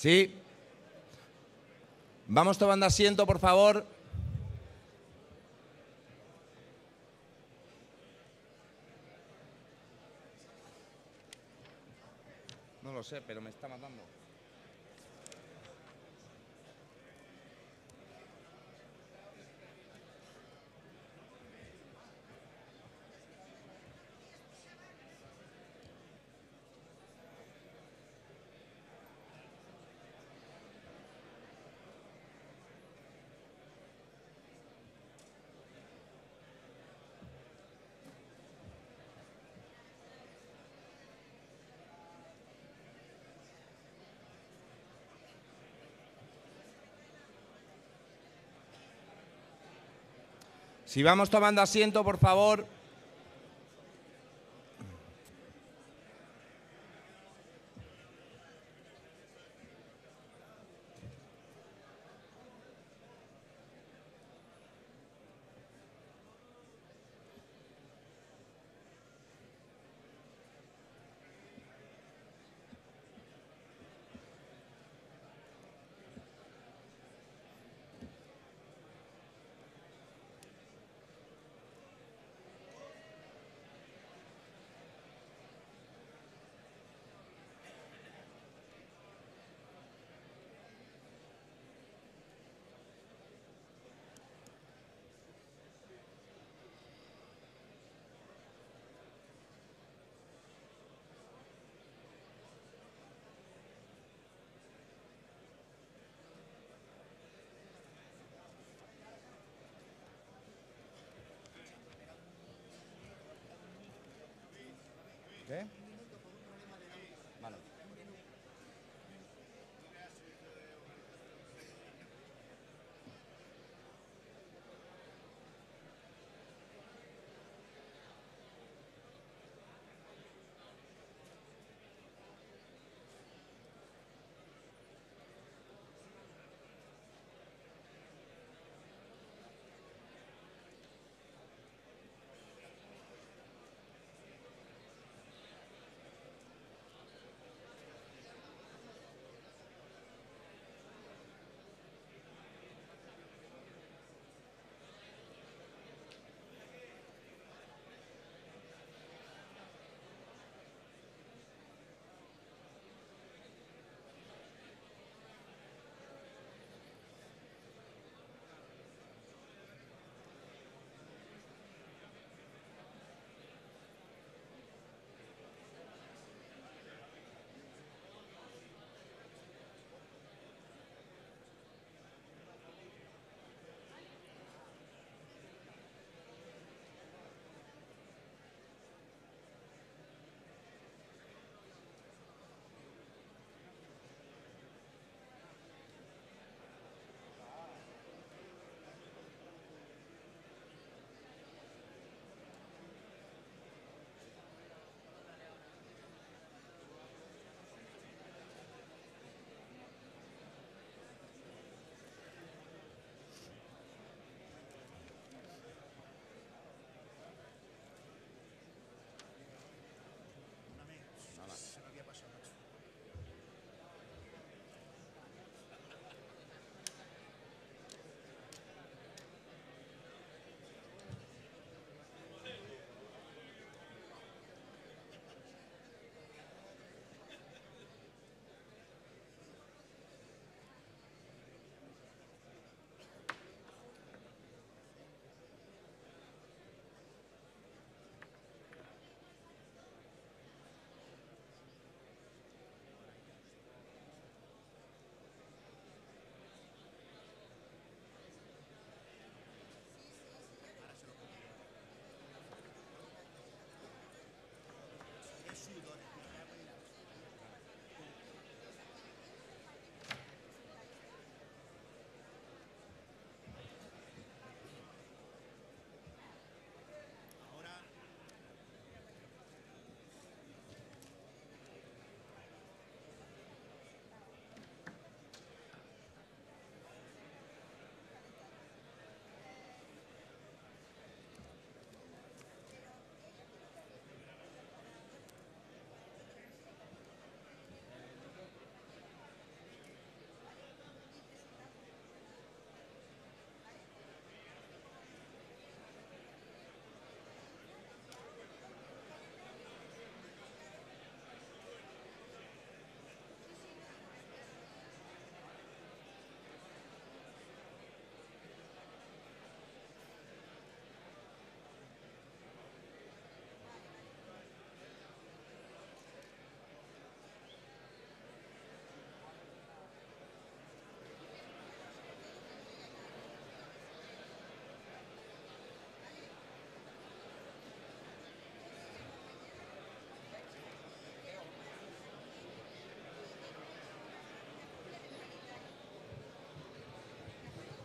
Sí. Vamos tomando asiento, por favor. No lo sé, pero me está matando. Si vamos tomando asiento, por favor.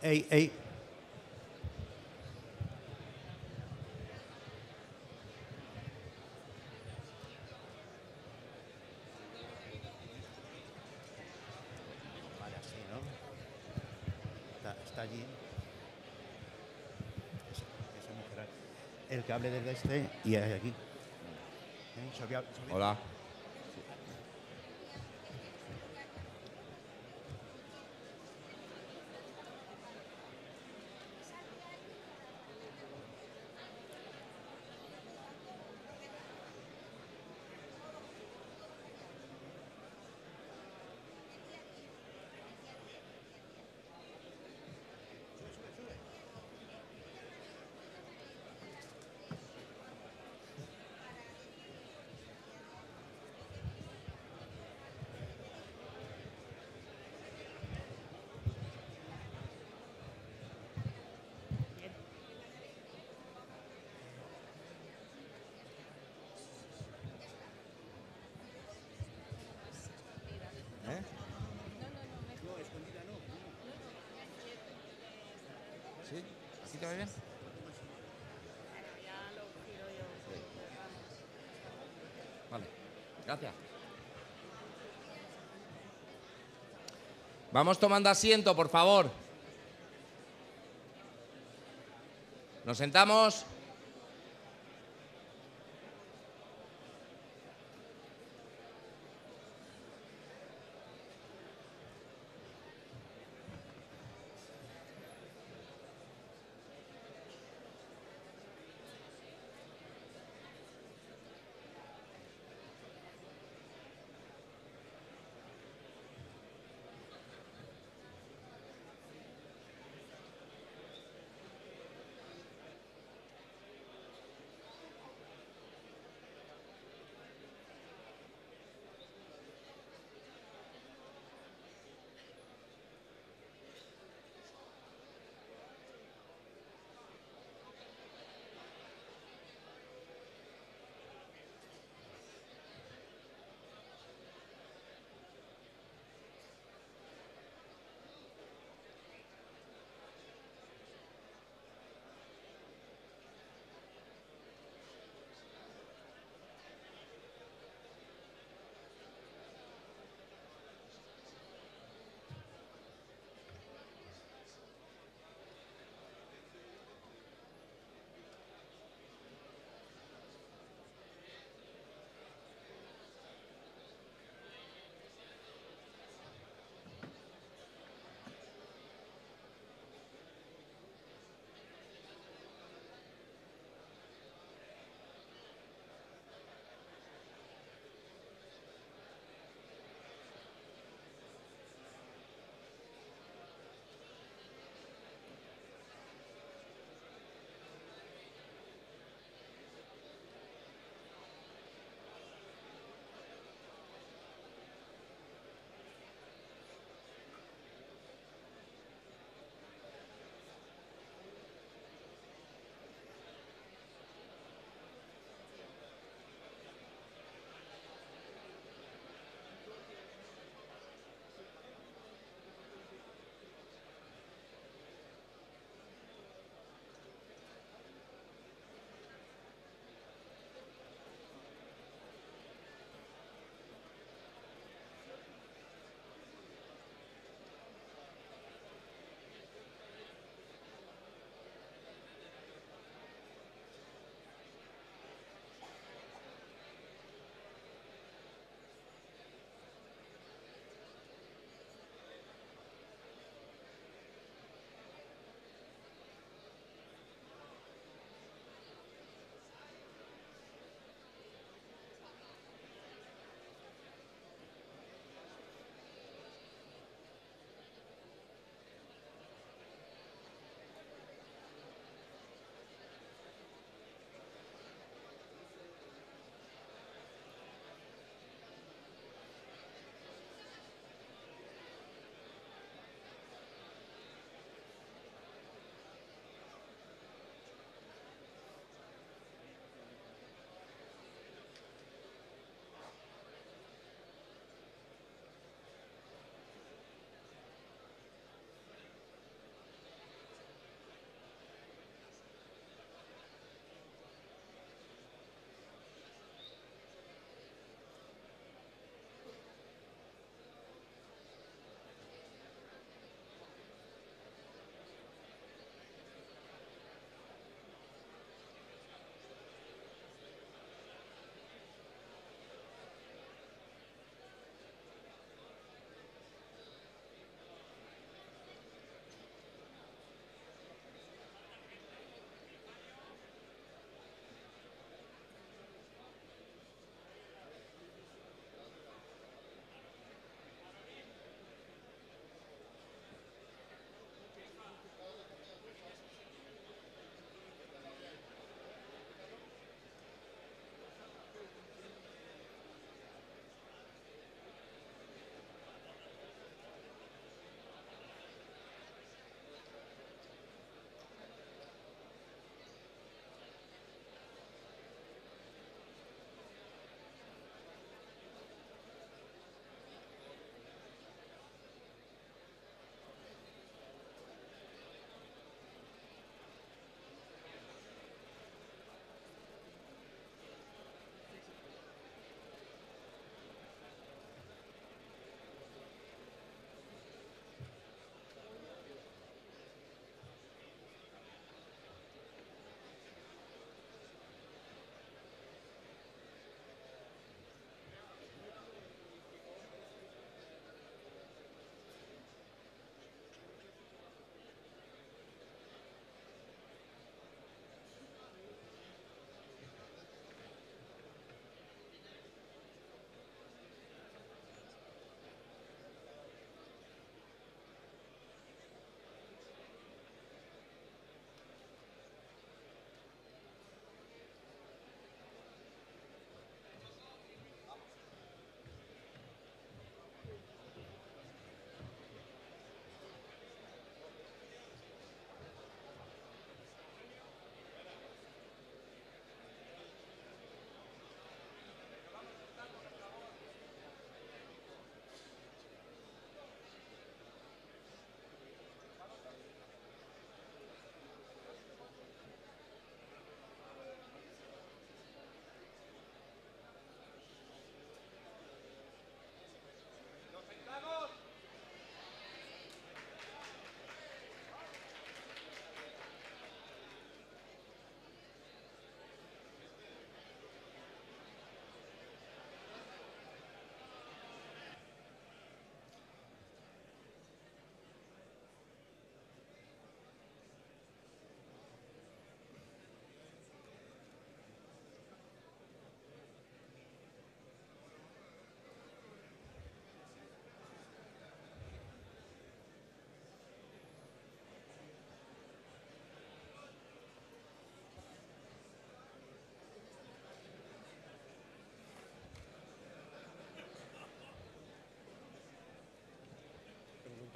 ey, ey. Vale, así, ¿no? Está, allí. Esa, mujer. El cable desde este y aquí. ¿Eh? Hola. ¿Sí? ¿Aquí te va bien? Vale, gracias. Vamos tomando asiento, por favor. Nos sentamos.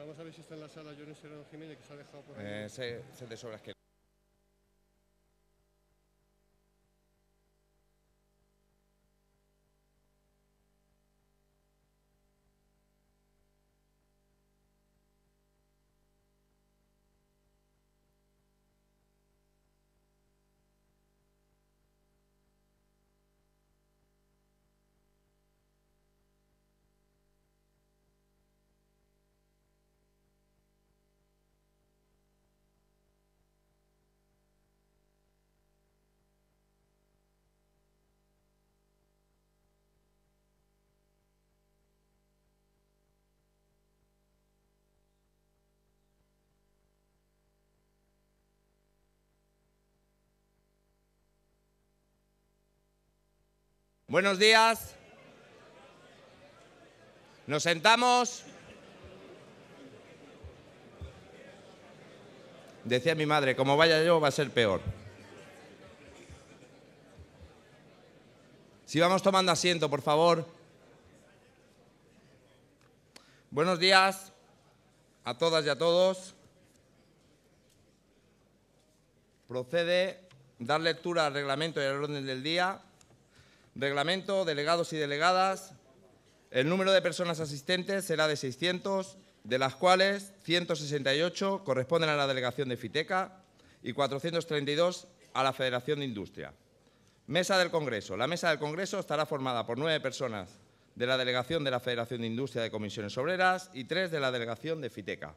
Vamos a ver si está en la sala Johnny Serrano Jiménez, que se ha dejado por ahí. Eh, se, se Buenos días. Nos sentamos. Decía mi madre, como vaya yo va a ser peor. Si vamos tomando asiento, por favor. Buenos días a todas y a todos. Procede dar lectura al reglamento y al orden del día. Reglamento, delegados y delegadas. El número de personas asistentes será de 600, de las cuales 168 corresponden a la delegación de FITECA y 432 a la Federación de Industria. Mesa del Congreso. La mesa del Congreso estará formada por nueve personas de la delegación de la Federación de Industria de Comisiones Obreras y tres de la delegación de FITECA.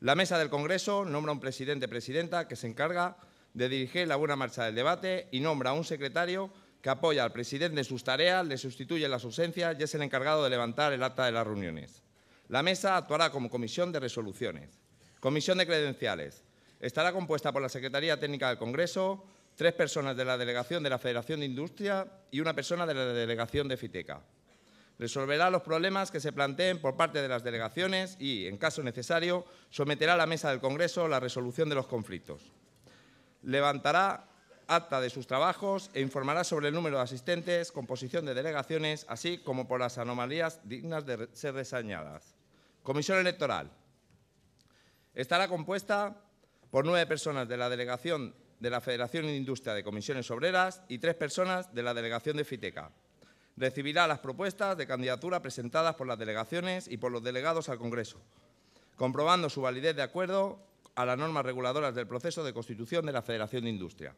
La mesa del Congreso nombra un presidente-presidenta que se encarga de dirigir la buena marcha del debate y nombra a un secretario que apoya al presidente en sus tareas, le sustituye en las ausencias y es el encargado de levantar el acta de las reuniones. La mesa actuará como comisión de resoluciones. Comisión de credenciales. Estará compuesta por la Secretaría Técnica del Congreso, tres personas de la delegación de la Federación de Industria y una persona de la delegación de FITECA. Resolverá los problemas que se planteen por parte de las delegaciones y, en caso necesario, someterá a la mesa del Congreso la resolución de los conflictos. Levantará acta de sus trabajos e informará sobre el número de asistentes, composición de delegaciones, así como por las anomalías dignas de ser reseñadas. Comisión Electoral. Estará compuesta por nueve personas de la delegación de la Federación de Industria de Comisiones Obreras y tres personas de la delegación de FITECA. Recibirá las propuestas de candidatura presentadas por las delegaciones y por los delegados al Congreso, comprobando su validez de acuerdo a las normas reguladoras del proceso de constitución de la Federación de Industria.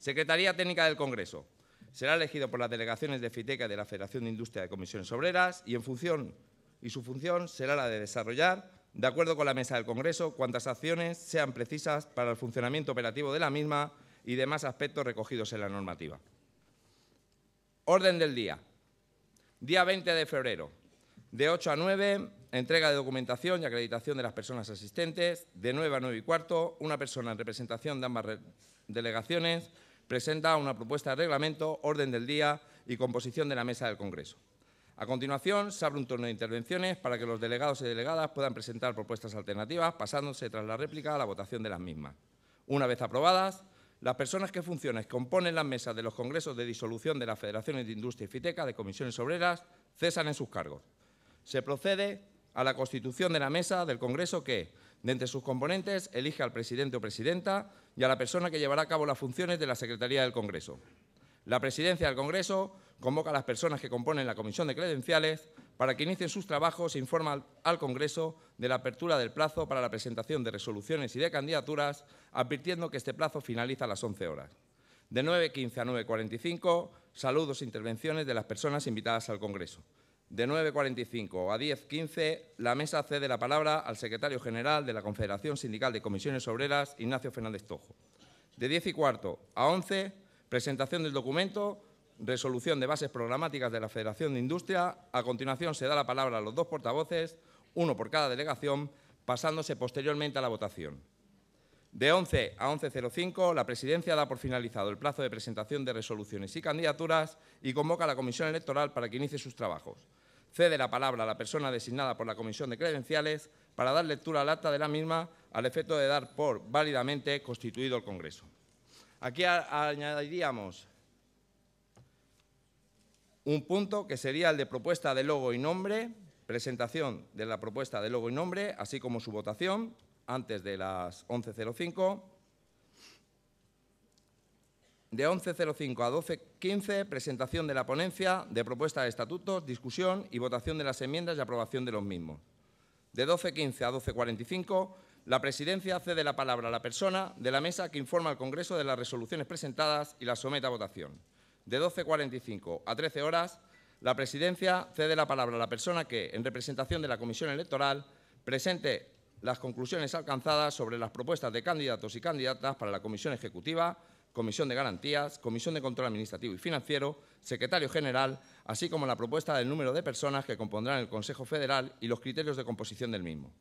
Secretaría Técnica del Congreso. Será elegido por las delegaciones de FITECA de la Federación de Industria de Comisiones Obreras y, en función, y su función será la de desarrollar, de acuerdo con la mesa del Congreso, cuantas acciones sean precisas para el funcionamiento operativo de la misma y demás aspectos recogidos en la normativa. Orden del día. Día 20 de febrero. De 8 a 9, entrega de documentación y acreditación de las personas asistentes. De 9 a 9 y cuarto, una persona en representación de ambas delegaciones presenta una propuesta de reglamento, orden del día y composición de la mesa del Congreso. A continuación, se abre un turno de intervenciones para que los delegados y delegadas puedan presentar propuestas alternativas, pasándose tras la réplica a la votación de las mismas. Una vez aprobadas, las personas que funcionan y componen las mesas de los congresos de disolución de las federaciones de industria y fiteca de comisiones obreras cesan en sus cargos. Se procede a la constitución de la mesa del Congreso que, de entre sus componentes, elige al presidente o presidenta y a la persona que llevará a cabo las funciones de la Secretaría del Congreso. La presidencia del Congreso convoca a las personas que componen la Comisión de Credenciales para que inicien sus trabajos e informa al Congreso de la apertura del plazo para la presentación de resoluciones y de candidaturas, advirtiendo que este plazo finaliza a las 11 horas. De 9.15 a 9.45, saludos e intervenciones de las personas invitadas al Congreso. De 9.45 a 10.15, la mesa cede la palabra al secretario general de la Confederación Sindical de Comisiones Obreras, Ignacio Fernández Tojo. De 10 y cuarto a 11, presentación del documento, resolución de bases programáticas de la Federación de Industria. A continuación, se da la palabra a los dos portavoces, uno por cada delegación, pasándose posteriormente a la votación. De 11 a 11.05, la Presidencia da por finalizado el plazo de presentación de resoluciones y candidaturas y convoca a la Comisión Electoral para que inicie sus trabajos cede la palabra a la persona designada por la Comisión de Credenciales para dar lectura al acta de la misma al efecto de dar por válidamente constituido el Congreso. Aquí añadiríamos un punto que sería el de propuesta de logo y nombre, presentación de la propuesta de logo y nombre, así como su votación antes de las 11.05 de 11.05 a 12.15, presentación de la ponencia de propuesta de estatutos, discusión y votación de las enmiendas y aprobación de los mismos. De 12.15 a 12.45, la Presidencia cede la palabra a la persona de la mesa que informa al Congreso de las resoluciones presentadas y las somete a votación. De 12.45 a 13 horas, la Presidencia cede la palabra a la persona que, en representación de la Comisión Electoral, presente las conclusiones alcanzadas sobre las propuestas de candidatos y candidatas para la Comisión Ejecutiva, Comisión de Garantías, Comisión de Control Administrativo y Financiero, Secretario General, así como la propuesta del número de personas que compondrán el Consejo Federal y los criterios de composición del mismo.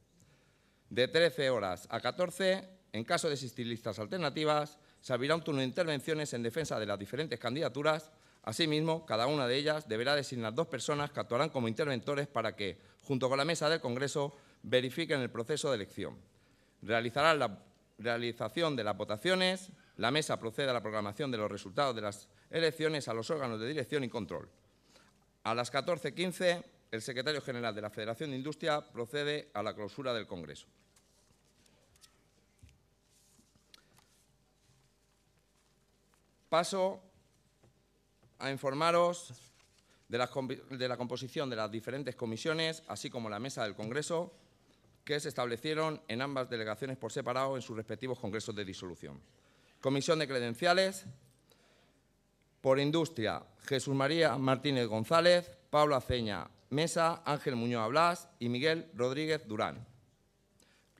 De 13 horas a 14, en caso de existir listas alternativas, se abrirá un turno de intervenciones en defensa de las diferentes candidaturas. Asimismo, cada una de ellas deberá designar dos personas que actuarán como interventores para que, junto con la mesa del Congreso, verifiquen el proceso de elección. Realizarán la realización de las votaciones, la mesa procede a la programación de los resultados de las elecciones a los órganos de dirección y control. A las 14.15, el secretario general de la Federación de Industria procede a la clausura del Congreso. Paso a informaros de la, de la, composición de las diferentes comisiones, así como la mesa del Congreso, que se establecieron en ambas delegaciones por separado en sus respectivos congresos de disolución. Comisión de Credenciales. Por Industria, Jesús María Martínez González, Pablo Aceña Mesa, Ángel Muñoz Blas y Miguel Rodríguez Durán.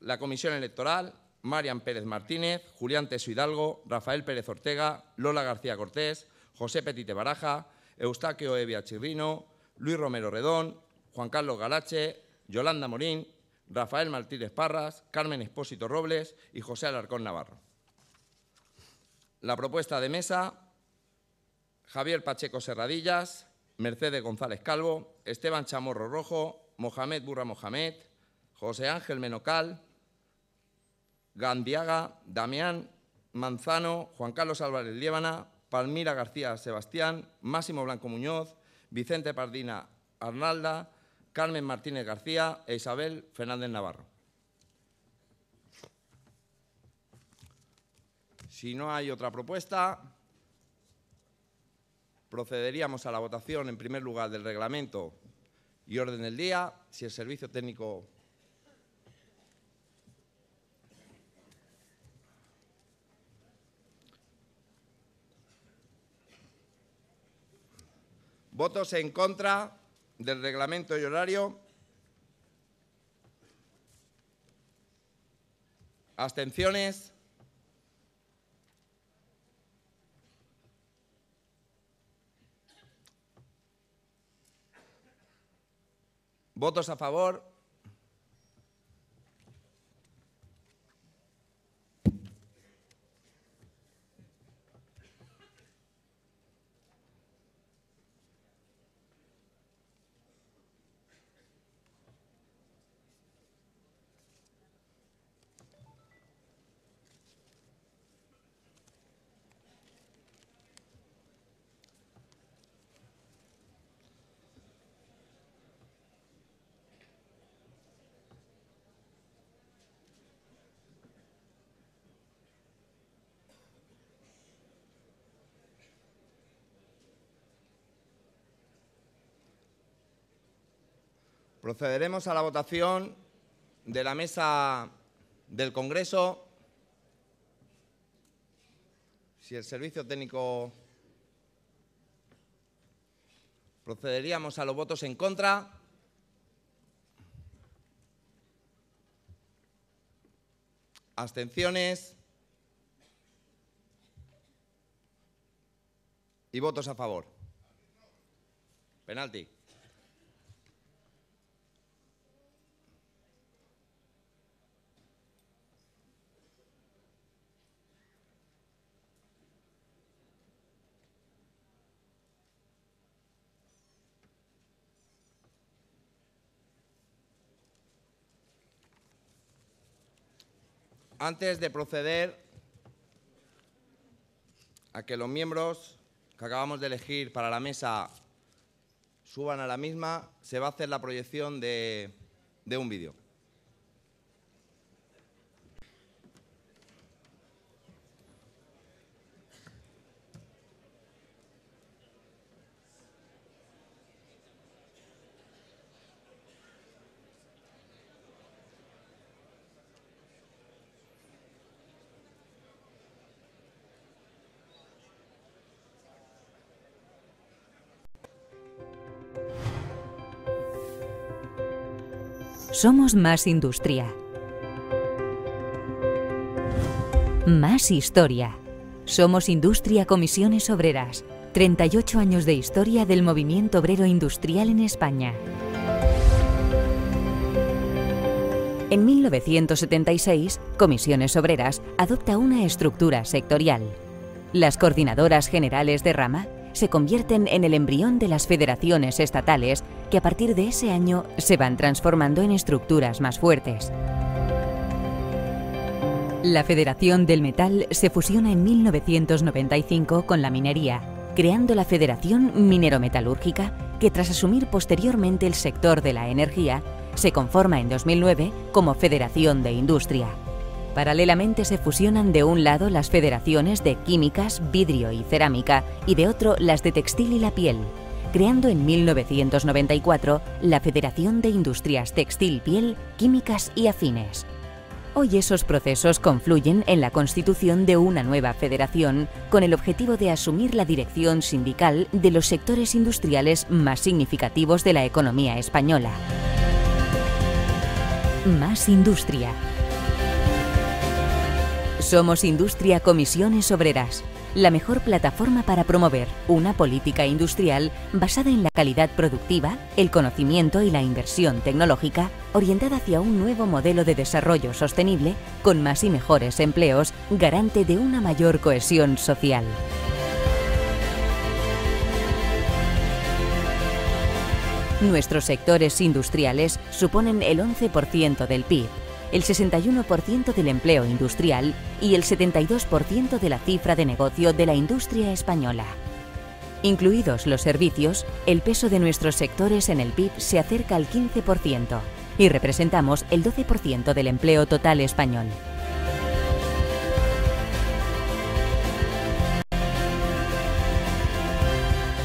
La Comisión Electoral, Marian Pérez Martínez, Julián Teso Hidalgo, Rafael Pérez Ortega, Lola García Cortés, José Petite Baraja, Eustaquio Evia Chirrino, Luis Romero Redón, Juan Carlos Galache, Yolanda Morín, Rafael Martínez Parras, Carmen Espósito Robles y José Alarcón Navarro. La propuesta de mesa, Javier Pacheco Serradillas, Mercedes González Calvo, Esteban Chamorro Rojo, Mohamed Burra Mohamed, José Ángel Menocal, Gandiaga, Damián Manzano, Juan Carlos Álvarez Liébana, Palmira García Sebastián, Máximo Blanco Muñoz, Vicente Pardina Arnalda, Carmen Martínez García e Isabel Fernández Navarro. Si no hay otra propuesta, procederíamos a la votación en primer lugar del reglamento y orden del día. Si el servicio técnico Votos en contra del reglamento y horario. Abstenciones. Votos a favor, Procederemos a la votación de la mesa del Congreso. Si el servicio técnico... Procederíamos a los votos en contra. Abstenciones. Y votos a favor. Penalti. Antes de proceder a que los miembros que acabamos de elegir para la mesa suban a la misma, se va a hacer la proyección de, un vídeo. Somos más industria. Más historia. Somos Industria Comisiones Obreras. 38 años de historia del movimiento obrero industrial en España. En 1976, Comisiones Obreras adopta una estructura sectorial. Las coordinadoras generales de rama se convierten en el embrión de las federaciones estatales que a partir de ese año se van transformando en estructuras más fuertes. La Federación del Metal se fusiona en 1995 con la minería, creando la Federación Minero-Metalúrgica, que tras asumir posteriormente el sector de la energía, se conforma en 2009 como Federación de Industria. Paralelamente se fusionan de un lado las federaciones de químicas, vidrio y cerámica y de otro las de textil y la piel, creando en 1994 la Federación de Industrias Textil, Piel, Químicas y Afines. Hoy esos procesos confluyen en la constitución de una nueva federación con el objetivo de asumir la dirección sindical de los sectores industriales más significativos de la economía española. Más industria. Somos Industria Comisiones Obreras, la mejor plataforma para promover una política industrial basada en la calidad productiva, el conocimiento y la inversión tecnológica, orientada hacia un nuevo modelo de desarrollo sostenible, con más y mejores empleos, garante de una mayor cohesión social. Nuestros sectores industriales suponen el 11% del PIB el 61% del empleo industrial y el 72% de la cifra de negocio de la industria española. Incluidos los servicios, el peso de nuestros sectores en el PIB se acerca al 15% y representamos el 12% del empleo total español.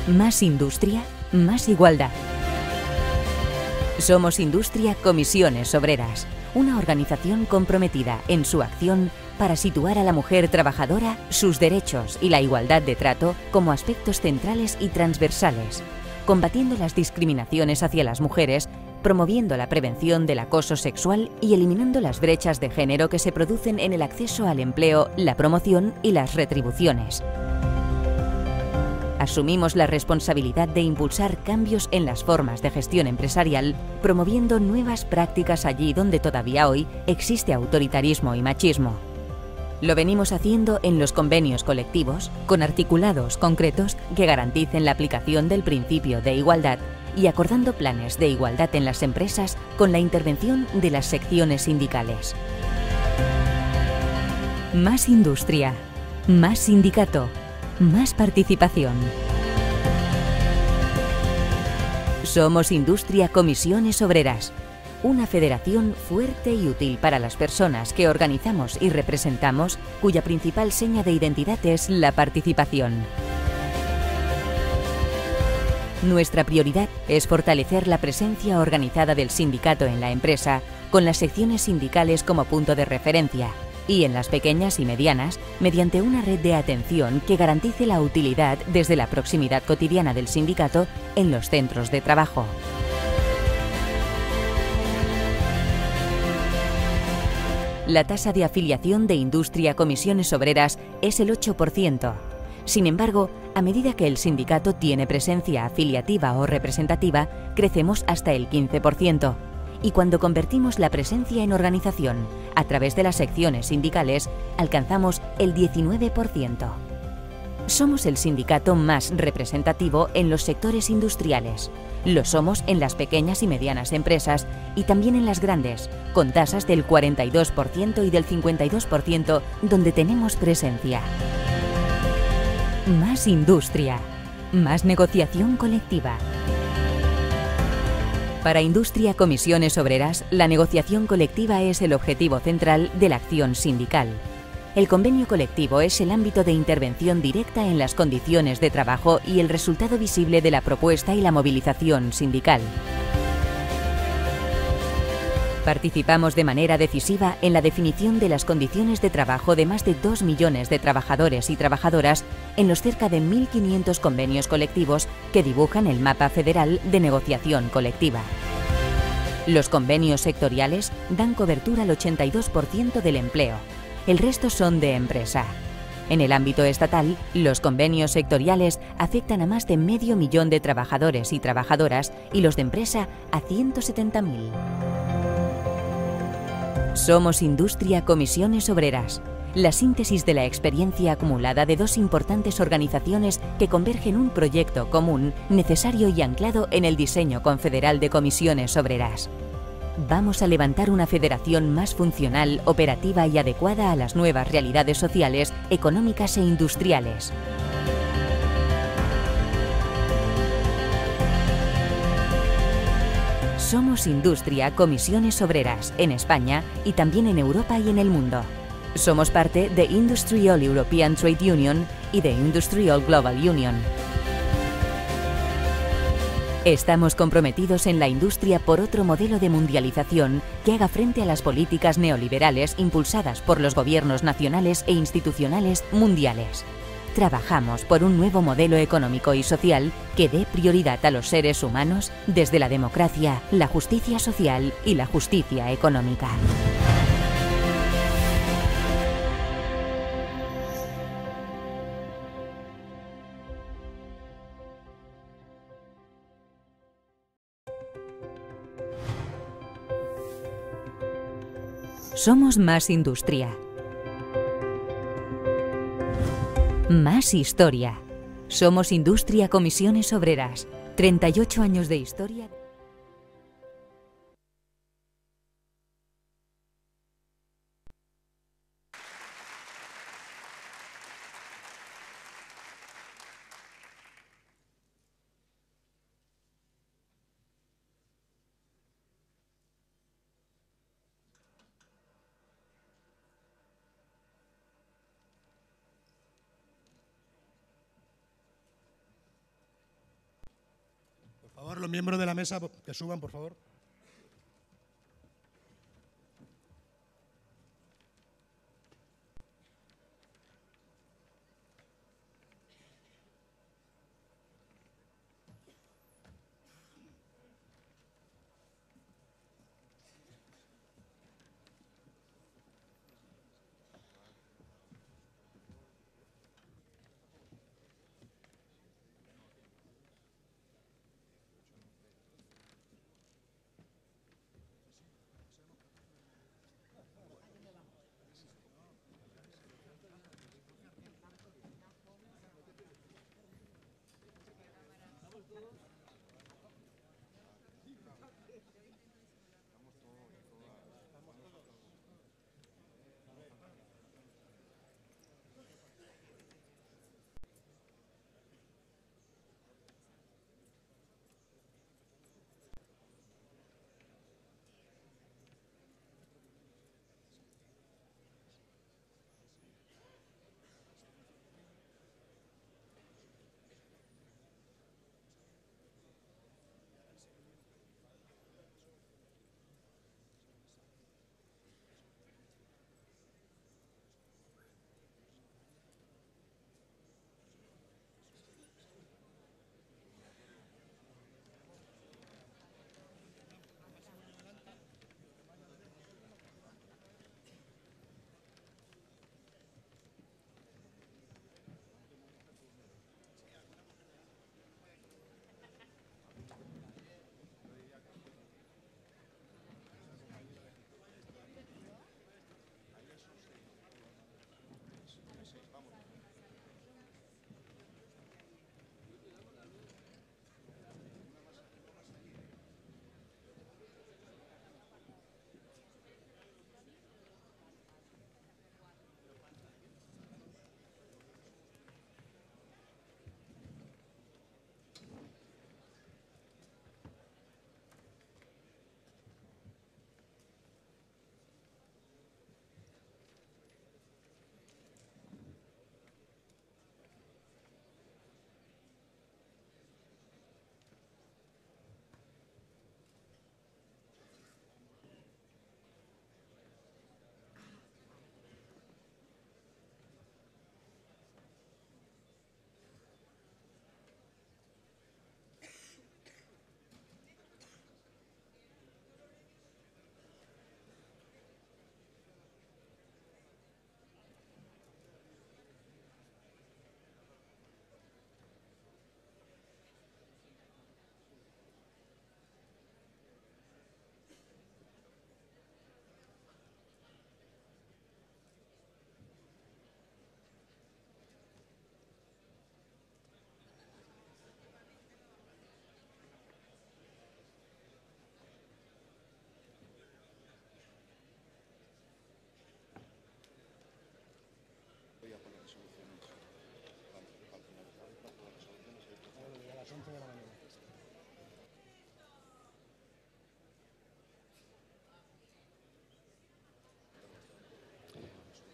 Más industria, más igualdad. Somos Industria Comisiones Obreras una organización comprometida en su acción para situar a la mujer trabajadora, sus derechos y la igualdad de trato como aspectos centrales y transversales, combatiendo las discriminaciones hacia las mujeres, promoviendo la prevención del acoso sexual y eliminando las brechas de género que se producen en el acceso al empleo, la promoción y las retribuciones asumimos la responsabilidad de impulsar cambios en las formas de gestión empresarial, promoviendo nuevas prácticas allí donde todavía hoy existe autoritarismo y machismo. Lo venimos haciendo en los convenios colectivos, con articulados concretos que garanticen la aplicación del principio de igualdad y acordando planes de igualdad en las empresas con la intervención de las secciones sindicales. Más industria, más sindicato, más participación. Somos Industria Comisiones Obreras, una federación fuerte y útil para las personas que organizamos y representamos, cuya principal seña de identidad es la participación. Nuestra prioridad es fortalecer la presencia organizada del sindicato en la empresa, con las secciones sindicales como punto de referencia, y en las pequeñas y medianas mediante una red de atención que garantice la utilidad desde la proximidad cotidiana del sindicato en los centros de trabajo. La tasa de afiliación de Industria Comisiones Obreras es el 8%. Sin embargo, a medida que el sindicato tiene presencia afiliativa o representativa, crecemos hasta el 15% y cuando convertimos la presencia en organización a través de las secciones sindicales, alcanzamos el 19%. Somos el sindicato más representativo en los sectores industriales. Lo somos en las pequeñas y medianas empresas y también en las grandes, con tasas del 42% y del 52% donde tenemos presencia. Más industria. Más negociación colectiva. Para Industria, Comisiones Obreras, la negociación colectiva es el objetivo central de la acción sindical. El convenio colectivo es el ámbito de intervención directa en las condiciones de trabajo y el resultado visible de la propuesta y la movilización sindical. Participamos de manera decisiva en la definición de las condiciones de trabajo de más de 2 millones de trabajadores y trabajadoras en los cerca de 1.500 convenios colectivos que dibujan el mapa federal de negociación colectiva. Los convenios sectoriales dan cobertura al 82% del empleo. El resto son de empresa. En el ámbito estatal, los convenios sectoriales afectan a más de medio millón de trabajadores y trabajadoras y los de empresa a 170.000. Somos Industria Comisiones Obreras, la síntesis de la experiencia acumulada de dos importantes organizaciones que convergen un proyecto común, necesario y anclado en el diseño confederal de comisiones obreras. Vamos a levantar una federación más funcional, operativa y adecuada a las nuevas realidades sociales, económicas e industriales. Somos Industria, Comisiones Obreras, en España y también en Europa y en el mundo. Somos parte de Industrial European Trade Union y de Industrial Global Union. Estamos comprometidos en la industria por otro modelo de mundialización que haga frente a las políticas neoliberales impulsadas por los gobiernos nacionales e institucionales mundiales trabajamos por un nuevo modelo económico y social que dé prioridad a los seres humanos desde la democracia, la justicia social y la justicia económica. Somos más industria Más historia. Somos Industria Comisiones Obreras. 38 años de historia. Por favor, los miembros de la mesa, que suban, por favor.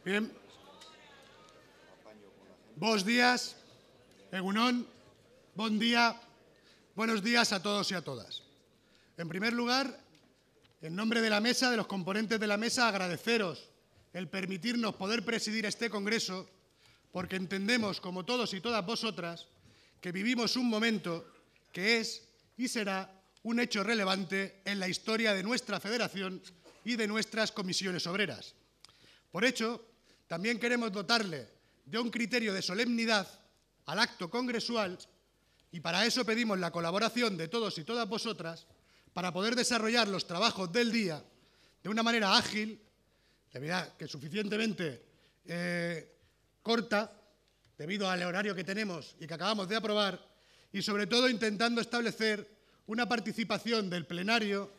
Bien. vos, días, Egunón, buen día, buenos días a todos y a todas. En primer lugar, en nombre de la mesa, de los componentes de la mesa, agradeceros el permitirnos poder presidir este Congreso, porque entendemos, como todos y todas vosotras, que vivimos un momento que es y será un hecho relevante en la historia de nuestra federación y de nuestras comisiones obreras. Por hecho, también queremos dotarle de un criterio de solemnidad al acto congresual y para eso pedimos la colaboración de todos y todas vosotras para poder desarrollar los trabajos del día de una manera ágil, de que suficientemente eh, corta, debido al horario que tenemos y que acabamos de aprobar, y sobre todo intentando establecer una participación del plenario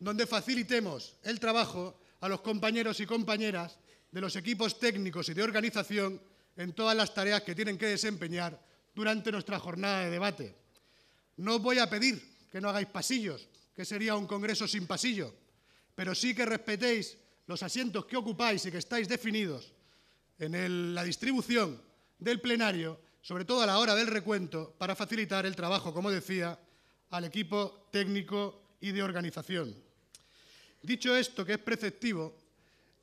donde facilitemos el trabajo a los compañeros y compañeras de los equipos técnicos y de organización en todas las tareas que tienen que desempeñar durante nuestra jornada de debate. No os voy a pedir que no hagáis pasillos, que sería un congreso sin pasillo, pero sí que respetéis los asientos que ocupáis y que estáis definidos en la distribución del plenario, sobre todo a la hora del recuento, para facilitar el trabajo, como decía, al equipo técnico y de organización. Dicho esto, que es preceptivo,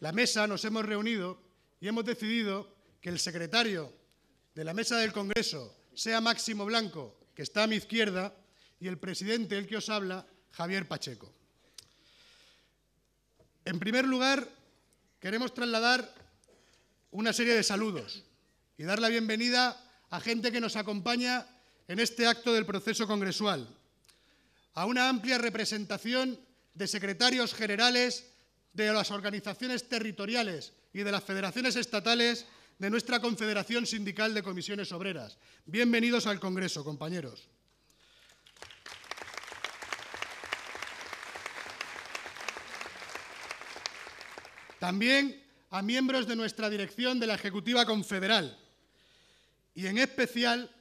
la mesa nos hemos reunido y hemos decidido que el secretario de la mesa del Congreso sea Máximo Blanco, que está a mi izquierda, y el presidente, el que os habla, Javier Pacheco. En primer lugar, queremos trasladar una serie de saludos y dar la bienvenida a gente que nos acompaña en este acto del proceso congresual, a una amplia representación de secretarios generales de las organizaciones territoriales y de las federaciones estatales de nuestra Confederación Sindical de Comisiones Obreras. Bienvenidos al Congreso, compañeros. También a miembros de nuestra dirección de la Ejecutiva Confederal y en especial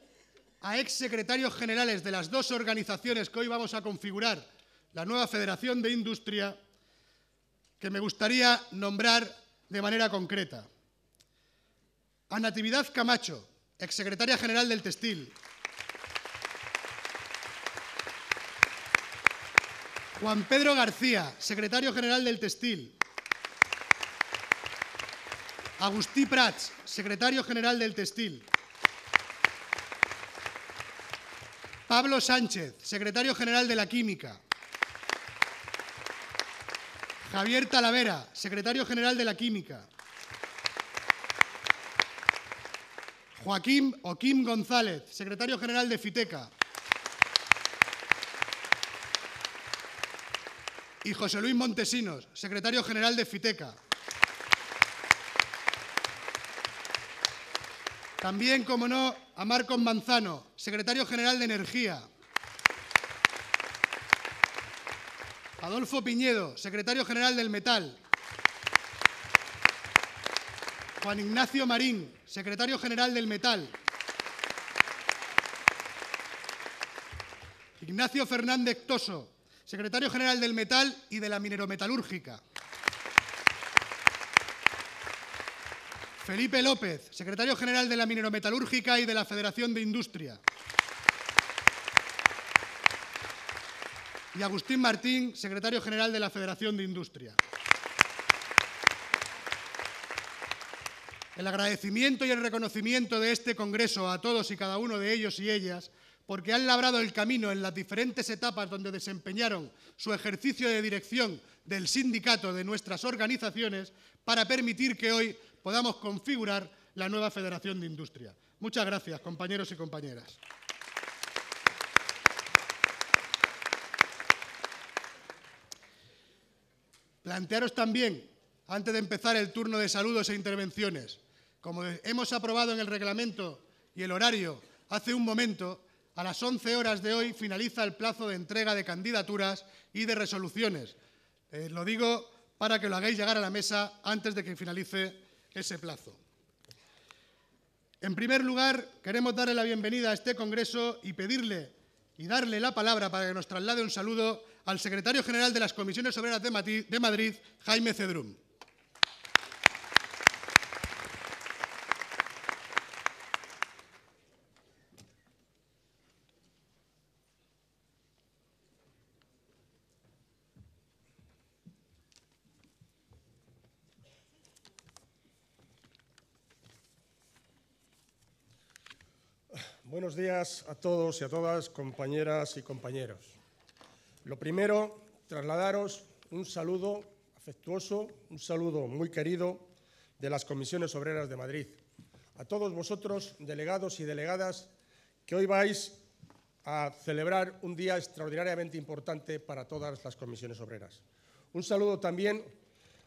a exsecretarios generales de las dos organizaciones que hoy vamos a configurar, la nueva Federación de Industria que me gustaría nombrar de manera concreta. A Natividad Camacho, exsecretaria general del Textil. Juan Pedro García, secretario general del Textil. Agustí Prats, secretario general del Textil. Pablo Sánchez, secretario general de la Química. Javier Talavera, secretario general de la Química. Joaquín Oquim González, secretario general de FITECA. Y José Luis Montesinos, secretario general de FITECA. También, como no, a Marcos Manzano, secretario general de Energía. Adolfo Piñedo, secretario general del Metal. Juan Ignacio Marín, secretario general del Metal. Ignacio Fernández Toso, secretario general del Metal y de la Minerometalúrgica. Felipe López, secretario general de la Minerometalúrgica y de la Federación de Industria. y Agustín Martín, secretario general de la Federación de Industria. El agradecimiento y el reconocimiento de este Congreso a todos y cada uno de ellos y ellas, porque han labrado el camino en las diferentes etapas donde desempeñaron su ejercicio de dirección del sindicato de nuestras organizaciones, para permitir que hoy podamos configurar la nueva Federación de Industria. Muchas gracias, compañeros y compañeras. Plantearos también, antes de empezar el turno de saludos e intervenciones, como hemos aprobado en el reglamento y el horario hace un momento, a las 11 horas de hoy finaliza el plazo de entrega de candidaturas y de resoluciones. Eh, lo digo para que lo hagáis llegar a la mesa antes de que finalice ese plazo. En primer lugar, queremos darle la bienvenida a este Congreso y pedirle y darle la palabra para que nos traslade un saludo al secretario general de las Comisiones Obreras de Madrid, Jaime Cedrum. Buenos días a todos y a todas, compañeras y compañeros. Lo primero, trasladaros un saludo afectuoso, un saludo muy querido de las comisiones obreras de Madrid. A todos vosotros, delegados y delegadas, que hoy vais a celebrar un día extraordinariamente importante para todas las comisiones obreras. Un saludo también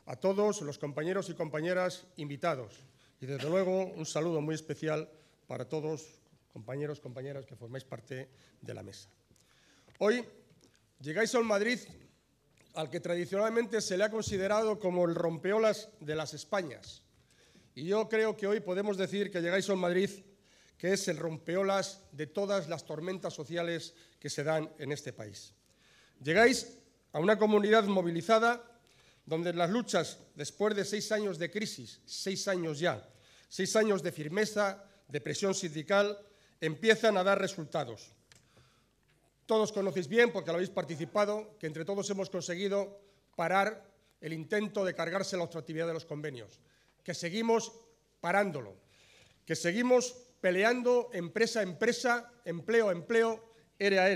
a todos los compañeros y compañeras invitados y desde luego un saludo muy especial para todos compañeros, compañeras que formáis parte de la mesa. Hoy Llegáis al Madrid, al que tradicionalmente se le ha considerado como el rompeolas de las Españas. Y yo creo que hoy podemos decir que llegáis al Madrid, que es el rompeolas de todas las tormentas sociales que se dan en este país. Llegáis a una comunidad movilizada donde las luchas, después de seis años de crisis, seis años ya, seis años de firmeza, de presión sindical, empiezan a dar resultados. Todos conocéis bien, porque lo habéis participado, que entre todos hemos conseguido parar el intento de cargarse la extractividad de los convenios, que seguimos parándolo, que seguimos peleando empresa a empresa, empleo a empleo, ere a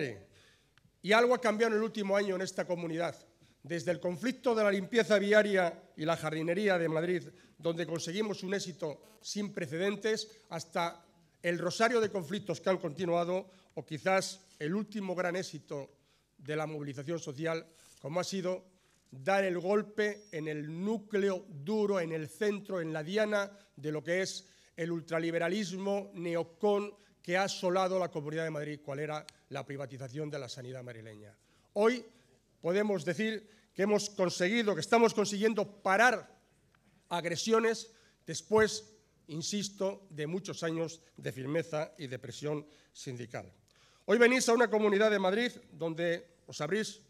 Y algo ha cambiado en el último año en esta comunidad. Desde el conflicto de la limpieza viaria y la jardinería de Madrid, donde conseguimos un éxito sin precedentes, hasta el rosario de conflictos que han continuado o quizás el último gran éxito de la movilización social, como ha sido dar el golpe en el núcleo duro, en el centro, en la diana de lo que es el ultraliberalismo neocón que ha asolado la Comunidad de Madrid, cual era la privatización de la sanidad marileña. Hoy podemos decir que hemos conseguido, que estamos consiguiendo parar agresiones después, insisto, de muchos años de firmeza y de presión sindical. Hoy venís a una comunidad de Madrid donde os habréis,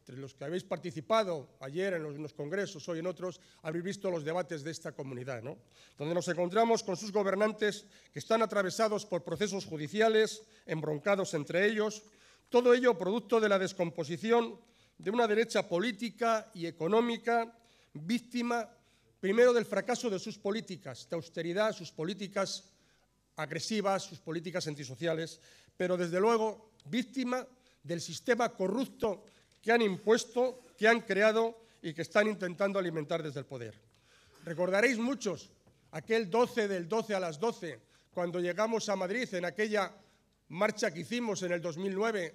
entre los que habéis participado ayer en los, congresos, hoy en otros, habréis visto los debates de esta comunidad, ¿no? donde nos encontramos con sus gobernantes que están atravesados por procesos judiciales, embroncados entre ellos, todo ello producto de la descomposición de una derecha política y económica víctima primero del fracaso de sus políticas de austeridad, sus políticas agresivas, sus políticas antisociales, pero desde luego víctima del sistema corrupto que han impuesto, que han creado y que están intentando alimentar desde el poder. Recordaréis muchos aquel 12 del 12 a las 12, cuando llegamos a Madrid en aquella marcha que hicimos en el 2009,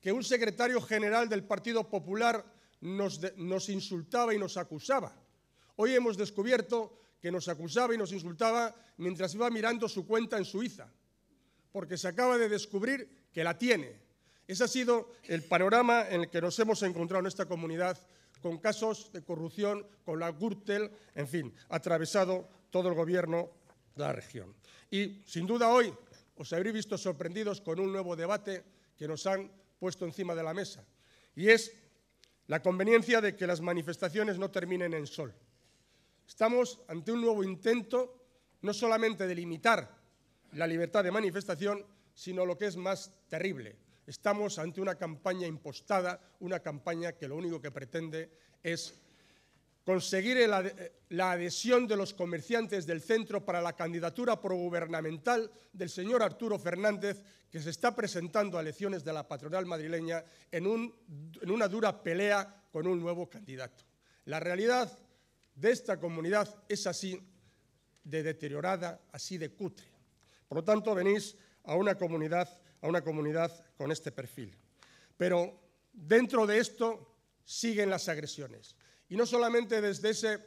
que un secretario general del Partido Popular nos, nos insultaba y nos acusaba. Hoy hemos descubierto que nos acusaba y nos insultaba mientras iba mirando su cuenta en Suiza porque se acaba de descubrir que la tiene. Ese ha sido el panorama en el que nos hemos encontrado en esta comunidad con casos de corrupción, con la Gürtel, en fin, atravesado todo el gobierno de la región. Y sin duda hoy os habréis visto sorprendidos con un nuevo debate que nos han puesto encima de la mesa, y es la conveniencia de que las manifestaciones no terminen en sol. Estamos ante un nuevo intento no solamente de limitar la libertad de manifestación, sino lo que es más terrible. Estamos ante una campaña impostada, una campaña que lo único que pretende es conseguir la adhesión de los comerciantes del centro para la candidatura progubernamental del señor Arturo Fernández, que se está presentando a elecciones de la patronal madrileña en una dura pelea con un nuevo candidato. La realidad de esta comunidad es así de deteriorada, así de cutre. Por lo tanto, venís a una comunidad, a una comunidad con este perfil. Pero dentro de esto siguen las agresiones. Y no solamente desde ese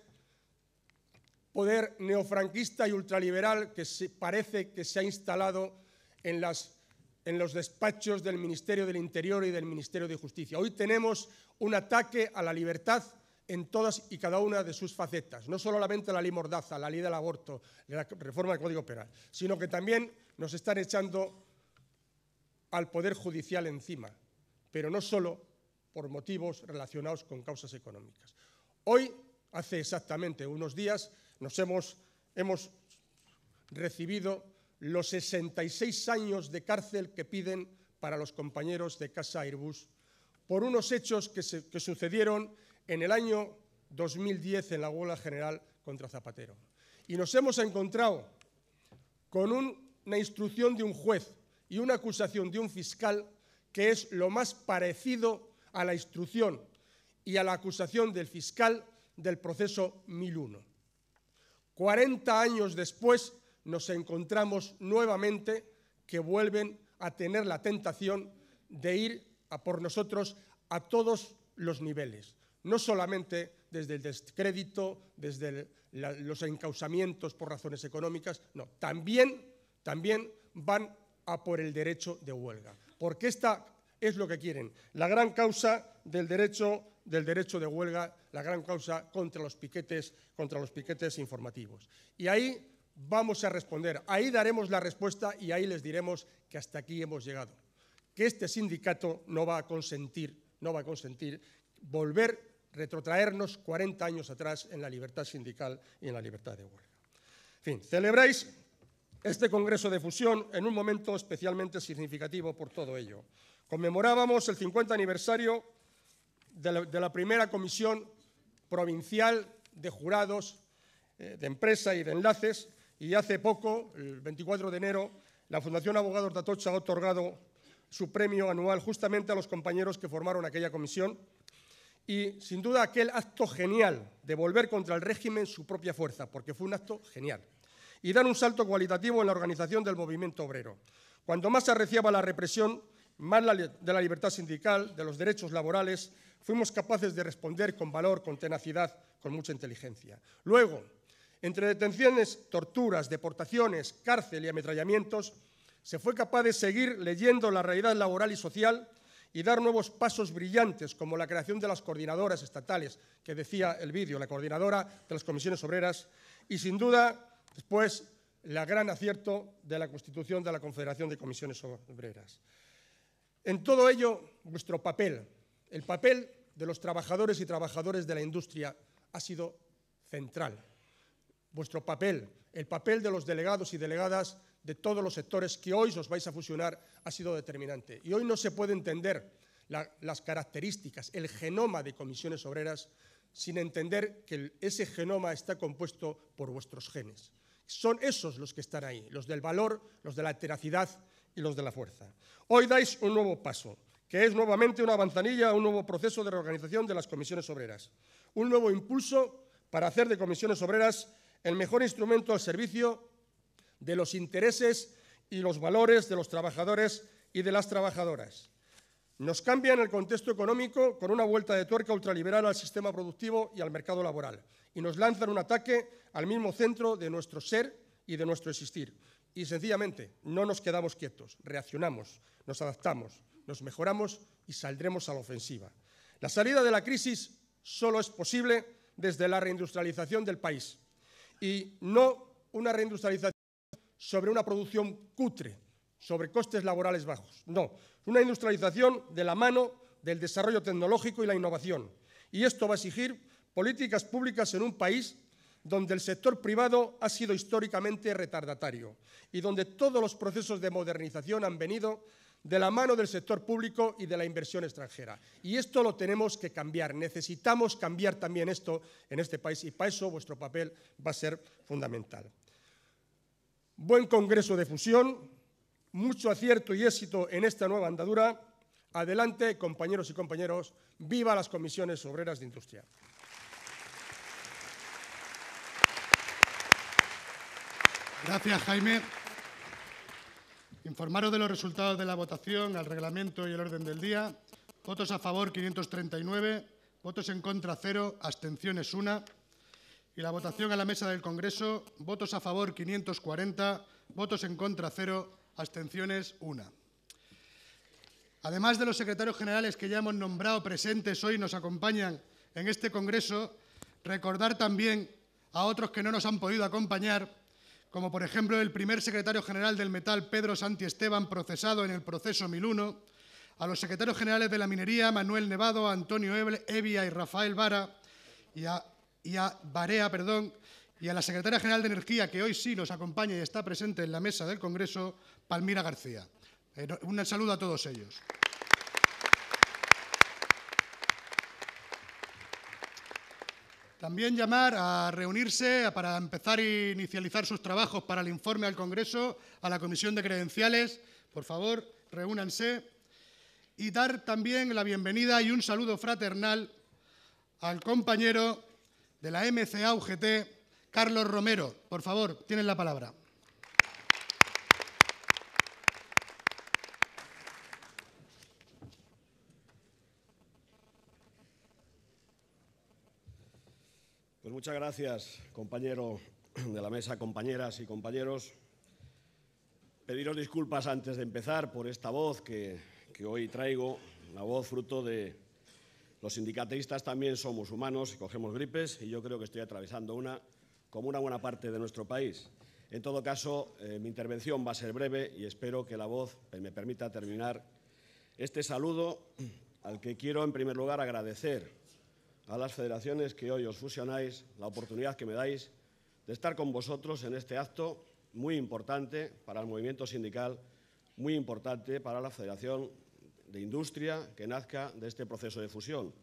poder neofranquista y ultraliberal que parece que se ha instalado en los despachos del Ministerio del Interior y del Ministerio de Justicia. Hoy tenemos un ataque a la libertad en todas y cada una de sus facetas, no solamente la ley Mordaza, la ley del aborto, la reforma del Código Penal, sino que también nos están echando al Poder Judicial encima, pero no solo por motivos relacionados con causas económicas. Hoy, hace exactamente unos días, nos hemos, hemos recibido los 66 años de cárcel que piden para los compañeros de Casa Airbus por unos hechos que, que sucedieron en el año 2010 en la huelga general contra Zapatero. Y nos hemos encontrado con una instrucción de un juez y una acusación de un fiscal que es lo más parecido a la instrucción y a la acusación del fiscal del proceso 1001. 40 años después nos encontramos nuevamente que vuelven a tener la tentación de ir por nosotros a todos los niveles, no solamente desde el descrédito, desde los encausamientos por razones económicas, no, también, también van a por el derecho de huelga, porque esta es lo que quieren, la gran causa del derecho, del derecho de huelga, la gran causa contra los piquetes, contra los piquetes informativos. Y ahí vamos a responder, ahí daremos la respuesta y ahí les diremos que hasta aquí hemos llegado, que este sindicato no va a consentir, no va a consentir volver retrotraernos 40 años atrás en la libertad sindical y en la libertad de huelga. En fin, celebráis este Congreso de Fusión en un momento especialmente significativo por todo ello. Conmemorábamos el 50 aniversario de la, primera comisión provincial de jurados eh, de empresa y de enlaces y hace poco, el 24 de enero, la Fundación Abogados de Atocha ha otorgado su premio anual justamente a los compañeros que formaron aquella comisión y sin duda aquel acto genial de volver contra el régimen su propia fuerza, porque fue un acto genial, y dar un salto cualitativo en la organización del movimiento obrero. Cuando más se arreciaba la represión, más de la libertad sindical, de los derechos laborales, fuimos capaces de responder con valor, con tenacidad, con mucha inteligencia. Luego, entre detenciones, torturas, deportaciones, cárcel y ametrallamientos, se fue capaz de seguir leyendo la realidad laboral y social y dar nuevos pasos brillantes, como la creación de las coordinadoras estatales, que decía el vídeo, la coordinadora de las comisiones obreras, y sin duda, después, la gran acierto de la constitución de la Confederación de Comisiones Obreras. En todo ello, vuestro papel, el papel de los trabajadores y trabajadores de la industria, ha sido central. Vuestro papel, el papel de los delegados y delegadas de todos los sectores que hoy os vais a fusionar ha sido determinante. Y hoy no se puede entender las características, el genoma de comisiones obreras sin entender que ese genoma está compuesto por vuestros genes. Son esos los que están ahí, los del valor, los de la tenacidad y los de la fuerza. Hoy dais un nuevo paso, que es nuevamente una manzanilla, un nuevo proceso de reorganización de las comisiones obreras, un nuevo impulso para hacer de comisiones obreras el mejor instrumento al servicio de los intereses y los valores de los trabajadores y de las trabajadoras. Nos cambian el contexto económico con una vuelta de tuerca ultraliberal al sistema productivo y al mercado laboral y nos lanzan un ataque al mismo centro de nuestro ser y de nuestro existir. Y sencillamente no nos quedamos quietos, reaccionamos, nos adaptamos, nos mejoramos y saldremos a la ofensiva. La salida de la crisis solo es posible desde la reindustrialización del país y no una reindustrialización sobre una producción cutre, sobre costes laborales bajos. No, una industrialización de la mano del desarrollo tecnológico y la innovación. Y esto va a exigir políticas públicas en un país donde el sector privado ha sido históricamente retardatario y donde todos los procesos de modernización han venido de la mano del sector público y de la inversión extranjera. Y esto lo tenemos que cambiar. Necesitamos cambiar también esto en este país y para eso vuestro papel va a ser fundamental. Buen congreso de fusión, mucho acierto y éxito en esta nueva andadura. Adelante, compañeros y compañeras, viva las comisiones obreras de industria. Gracias, Jaime. Informaros de los resultados de la votación al reglamento y el orden del día. Votos a favor 539, votos en contra cero. abstenciones una y la votación a la mesa del Congreso, votos a favor 540, votos en contra 0, abstenciones 1. Además de los secretarios generales que ya hemos nombrado presentes hoy, nos acompañan en este Congreso, recordar también a otros que no nos han podido acompañar, como por ejemplo el primer secretario general del Metal, Pedro Santi Esteban, procesado en el proceso 1001, a los secretarios generales de la Minería, Manuel Nevado, Antonio Evia y Rafael Vara, y a y a Barea, perdón, y a la secretaria general de Energía, que hoy sí nos acompaña y está presente en la mesa del Congreso, Palmira García. Eh, un saludo a todos ellos. También llamar a reunirse para empezar a inicializar sus trabajos para el informe al Congreso, a la Comisión de Credenciales. Por favor, reúnanse. Y dar también la bienvenida y un saludo fraternal al compañero de la MCA UGT, Carlos Romero. Por favor, tienen la palabra. Pues muchas gracias, compañero de la mesa, compañeras y compañeros. Pediros disculpas antes de empezar por esta voz que, que hoy traigo, la voz fruto de, los sindicalistas también somos humanos y cogemos gripes y yo creo que estoy atravesando una como una buena parte de nuestro país. En todo caso, eh, mi intervención va a ser breve y espero que la voz me permita terminar este saludo al que quiero en primer lugar agradecer a las federaciones que hoy os fusionáis la oportunidad que me dais de estar con vosotros en este acto muy importante para el movimiento sindical, muy importante para la Federación de industria que nazca de este proceso de fusión.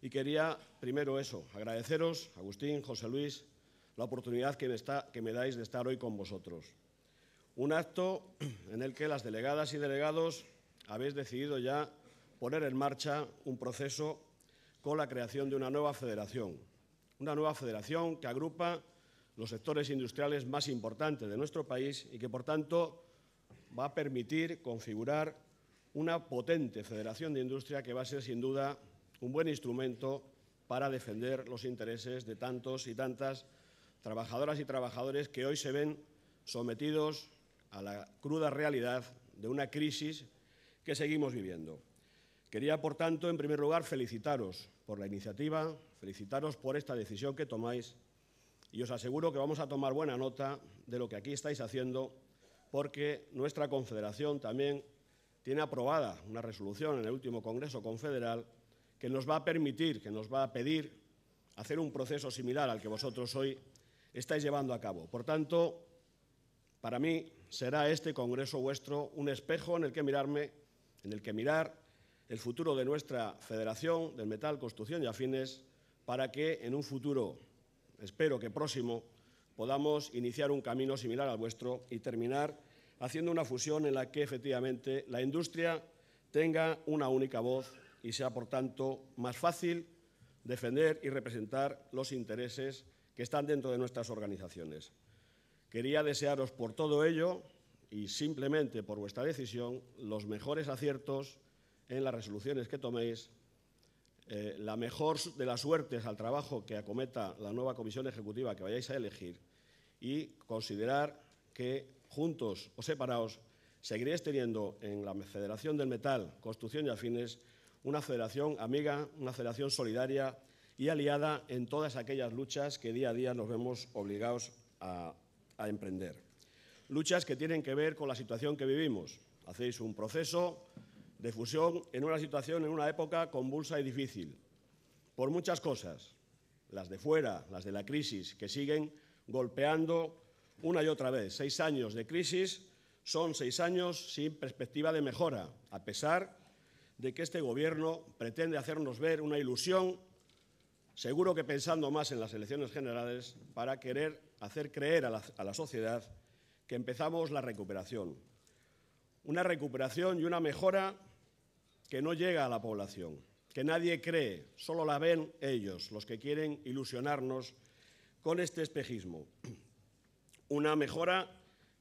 Y quería primero eso, agradeceros, Agustín, José Luis, la oportunidad que me, está, que me dais de estar hoy con vosotros. Un acto en el que las delegadas y delegados habéis decidido ya poner en marcha un proceso con la creación de una nueva federación. Una nueva federación que agrupa los sectores industriales más importantes de nuestro país y que, por tanto, va a permitir configurar una potente federación de industria que va a ser sin duda un buen instrumento para defender los intereses de tantos y tantas trabajadoras y trabajadores que hoy se ven sometidos a la cruda realidad de una crisis que seguimos viviendo. Quería, por tanto, en primer lugar, felicitaros por la iniciativa, felicitaros por esta decisión que tomáis y os aseguro que vamos a tomar buena nota de lo que aquí estáis haciendo porque nuestra confederación también tiene aprobada una resolución en el último Congreso Confederal que nos va a permitir, que nos va a pedir hacer un proceso similar al que vosotros hoy estáis llevando a cabo. Por tanto, para mí será este Congreso vuestro un espejo en el que mirarme, en el que mirar el futuro de nuestra Federación del Metal, Construcción y Afines, para que en un futuro, espero que próximo, podamos iniciar un camino similar al vuestro y terminar haciendo una fusión en la que efectivamente la industria tenga una única voz y sea, por tanto, más fácil defender y representar los intereses que están dentro de nuestras organizaciones. Quería desearos por todo ello y simplemente por vuestra decisión los mejores aciertos en las resoluciones que toméis, eh, la mejor de las suertes al trabajo que acometa la nueva comisión ejecutiva que vayáis a elegir y considerar que juntos o separados, seguiréis teniendo en la Federación del Metal, Construcción y Afines una federación amiga, una federación solidaria y aliada en todas aquellas luchas que día a día nos vemos obligados a, emprender. Luchas que tienen que ver con la situación que vivimos. Hacéis un proceso de fusión en una situación, en una época convulsa y difícil, por muchas cosas, las de fuera, las de la crisis, que siguen golpeando una y otra vez. Seis años de crisis son seis años sin perspectiva de mejora, a pesar de que este Gobierno pretende hacernos ver una ilusión, seguro que pensando más en las elecciones generales, para querer hacer creer a la, sociedad que empezamos la recuperación. Una recuperación y una mejora que no llega a la población, que nadie cree, solo la ven ellos, los que quieren ilusionarnos con este espejismo. Una mejora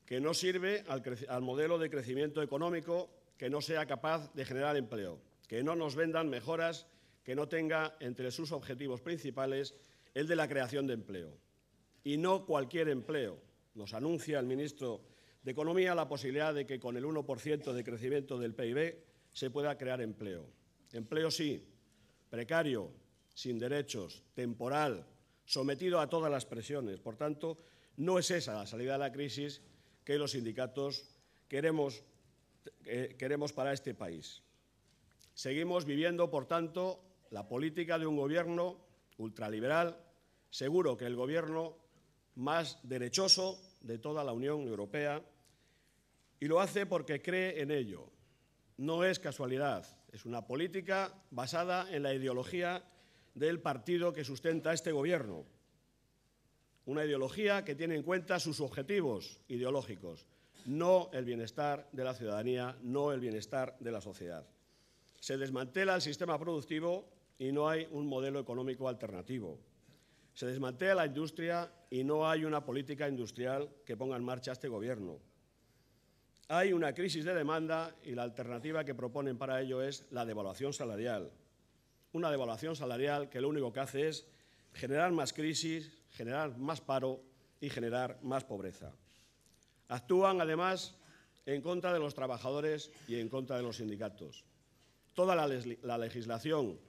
que no sirve al, modelo de crecimiento económico que no sea capaz de generar empleo, que no nos vendan mejoras que no tenga entre sus objetivos principales el de la creación de empleo. Y no cualquier empleo. Nos anuncia el ministro de Economía la posibilidad de que con el 1% de crecimiento del PIB se pueda crear empleo. Empleo sí, precario, sin derechos, temporal, sometido a todas las presiones. Por tanto, no es esa la salida de la crisis que los sindicatos queremos, eh, queremos para este país. Seguimos viviendo, por tanto, la política de un gobierno ultraliberal, seguro que el gobierno más derechoso de toda la Unión Europea, y lo hace porque cree en ello. No es casualidad, es una política basada en la ideología del partido que sustenta este gobierno, una ideología que tiene en cuenta sus objetivos ideológicos, no el bienestar de la ciudadanía, no el bienestar de la sociedad. Se desmantela el sistema productivo y no hay un modelo económico alternativo. Se desmantela la industria y no hay una política industrial que ponga en marcha este Gobierno. Hay una crisis de demanda y la alternativa que proponen para ello es la devaluación salarial. Una devaluación salarial que lo único que hace es generar más crisis, generar más paro y generar más pobreza. Actúan, además, en contra de los trabajadores y en contra de los sindicatos. Toda la, legislación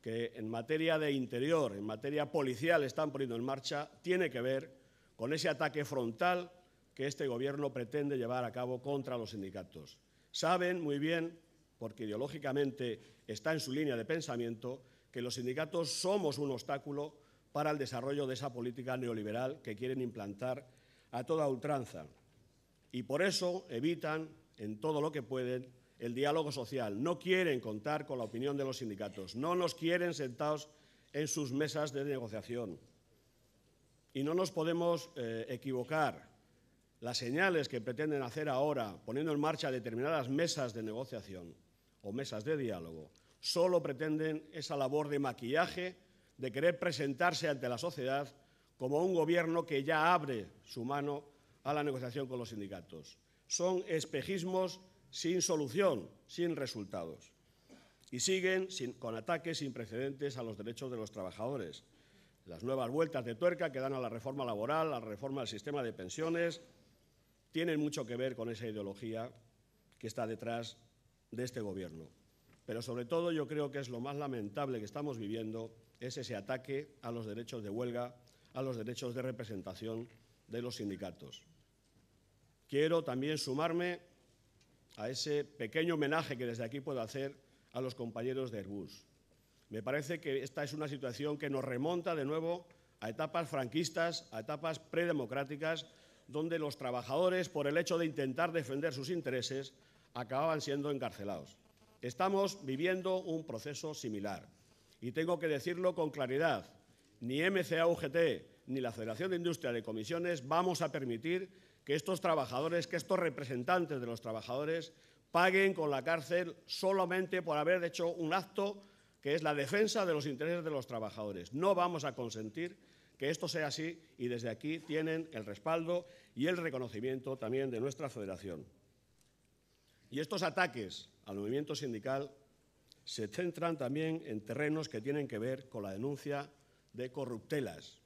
que en materia de interior, en materia policial están poniendo en marcha, tiene que ver con ese ataque frontal que este Gobierno pretende llevar a cabo contra los sindicatos. Saben muy bien, porque ideológicamente está en su línea de pensamiento, que los sindicatos somos un obstáculo para el desarrollo de esa política neoliberal que quieren implantar a toda ultranza. Y por eso evitan, en todo lo que pueden, el diálogo social. No quieren contar con la opinión de los sindicatos. No nos quieren sentados en sus mesas de negociación. Y no nos podemos eh, equivocar. Las señales que pretenden hacer ahora, poniendo en marcha determinadas mesas de negociación o mesas de diálogo, solo pretenden esa labor de maquillaje de querer presentarse ante la sociedad como un gobierno que ya abre su mano a la negociación con los sindicatos. Son espejismos sin solución, sin resultados. Y siguen con ataques sin precedentes a los derechos de los trabajadores. Las nuevas vueltas de tuerca que dan a la reforma laboral, a la reforma del sistema de pensiones, tienen mucho que ver con esa ideología que está detrás de este Gobierno. Pero sobre todo yo creo que es lo más lamentable que estamos viviendo es ese ataque a los derechos de huelga, a los derechos de representación de los sindicatos. Quiero también sumarme a ese pequeño homenaje que desde aquí puedo hacer a los compañeros de Airbus. Me parece que esta es una situación que nos remonta de nuevo a etapas franquistas, a etapas predemocráticas, donde los trabajadores, por el hecho de intentar defender sus intereses, acababan siendo encarcelados. Estamos viviendo un proceso similar. Y tengo que decirlo con claridad, ni MCA-UGT ni la Federación de Industria de Comisiones vamos a permitir que estos trabajadores, que estos representantes de los trabajadores paguen con la cárcel solamente por haber hecho un acto que es la defensa de los intereses de los trabajadores. No vamos a consentir que esto sea así y desde aquí tienen el respaldo y el reconocimiento también de nuestra federación. Y estos ataques al movimiento sindical se centran también en terrenos que tienen que ver con la denuncia de corruptelas.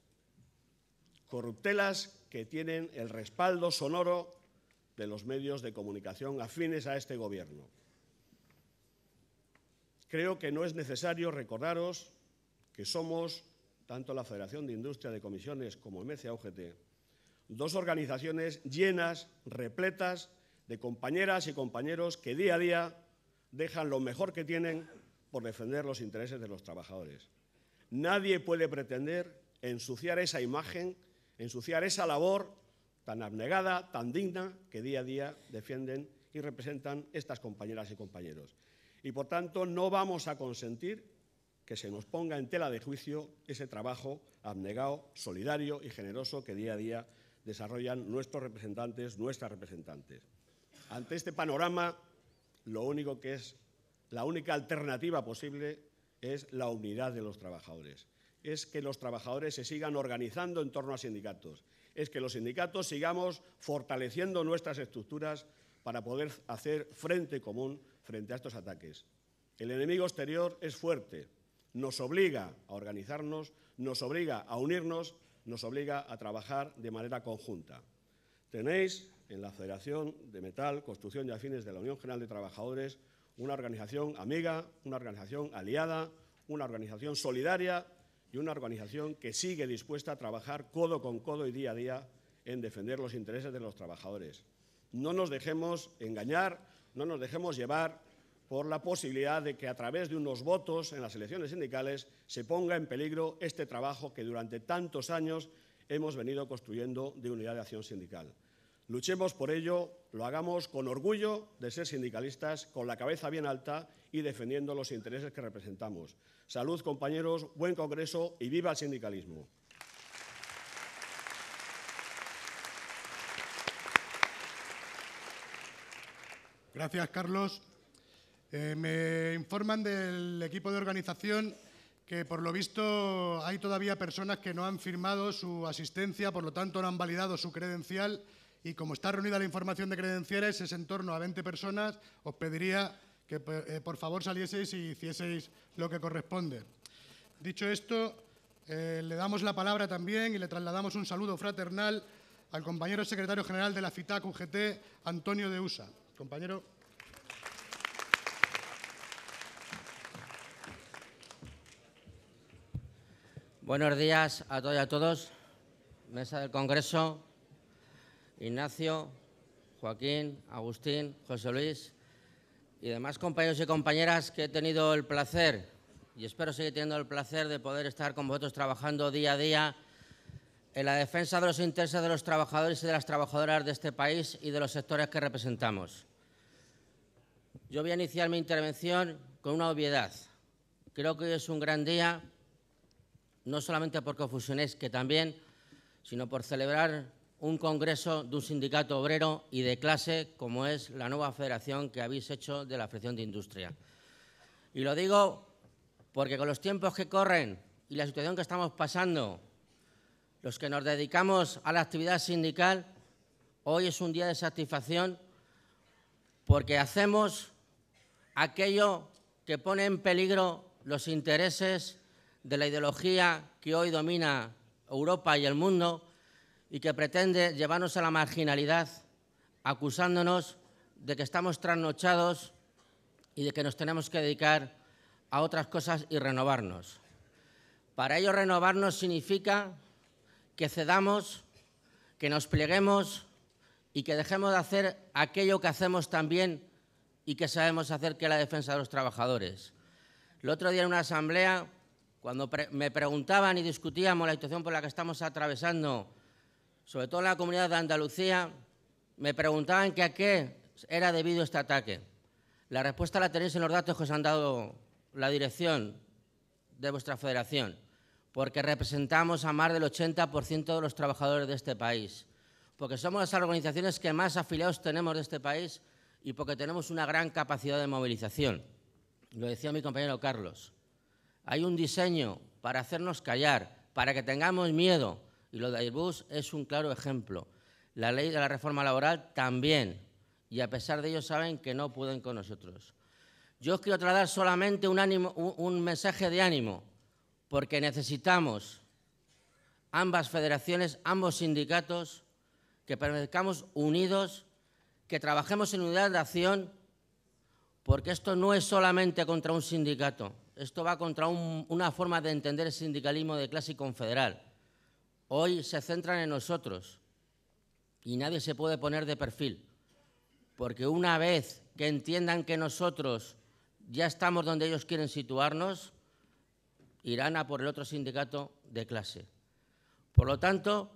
Corruptelas que tienen el respaldo sonoro de los medios de comunicación afines a este Gobierno. Creo que no es necesario recordaros que somos, tanto la Federación de Industria de Comisiones como el ugt dos organizaciones llenas, repletas de compañeras y compañeros que día a día dejan lo mejor que tienen por defender los intereses de los trabajadores. Nadie puede pretender ensuciar esa imagen, ensuciar esa labor tan abnegada, tan digna, que día a día defienden y representan estas compañeras y compañeros. Y por tanto, no vamos a consentir que se nos ponga en tela de juicio ese trabajo abnegado, solidario y generoso que día a día desarrollan nuestros representantes, nuestras representantes. Ante este panorama lo único que es, la única alternativa posible es la unidad de los trabajadores. Es que los trabajadores se sigan organizando en torno a sindicatos. Es que los sindicatos sigamos fortaleciendo nuestras estructuras para poder hacer frente común frente a estos ataques. El enemigo exterior es fuerte, nos obliga a organizarnos, nos obliga a unirnos, nos obliga a trabajar de manera conjunta. Tenéis en la Federación de Metal, Construcción y Afines de la Unión General de Trabajadores, una organización amiga, una organización aliada, una organización solidaria y una organización que sigue dispuesta a trabajar codo con codo y día a día en defender los intereses de los trabajadores. No nos dejemos engañar, no nos dejemos llevar por la posibilidad de que a través de unos votos en las elecciones sindicales se ponga en peligro este trabajo que durante tantos años hemos venido construyendo de unidad de acción sindical. Luchemos por ello, lo hagamos con orgullo de ser sindicalistas, con la cabeza bien alta y defendiendo los intereses que representamos. Salud, compañeros, buen Congreso y viva el sindicalismo. Gracias, Carlos. Eh, me informan del equipo de organización que, por lo visto, hay todavía personas que no han firmado su asistencia, por lo tanto, no han validado su credencial y como está reunida la información de credenciales, es en torno a 20 personas, os pediría que eh, por favor salieseis y hicieseis lo que corresponde. Dicho esto, eh, le damos la palabra también y le trasladamos un saludo fraternal al compañero secretario general de la FITAC UGT, Antonio de USA. Compañero. Buenos días a todos y a todos. Mesa del Congreso, Ignacio, Joaquín, Agustín, José Luis y demás compañeros y compañeras que he tenido el placer y espero seguir teniendo el placer de poder estar con vosotros trabajando día a día en la defensa de los intereses de los trabajadores y de las trabajadoras de este país y de los sectores que representamos. Yo voy a iniciar mi intervención con una obviedad. Creo que hoy es un gran día, no solamente porque fusionéis, que también, sino por celebrar un congreso de un sindicato obrero y de clase como es la nueva federación que habéis hecho de la Federación de Industria. Y lo digo porque con los tiempos que corren y la situación que estamos pasando, los que nos dedicamos a la actividad sindical, hoy es un día de satisfacción porque hacemos aquello que pone en peligro los intereses de la ideología que hoy domina Europa y el mundo y que pretende llevarnos a la marginalidad, acusándonos de que estamos trasnochados y de que nos tenemos que dedicar a otras cosas y renovarnos. Para ello renovarnos significa que cedamos, que nos pleguemos y que dejemos de hacer aquello que hacemos también y que sabemos hacer, que es la defensa de los trabajadores. El otro día en una asamblea, cuando me preguntaban y discutíamos la situación por la que estamos atravesando sobre todo en la comunidad de Andalucía, me preguntaban que a qué era debido este ataque. La respuesta la tenéis en los datos que os han dado la dirección de vuestra federación, porque representamos a más del 80% de los trabajadores de este país, porque somos las organizaciones que más afiliados tenemos de este país y porque tenemos una gran capacidad de movilización. Lo decía mi compañero Carlos. Hay un diseño para hacernos callar, para que tengamos miedo, y lo de Airbus es un claro ejemplo. La ley de la reforma laboral también. Y a pesar de ello saben que no pueden con nosotros. Yo os quiero trasladar solamente un, mensaje de ánimo, porque necesitamos ambas federaciones, ambos sindicatos, que permanezcamos unidos, que trabajemos en unidad de acción, porque esto no es solamente contra un sindicato, esto va contra una forma de entender el sindicalismo de clase confederal. Hoy se centran en nosotros y nadie se puede poner de perfil, porque una vez que entiendan que nosotros ya estamos donde ellos quieren situarnos, irán a por el otro sindicato de clase. Por lo tanto,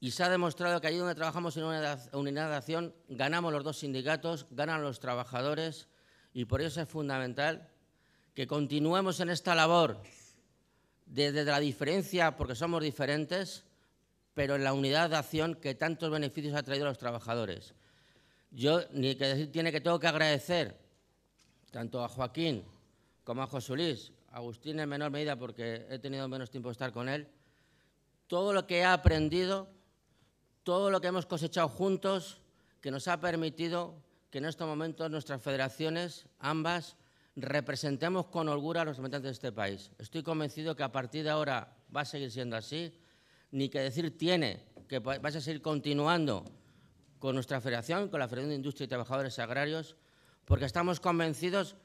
y se ha demostrado que allí donde trabajamos en una unidad de acción, ganamos los dos sindicatos, ganan los trabajadores, y por eso es fundamental que continuemos en esta labor desde la diferencia, porque somos diferentes, pero en la unidad de acción que tantos beneficios ha traído a los trabajadores. Yo ni que decir tiene que tengo que agradecer tanto a Joaquín como a José Luis, Agustín en menor medida porque he tenido menos tiempo de estar con él, todo lo que he aprendido, todo lo que hemos cosechado juntos, que nos ha permitido que en estos momentos nuestras federaciones, ambas, representemos con holgura a los representantes de este país. Estoy convencido que a partir de ahora va a seguir siendo así, ni que decir tiene que vas a seguir continuando con nuestra federación, con la Federación de Industria y Trabajadores Agrarios, porque estamos convencidos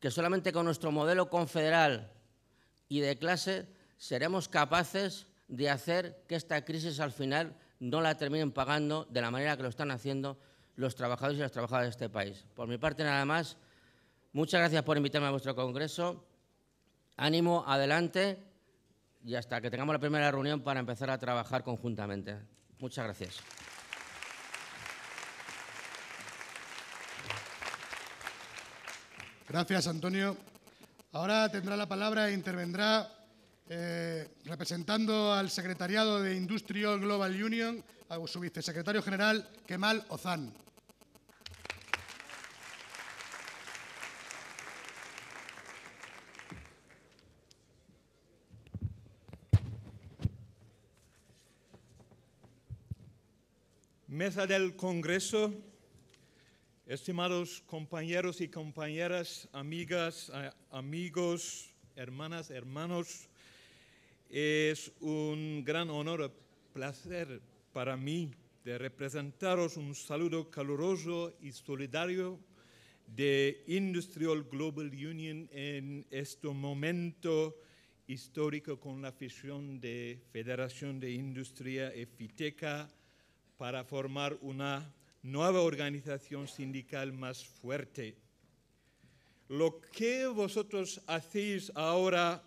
que solamente con nuestro modelo confederal y de clase seremos capaces de hacer que esta crisis al final no la terminen pagando de la manera que lo están haciendo los trabajadores y las trabajadoras de este país. Por mi parte, nada más. Muchas gracias por invitarme a vuestro congreso. Ánimo, adelante y hasta que tengamos la primera reunión para empezar a trabajar conjuntamente. Muchas gracias. Gracias, Antonio. Ahora tendrá la palabra e intervendrá eh, representando al secretariado de Industrial Global Union, a su vicesecretario general, Kemal Ozan. mesa del Congreso, estimados compañeros y compañeras, amigas, eh, amigos, hermanas, hermanos, es un gran honor, placer para mí de representaros un saludo caluroso y solidario de Industrial Global Union en este momento histórico con la fisión de Federación de Industria EFITECA para formar una nueva organización sindical más fuerte. Lo que vosotros hacéis ahora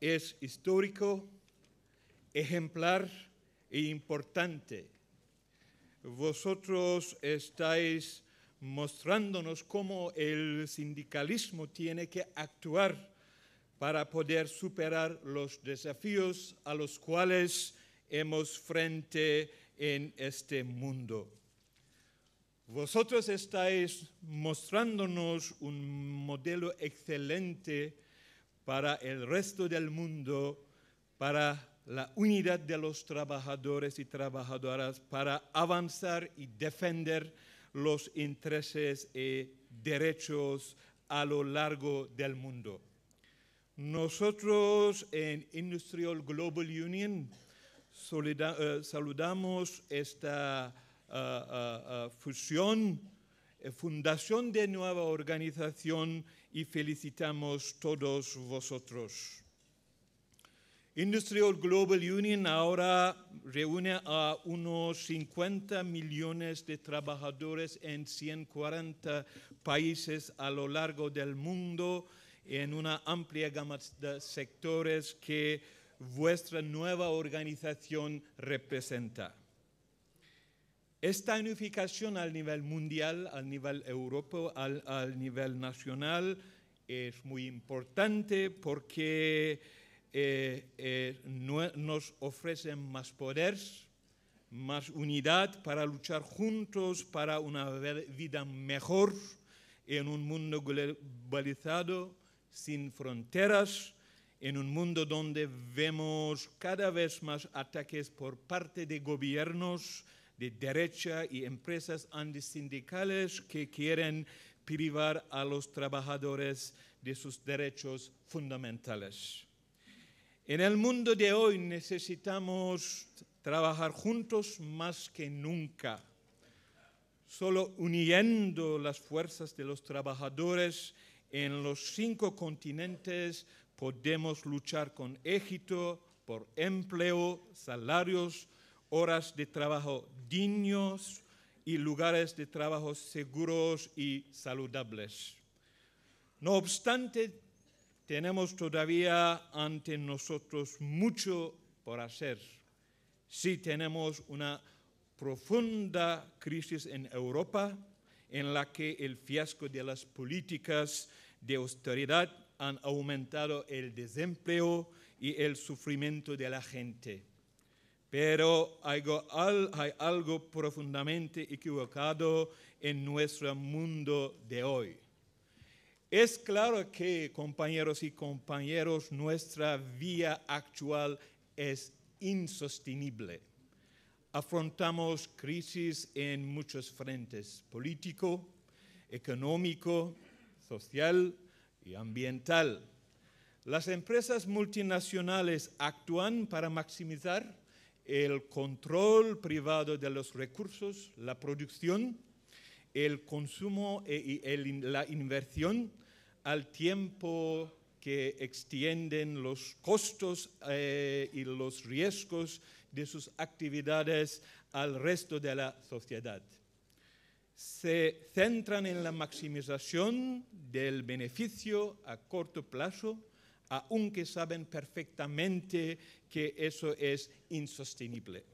es histórico, ejemplar e importante. Vosotros estáis mostrándonos cómo el sindicalismo tiene que actuar para poder superar los desafíos a los cuales hemos frente en este mundo. Vosotros estáis mostrándonos un modelo excelente para el resto del mundo, para la unidad de los trabajadores y trabajadoras, para avanzar y defender los intereses y derechos a lo largo del mundo. Nosotros en Industrial Global Union eh, saludamos esta ah, ah, ah, fusión, eh, fundación de nueva organización y felicitamos todos vosotros. Industrial Global Union ahora reúne a unos 50 millones de trabajadores en 140 países a lo largo del mundo en una amplia gama de sectores que vuestra nueva organización representa. Esta unificación al nivel mundial, al nivel europeo, al, nivel nacional es muy importante porque eh, eh, nos ofrece más poder, más unidad para luchar juntos para una vida mejor en un mundo globalizado, sin fronteras, en un mundo donde vemos cada vez más ataques por parte de gobiernos de derecha y empresas antisindicales que quieren privar a los trabajadores de sus derechos fundamentales. En el mundo de hoy necesitamos trabajar juntos más que nunca. Solo uniendo las fuerzas de los trabajadores en los cinco continentes podemos luchar con éxito por empleo, salarios, horas de trabajo dignos y lugares de trabajo seguros y saludables. No obstante, tenemos todavía ante nosotros mucho por hacer. Sí tenemos una profunda crisis en Europa en la que el fiasco de las políticas de austeridad han aumentado el desempleo y el sufrimiento de la gente. Pero hay algo, profundamente equivocado en nuestro mundo de hoy. Es claro que, compañeros y compañeros, nuestra vía actual es insostenible. Afrontamos crisis en muchos frentes, político, económico, social, y ambiental. Las empresas multinacionales actúan para maximizar el control privado de los recursos, la producción, el consumo e, y la inversión al tiempo que extienden los costos eh, y los riesgos de sus actividades al resto de la sociedad se centran en la maximización del beneficio a corto plazo, aunque saben perfectamente que eso es insostenible.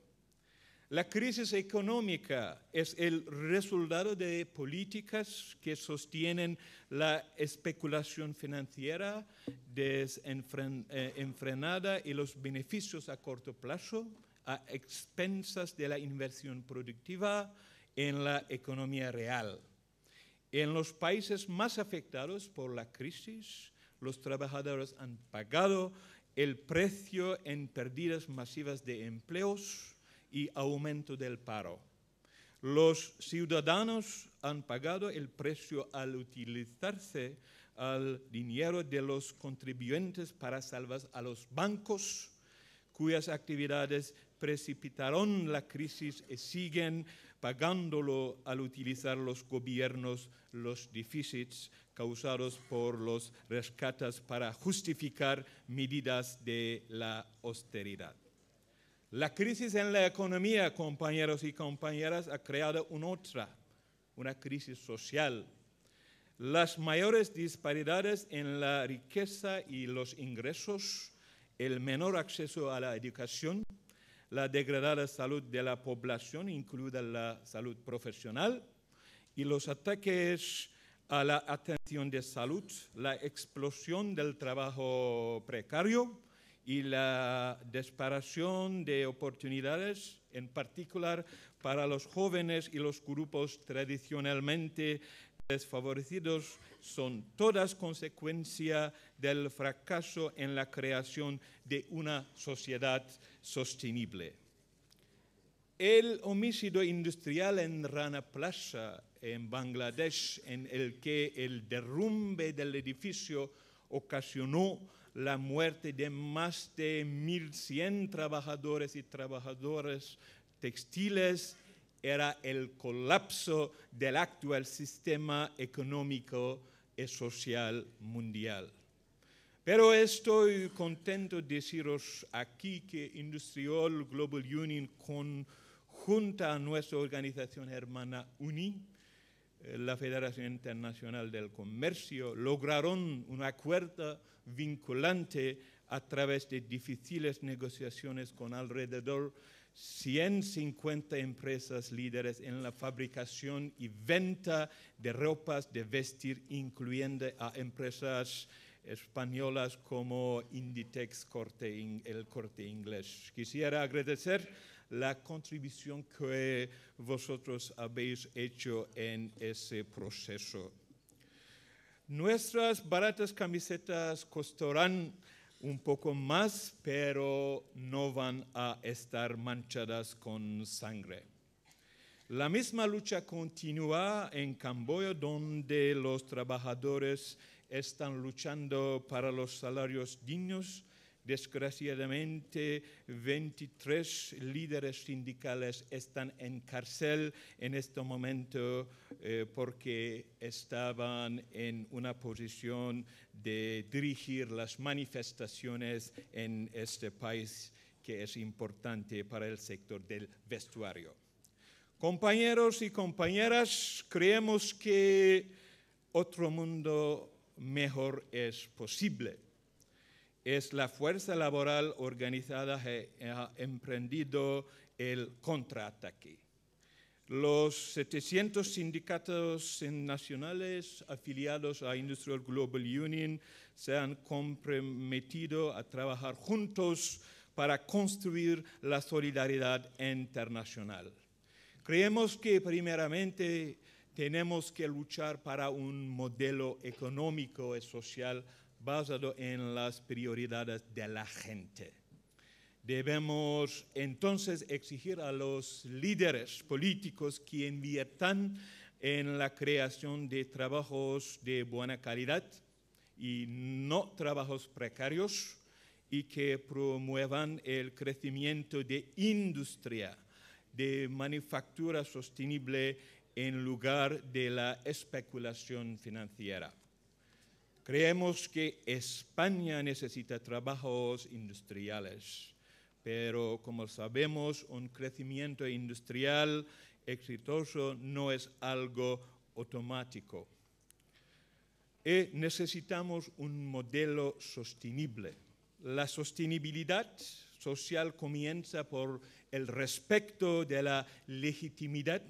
La crisis económica es el resultado de políticas que sostienen la especulación financiera desenfrenada eh, y los beneficios a corto plazo a expensas de la inversión productiva, en la economía real. En los países más afectados por la crisis, los trabajadores han pagado el precio en pérdidas masivas de empleos y aumento del paro. Los ciudadanos han pagado el precio al utilizarse al dinero de los contribuyentes para salvar a los bancos, cuyas actividades precipitaron la crisis y siguen pagándolo al utilizar los gobiernos los déficits causados por los rescates para justificar medidas de la austeridad. La crisis en la economía, compañeros y compañeras, ha creado una otra, una crisis social. Las mayores disparidades en la riqueza y los ingresos, el menor acceso a la educación, la degradada salud de la población, incluida la salud profesional, y los ataques a la atención de salud, la explosión del trabajo precario y la disparación de oportunidades, en particular para los jóvenes y los grupos tradicionalmente desfavorecidos son todas consecuencia del fracaso en la creación de una sociedad sostenible. El homicidio industrial en Rana Plaza, en Bangladesh, en el que el derrumbe del edificio ocasionó la muerte de más de 1.100 trabajadores y trabajadoras textiles, era el colapso del actual sistema económico y social mundial. Pero estoy contento de deciros aquí que Industrial Global Union junto a nuestra organización hermana UNI, eh, la Federación Internacional del Comercio, lograron un acuerdo vinculante a través de difíciles negociaciones con alrededor 150 empresas líderes en la fabricación y venta de ropas de vestir, incluyendo a empresas españolas como Inditex, corte, el corte inglés. Quisiera agradecer la contribución que vosotros habéis hecho en ese proceso. Nuestras baratas camisetas costarán un poco más, pero no van a estar manchadas con sangre. La misma lucha continúa en Camboya, donde los trabajadores están luchando para los salarios dignos, Desgraciadamente, 23 líderes sindicales están en cárcel en este momento eh, porque estaban en una posición de dirigir las manifestaciones en este país que es importante para el sector del vestuario. Compañeros y compañeras, creemos que otro mundo mejor es posible es la fuerza laboral organizada que ha emprendido el contraataque. Los 700 sindicatos nacionales afiliados a Industrial Global Union se han comprometido a trabajar juntos para construir la solidaridad internacional. Creemos que primeramente tenemos que luchar para un modelo económico y social basado en las prioridades de la gente. Debemos entonces exigir a los líderes políticos que inviertan en la creación de trabajos de buena calidad y no trabajos precarios y que promuevan el crecimiento de industria, de manufactura sostenible en lugar de la especulación financiera. Creemos que España necesita trabajos industriales, pero como sabemos, un crecimiento industrial exitoso no es algo automático. necesitamos un modelo sostenible. La sostenibilidad social comienza por el respeto de la legitimidad,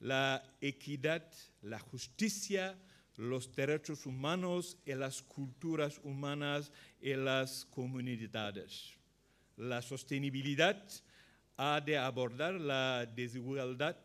la equidad, la justicia, los derechos humanos y las culturas humanas y las comunidades. La sostenibilidad ha de abordar la desigualdad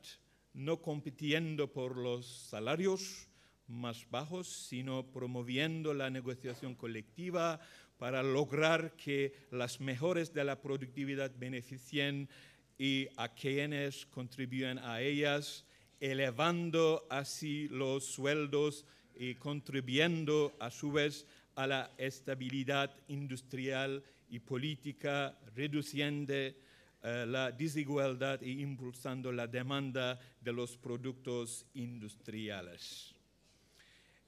no compitiendo por los salarios más bajos, sino promoviendo la negociación colectiva para lograr que las mejores de la productividad beneficien y a quienes contribuyen a ellas, elevando así los sueldos y contribuyendo a su vez a la estabilidad industrial y política, reduciendo eh, la desigualdad e impulsando la demanda de los productos industriales.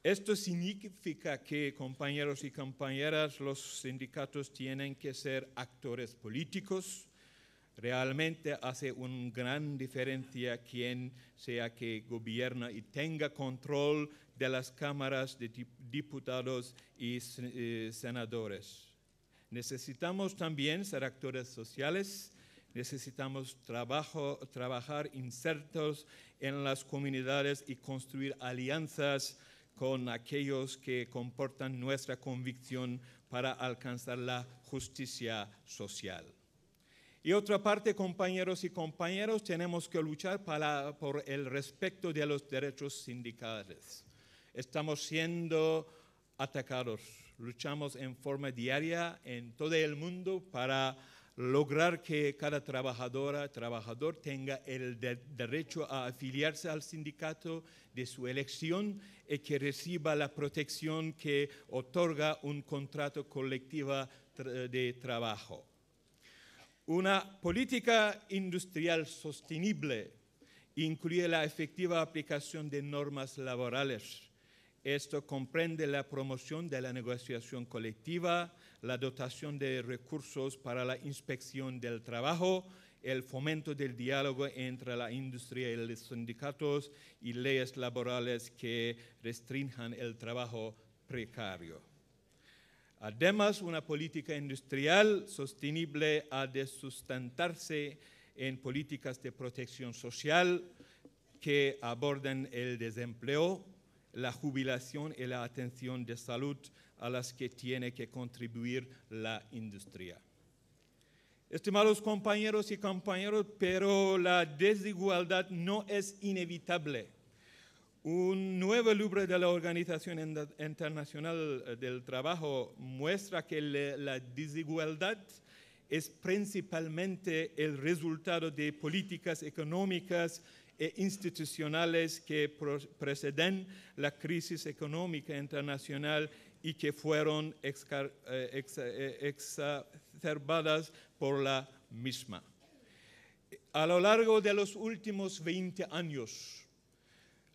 Esto significa que, compañeros y compañeras, los sindicatos tienen que ser actores políticos. Realmente hace una gran diferencia quien sea que gobierna y tenga control de las cámaras de diputados y eh, senadores. Necesitamos también ser actores sociales, necesitamos trabajar insertos en las comunidades y construir alianzas con aquellos que comportan nuestra convicción para alcanzar la justicia social. Y otra parte, compañeros y compañeras, tenemos que luchar por el respeto de los derechos sindicales estamos siendo atacados. Luchamos en forma diaria en todo el mundo para lograr que cada trabajadora, trabajador tenga el derecho a afiliarse al sindicato de su elección y que reciba la protección que otorga un contrato colectivo de trabajo. Una política industrial sostenible incluye la efectiva aplicación de normas laborales esto comprende la promoción de la negociación colectiva, la dotación de recursos para la inspección del trabajo, el fomento del diálogo entre la industria y los sindicatos y leyes laborales que restrinjan el trabajo precario. Además, una política industrial sostenible ha de sustentarse en políticas de protección social que aborden el desempleo, la jubilación y la atención de salud a las que tiene que contribuir la industria. Estimados compañeros y compañeras, pero la desigualdad no es inevitable. Un nuevo libro de la Organización Internacional eh, del Trabajo muestra que la desigualdad es principalmente el resultado de políticas económicas, e institucionales que preceden la crisis económica internacional y que fueron eh, eh, exacerbadas por la misma. A lo largo de los últimos 20 años,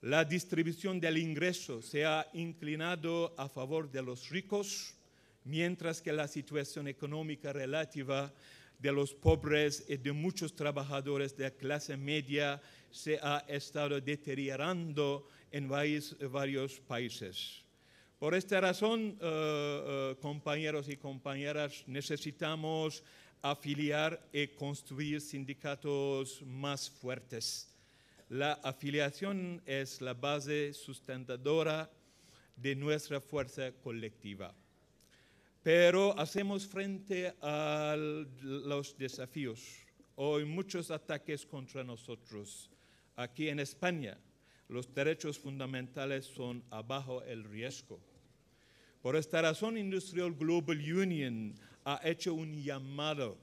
la distribución del ingreso se ha inclinado a favor de los ricos, mientras que la situación económica relativa de los pobres y de muchos trabajadores de clase media se ha estado deteriorando en varios, países. Por esta razón, eh, eh, compañeros y compañeras, necesitamos afiliar y construir sindicatos más fuertes. La afiliación es la base sustentadora de nuestra fuerza colectiva. Pero hacemos frente a los desafíos. Hoy muchos ataques contra nosotros Aquí en España, los derechos fundamentales son abajo el riesgo. Por esta razón, Industrial Global Union ha hecho un llamado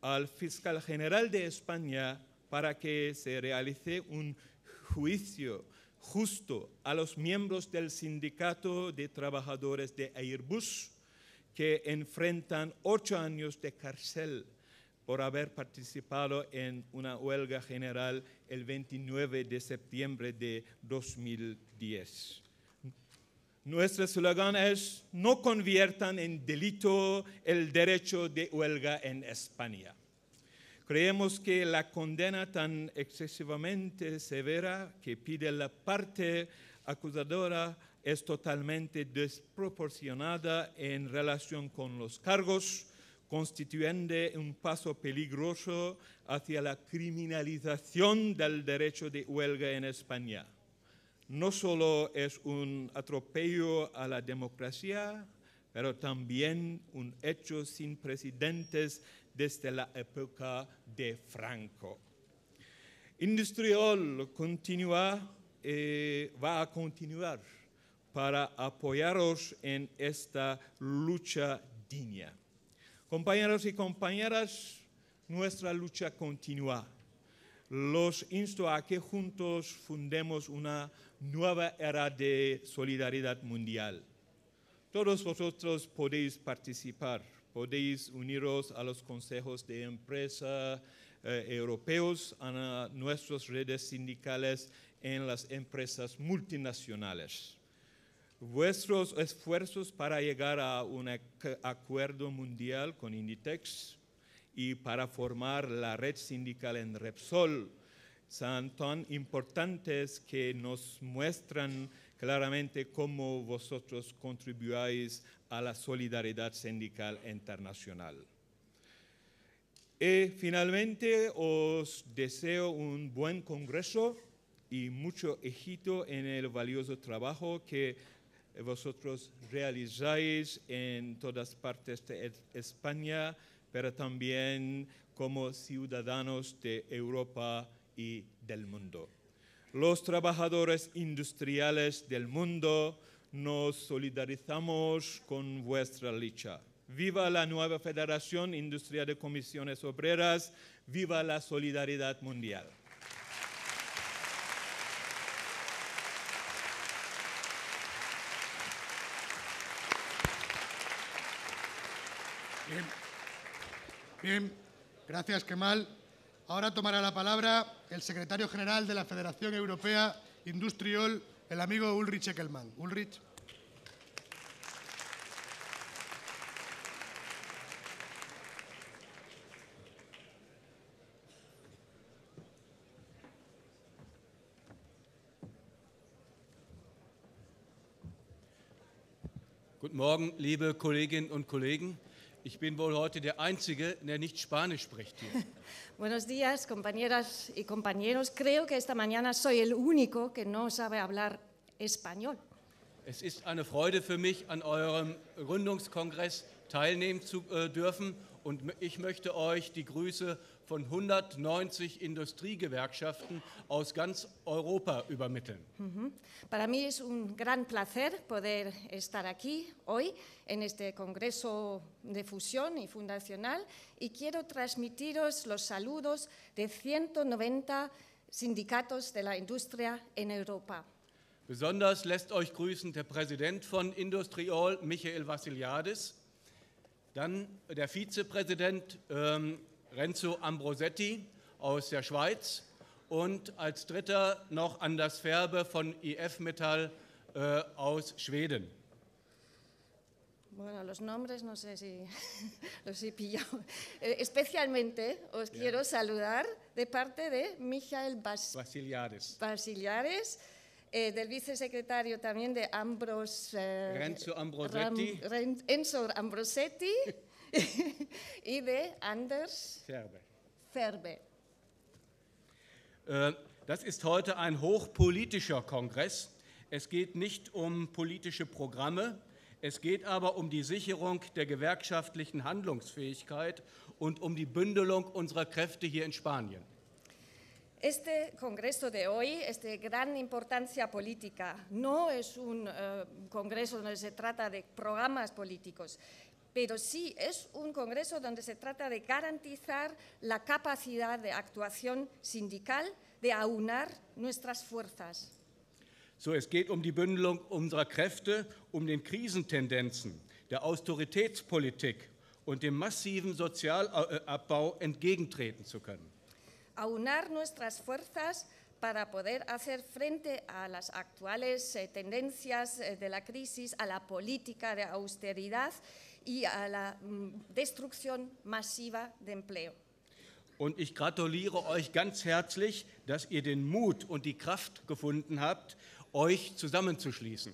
al fiscal general de España para que se realice un juicio justo a los miembros del sindicato de trabajadores de Airbus que enfrentan ocho años de cárcel por haber participado en una huelga general el 29 de septiembre de 2010. Nuestro eslogan es, no conviertan en delito el derecho de huelga en España. Creemos que la condena tan excesivamente severa que pide la parte acusadora es totalmente desproporcionada en relación con los cargos, constituyendo un paso peligroso hacia la criminalización del derecho de huelga en España. No solo es un atropello a la democracia, pero también un hecho sin precedentes desde la época de Franco. Industrial continúa, y eh, va a continuar para apoyaros en esta lucha digna. Compañeros y compañeras, nuestra lucha continúa. Los insto a que juntos fundemos una nueva era de solidaridad mundial. Todos vosotros podéis participar, podéis uniros a los consejos de empresas eh, europeos, a nuestras redes sindicales en las empresas multinacionales vuestros esfuerzos para llegar a un acuerdo mundial con Inditex y para formar la red sindical en Repsol son tan importantes que nos muestran claramente cómo vosotros contribuís a la solidaridad sindical internacional. Y finalmente os deseo un buen congreso y mucho éxito en el valioso trabajo que eh, vosotros realizáis en todas partes de España, pero también como ciudadanos de Europa y del mundo. Los trabajadores industriales del mundo nos solidarizamos con vuestra lucha. Viva la nueva Federación Industrial de Comisiones Obreras, viva la solidaridad mundial. Bien, gracias, Kemal. Ahora tomará la palabra el secretario general de la Federación Europea Industrial, el amigo Ulrich Eckelmann. Ulrich. Guten Morgen, liebe Kolleginnen Ich bin wohl heute der Einzige, der nicht Spanisch spricht hier. Buenos días, compañeras y compañeros. Creo que esta mañana soy el único que no sabe hablar español. Es ist eine Freude für mich, an eurem Gründungskongress teilnehmen zu äh, dürfen. Und ich möchte euch die Grüße von 190 Industriegewerkschaften aus ganz Europa übermitteln. Mhm. Para mí es un gran placer poder estar aquí hoy en este Congreso de Fusión y Fundacional y quiero transmitiros los saludos de 190 sindicatos de la industria en Europa. Besonders lässt euch grüßen der Präsident von Industriol, Michael Vassiliadis, dann der Vizepräsident ähm, Renzo Ambrosetti aus der Schweiz und als dritter noch Anders Färbe von IF Metall äh, aus Schweden. Bueno, los nombres no sé si los he pillado. Eh, especialmente os yeah. quiero saludar de parte de Michael Bas Basiliares, Basiliares eh, del vicesecretario también de Ambros, eh, Renzo Ambrosetti. Ram Renzo Ambrosetti Ewe, Anders. Ferbe. Ferbe. Äh, das ist heute ein hochpolitischer Kongress. Es geht nicht um politische Programme, es geht aber um die Sicherung der gewerkschaftlichen Handlungsfähigkeit und um die Bündelung unserer Kräfte hier in Spanien. Este congreso de hoy es de gran importancia política. No es un eh, congreso donde se trata de programas políticos. pero sí es un Congreso donde se trata de garantizar la capacidad de actuación sindical, de aunar nuestras fuerzas. So, es geht um die Bündelung unserer Kräfte, um den Krisentendenzen, der autoritätspolitik und dem massiven Sozialabbau entgegentreten zu können. Aunar nuestras fuerzas para poder hacer frente a las actuales eh, tendencias eh, de la crisis, a la política de austeridad y a la mm, destrucción masiva de empleo. Und ich gratuliere euch ganz herzlich, dass ihr den Mut und die Kraft gefunden habt, euch zusammenzuschließen.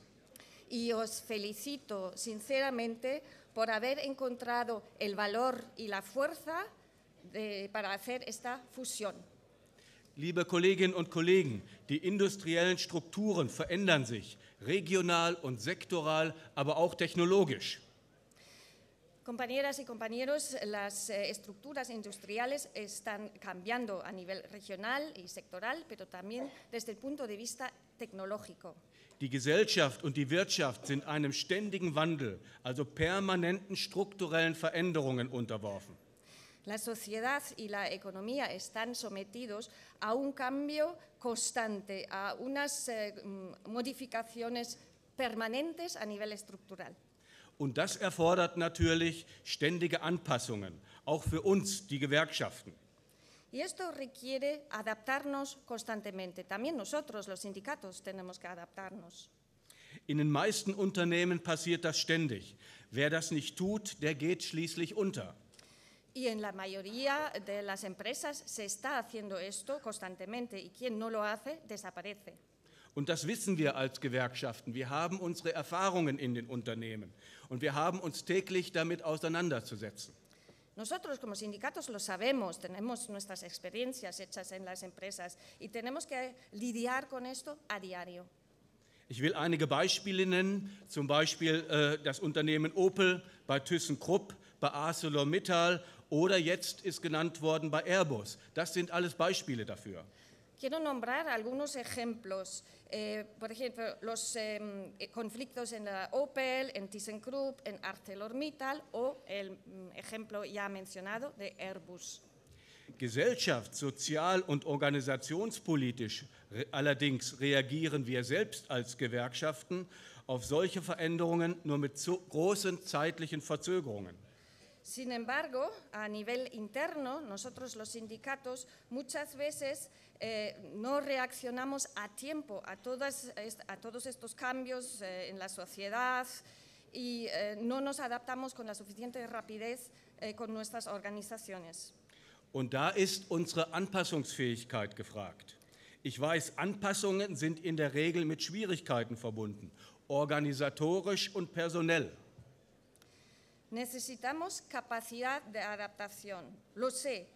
Y os felicito sinceramente por haber encontrado el valor y la fuerza de, para hacer esta fusión. Liebe Kolleginnen und Kollegen, die industriellen Strukturen verändern sich, regional und sektoral, aber auch technologisch. Compañeras y compañeros, las eh, estructuras industriales están cambiando a nivel regional y sectoral, pero también desde el punto de vista tecnológico. La sociedad y la economía están sometidos a un cambio constante, a unas eh, mm, modificaciones permanentes a nivel estructural. Und das erfordert natürlich ständige Anpassungen, auch für uns, die Gewerkschaften. Y esto requiere adaptarnos constantemente. También nosotros, los sindicatos, tenemos que adaptarnos. In den meisten Unternehmen passiert das ständig. Wer das nicht tut, der geht schließlich unter. Y en la mayoría de las empresas se está haciendo esto constantemente y quien no lo hace desaparece. Und das wissen wir als Gewerkschaften. Wir haben unsere Erfahrungen in den Unternehmen und wir haben uns täglich damit auseinanderzusetzen. Nosotros como sindicatos lo sabemos, tenemos nuestras experiencias hechas en las empresas y tenemos que lidiar con esto a diario. Ich will einige Beispiele nennen, zum Beispiel äh, das Unternehmen Opel bei ThyssenKrupp, bei ArcelorMittal oder jetzt ist genannt worden bei Airbus. Das sind alles Beispiele dafür. Quiero nombrar algunos ejemplos. Eh, por ejemplo, los eh, conflictos en la Opel, en ThyssenKrupp, en ArcelorMittal o el mm, ejemplo ya mencionado de Airbus. Gesellschaft, sozial und organisationspolitisch allerdings reagieren wir selbst als Gewerkschaften auf solche Veränderungen nur mit zu großen zeitlichen Verzögerungen. Sin embargo, a nivel interno, nosotros los sindicatos muchas veces eh, no reaccionamos a tiempo a, todas, a todos estos cambios eh, en la sociedad y eh, no nos adaptamos con la suficiente rapidez eh, con nuestras organizaciones. Und da ist unsere Anpassungsfähigkeit gefragt. Ich weiß, Anpassungen sind in der Regel mit Schwierigkeiten verbunden, organisatorisch und personell. Necesitamos capacidad de adaptación. Lo sé,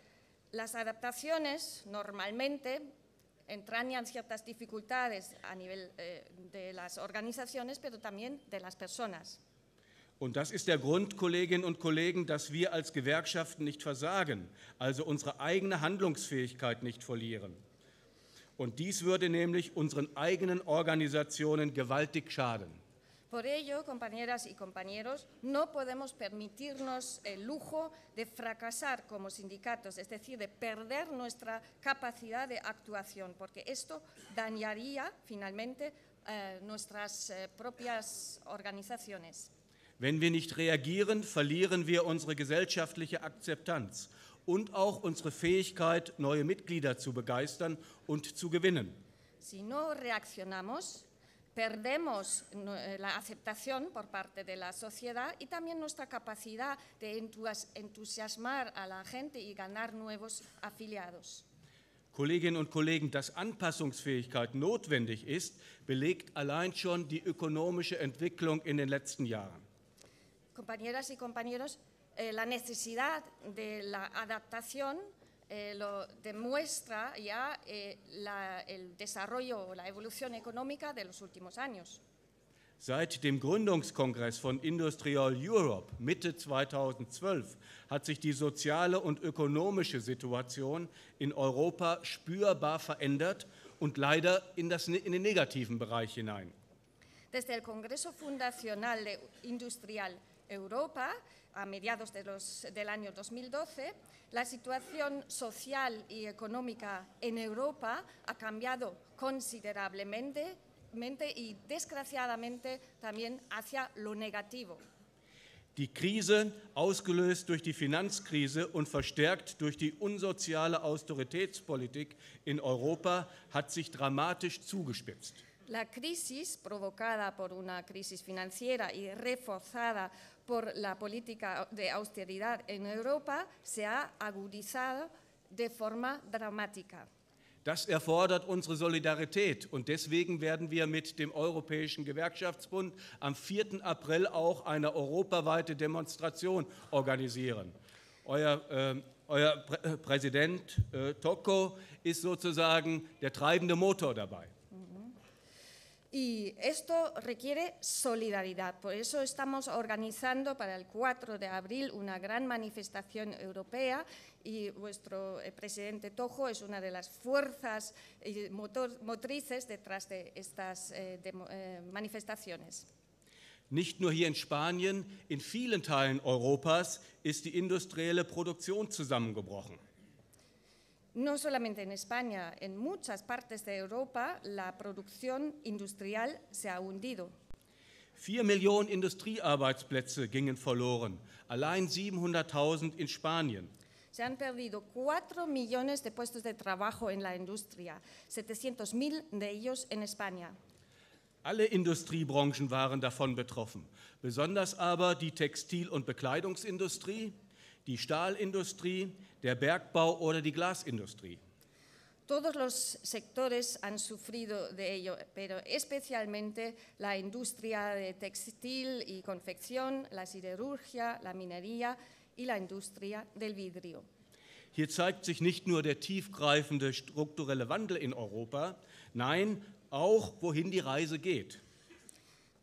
Las adaptaciones normalmente entrañan ciertas dificultades a nivel eh, de las organizaciones, pero también de las personas. Und das ist der Grund, Kolleginnen und Kollegen, dass wir als Gewerkschaften nicht versagen, also unsere eigene Handlungsfähigkeit nicht verlieren. Und dies würde nämlich unseren eigenen Organisationen gewaltig schaden. Por ello, compañeras y compañeros, no podemos permitirnos el lujo de fracasar como sindicatos, es decir, de perder nuestra capacidad de actuación, porque esto dañaría finalmente eh, nuestras eh, propias organizaciones. Wenn wir nicht reagieren, verlieren wir unsere gesellschaftliche Akzeptanz und auch unsere Fähigkeit, neue Mitglieder zu begeistern und zu gewinnen. Si no reaccionamos, perdemos eh, la aceptación por parte de la sociedad y también nuestra capacidad de entusiasmar a la gente y ganar nuevos afiliados. Kolleginnen und Kollegen, dass Anpassungsfähigkeit notwendig ist, belegt allein schon die ökonomische Entwicklung in den letzten Jahren. Compañeras y compañeros, eh, la necesidad de la adaptación eh, lo demuestra ya eh, la, el desarrollo o la evolución económica de los últimos años. Seit dem Gründungskongress von Industrial Europe Mitte 2012 hat sich die soziale und ökonomische Situation in Europa spürbar verändert und leider in, das, in den negativen Bereich hinein. Desde el Congreso Fundacional de Industrial Europa a mediados de los, del año 2012 La situación social y económica en Europa ha cambiado considerablemente y desgraciadamente también hacia lo negativo. Die Krise, ausgelöst durch die Finanzkrise und verstärkt durch die unsoziale Austeritätspolitik in Europa, hat sich dramatisch zugespitzt. La crisis provocada por una crisis financiera y reforzada por la política de austeridad en Europa se ha agudizado de forma dramática. Das erfordert unsere Solidarität und deswegen werden wir mit dem Europäischen Gewerkschaftsbund am 4. April auch eine europaweite Demonstration organisieren. Euer, äh, euer Prä äh, Präsident äh, Tocco ist sozusagen der treibende Motor dabei. Y esto requiere solidaridad, por eso estamos organizando para el 4 de abril una gran manifestación europea y vuestro eh, presidente Tojo es una de las fuerzas eh, motrices detrás de estas eh, manifestaciones. Nicht nur hier in Spanien, in vielen Teilen Europas ist die industrielle Produktion zusammengebrochen. no solamente en España, en muchas partes de Europa la producción industrial se ha hundido. Vier Millionen Industriearbeitsplätze gingen verloren, allein 700.000 in Spanien. Se han perdido 4 millones de puestos de trabajo en la industria, 700.000 de ellos en España. Alle Industriebranchen waren davon betroffen, besonders aber die Textil- und Bekleidungsindustrie, die Stahlindustrie, der Bergbau oder die Glasindustrie. Todos los sectores han sufrido de ello, pero especialmente la industria de textil y confección, la siderurgia, la minería y la industria del vidrio. Hier zeigt sich nicht nur der tiefgreifende strukturelle Wandel in Europa, nein, auch wohin die Reise geht.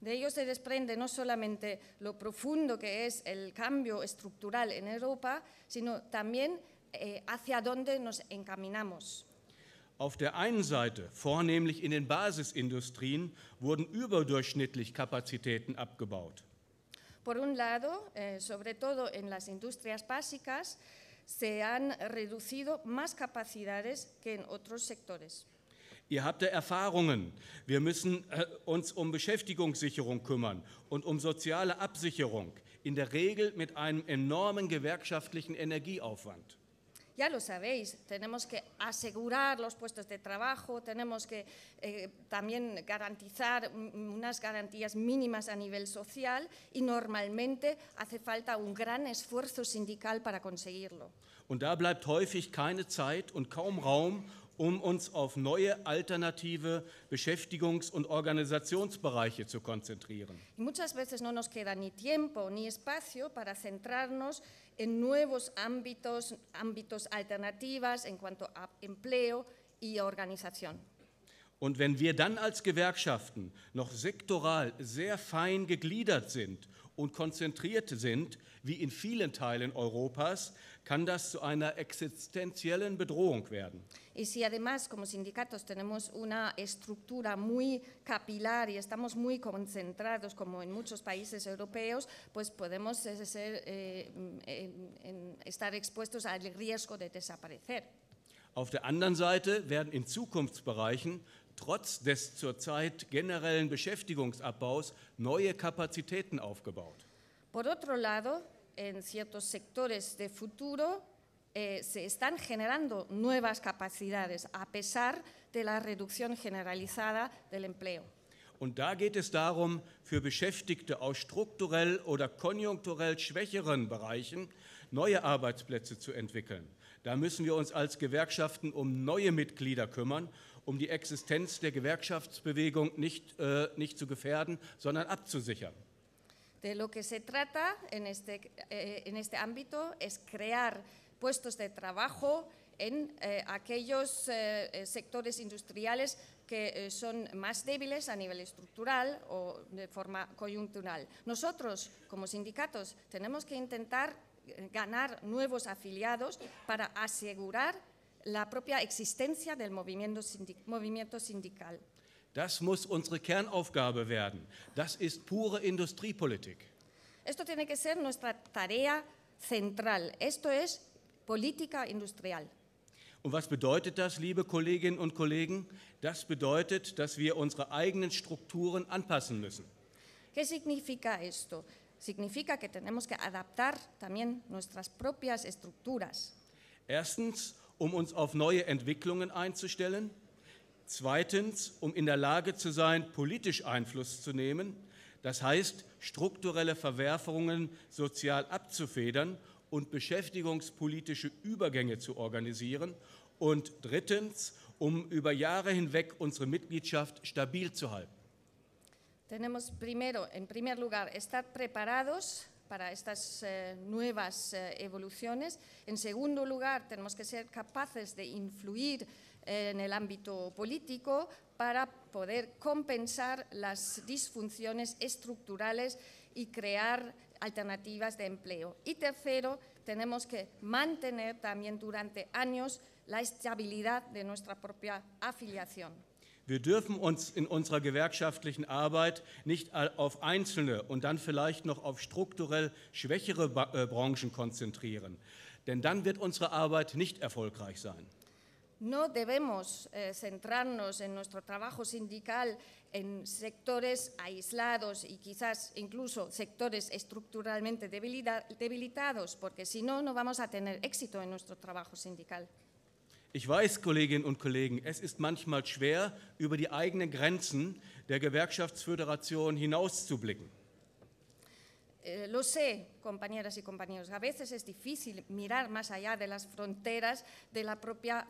De ello se desprende no solamente lo profundo que es el cambio estructural en Europa, sino también eh, hacia dónde nos encaminamos. Por un lado, eh, sobre todo en las industrias básicas, se han reducido más capacidades que en otros sectores. Ihr habt Erfahrungen. Wir müssen äh, uns um Beschäftigungssicherung kümmern und um soziale Absicherung. In der Regel mit einem enormen gewerkschaftlichen Energieaufwand. Ya lo sabéis, tenemos que asegurar los puestos de trabajo, tenemos que eh, también garantizar unas garantías mínimas a nivel social y normalmente hace falta un gran esfuerzo sindical para conseguirlo. Und da bleibt häufig keine Zeit und kaum Raum, um uns auf neue alternative Beschäftigungs- und Organisationsbereiche zu konzentrieren. muchas veces no nos queda ni tiempo ni espacio para centrarnos en nuevos ámbitos, ámbitos alternativas en cuanto a empleo y organización. Und wenn wir dann als Gewerkschaften noch sektoral sehr fein gegliedert sind und konzentriert sind, wie in vielen Teilen Europas, kann das zu einer existenziellen Bedrohung werden. Y si además como sindicatos tenemos una estructura muy capilar y estamos muy concentrados como en muchos países europeos, pues podemos ser, eh, mm, en, en, estar expuestos al riesgo de desaparecer. Auf der anderen Seite werden in Zukunftsbereichen trotz des zurzeit generellen Beschäftigungsabbaus neue Kapazitäten aufgebaut. Por otro lado, en ciertos sectores de futuro eh, se están generando nuevas capacidades a pesar de la reducción generalizada del empleo. Und da geht es darum, für Beschäftigte aus strukturell oder konjunkturell schwächeren Bereichen neue Arbeitsplätze zu entwickeln. Da müssen wir uns als Gewerkschaften um neue Mitglieder kümmern Um die Existenz der Gewerkschaftsbewegung nicht, äh, nicht zu gefährden, sondern abzusichern. De lo que se trata en este, eh, en este ámbito es crear puestos de trabajo en eh, aquellos eh, sectores industriales que son más débiles a nivel estructural o de forma coyuntural. Nosotros, como sindicatos, tenemos que intentar ganar nuevos afiliados para asegurar la propia existencia del movimiento, sindic movimiento sindical. Das muss unsere Kernaufgabe werden. Das ist pure Industriepolitik. Esto tiene que ser nuestra tarea central. Esto es política industrial. Und was bedeutet das, liebe Kolleginnen und Kollegen? Das bedeutet, dass wir unsere eigenen Strukturen anpassen müssen. ¿Qué significa esto? Significa que tenemos que adaptar también nuestras propias estructuras. Erstens, um uns auf neue Entwicklungen einzustellen. Zweitens, um in der Lage zu sein, politisch Einfluss zu nehmen, das heißt strukturelle Verwerfungen sozial abzufedern und beschäftigungspolitische Übergänge zu organisieren. Und drittens, um über Jahre hinweg unsere Mitgliedschaft stabil zu halten. Tenemos primero, en primer lugar, estar preparados para estas eh, nuevas eh, evoluciones. En segundo lugar, tenemos que ser capaces de influir eh, en el ámbito político para poder compensar las disfunciones estructurales y crear alternativas de empleo. Y tercero, tenemos que mantener también durante años la estabilidad de nuestra propia afiliación. Wir dürfen uns in unserer gewerkschaftlichen Arbeit nicht auf einzelne und dann vielleicht noch auf strukturell schwächere äh, Branchen konzentrieren, denn dann wird unsere Arbeit nicht erfolgreich sein. No debemos eh, centrarnos en nuestro trabajo sindical en sectores aislados y quizás incluso sectores estructuralmente debilitados, porque si no, no vamos a tener éxito en nuestro trabajo sindical. Ich weiß, Kolleginnen und Kollegen, es ist manchmal schwer, über die eigenen Grenzen der Gewerkschaftsföderation hinauszublicken. Eh, lo sé, compañeras y compañeros, a veces es difícil mirar más allá de las fronteras de la propia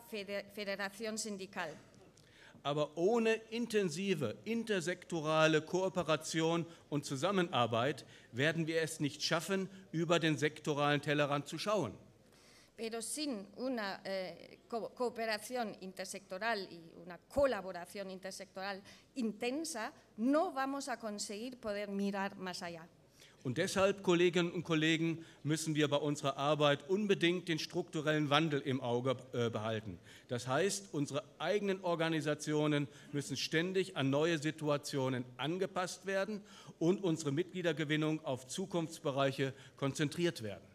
Federación Sindical. Aber ohne intensive intersektorale Kooperation und Zusammenarbeit werden wir es nicht schaffen, über den sektoralen Tellerrand zu schauen pero sin una eh, co cooperación intersectoral y una colaboración intersectoral intensa, no vamos a conseguir poder mirar más allá. Und deshalb, Kolleginnen und Kollegen, müssen wir bei unserer Arbeit unbedingt den strukturellen Wandel im Auge äh, behalten. Das heißt, unsere eigenen Organisationen müssen ständig an neue Situationen angepasst werden und unsere Mitgliedergewinnung auf Zukunftsbereiche konzentriert werden.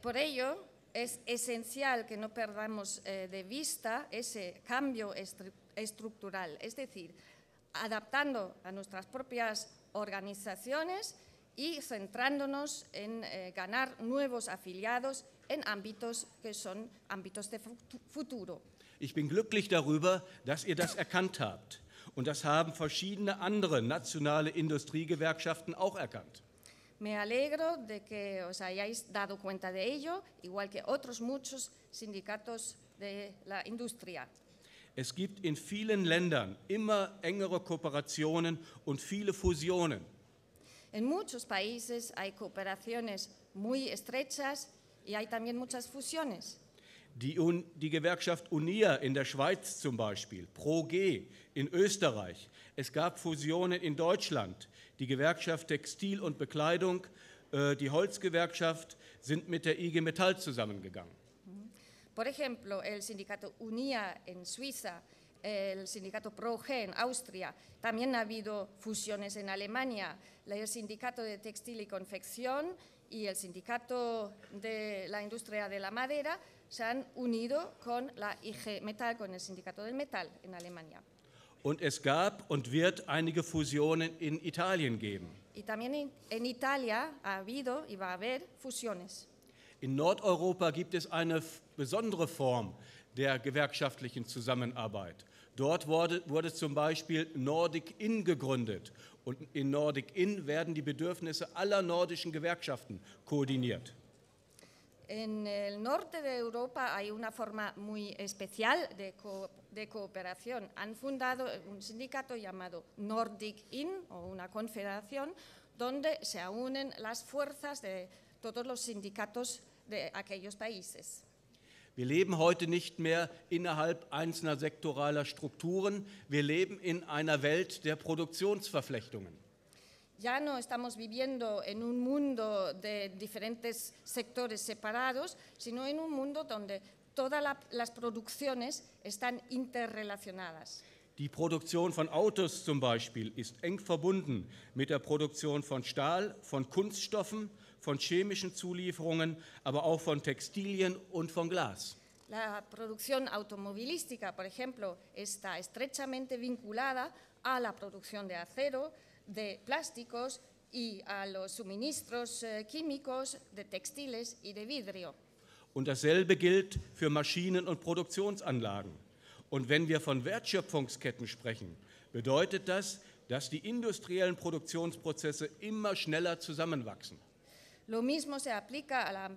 Por ello, es esencial que no perdamos eh, de vista ese cambio estructural, es decir, adaptando a nuestras propias organizaciones y centrándonos en eh, ganar nuevos afiliados en ámbitos que son ámbitos de futuro. Ich bin glücklich darüber, dass ihr das erkannt habt. Und das haben verschiedene andere nationale Industriegewerkschaften auch erkannt. Me alegro de que os hayáis dado cuenta de ello, igual que otros muchos sindicatos de la industria. Es gibt in vielen Ländern immer engere Kooperationen und viele Fusionen. En muchos países hay cooperaciones muy estrechas y hay también muchas fusiones. Die, Un die Gewerkschaft UNIA in der Schweiz zum Beispiel, ProG in Österreich. Es gab Fusionen in Deutschland. die Gewerkschaft Textil und Bekleidung, äh, die Holzgewerkschaft sind mit der IG Metall zusammengegangen. Mhm. Por ejemplo, el sindicato UNIA en Suiza, el sindicato ProG en Austria, también ha habido fusiones en Alemania, el sindicato de textil y confección y el sindicato de la industria de la madera se han unido con la IG Metal, con el sindicato del metal en Alemania. Und es gab und wird einige Fusionen in Italien geben. Y también en, Italia ha habido y va a haber fusiones. In Nordeuropa gibt es eine besondere Form der gewerkschaftlichen Zusammenarbeit. Dort wurde, wurde zum Beispiel Nordic In gegründet und in Nordic In werden die Bedürfnisse aller nordischen Gewerkschaften koordiniert. En el norte de Europa hay una forma muy especial de co de cooperación. Han fundado un sindicato llamado Nordic In o una confederación donde se unen las fuerzas de todos los sindicatos de aquellos países. Wir leben heute nicht mehr innerhalb einzelner sektoraler Strukturen, wir leben in einer Welt der Produktionsverflechtungen. Ya no estamos viviendo en un mundo de diferentes sectores separados, sino en un mundo donde todas la, las producciones están interrelacionadas. Die Produktion von Autos zum Beispiel ist eng verbunden mit der Produktion von Stahl, von Kunststoffen, von chemischen Zulieferungen, aber auch von Textilien und von Glas. La producción automovilística, por ejemplo, está estrechamente vinculada a la producción de acero, de plásticos y a los suministros eh, químicos, de textiles y de vidrio. Und dasselbe gilt für Maschinen und Produktionsanlagen. Und wenn wir von Wertschöpfungsketten sprechen, bedeutet das, dass die industriellen Produktionsprozesse immer schneller zusammenwachsen. Lo mismo se aplica a la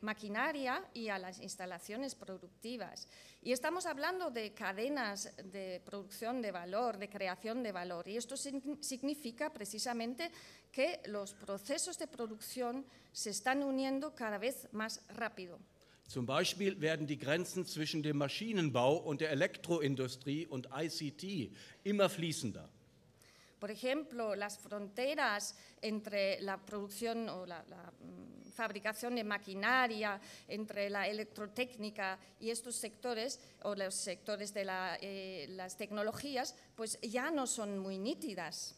maquinaria y a las instalaciones productivas. Y estamos hablando de cadenas de producción de valor, de creación de valor. Y esto significa precisamente que los procesos de producción se están uniendo cada vez más rápido. Zum Beispiel werden die Grenzen zwischen dem Maschinenbau und der Elektroindustrie und ICT immer fließender. Por ejemplo, las fronteras entre la producción o la, la mm, fabricación de maquinaria, entre la electrotécnica y estos sectores, o los sectores de la, eh, las tecnologías, pues ya no son muy nítidas.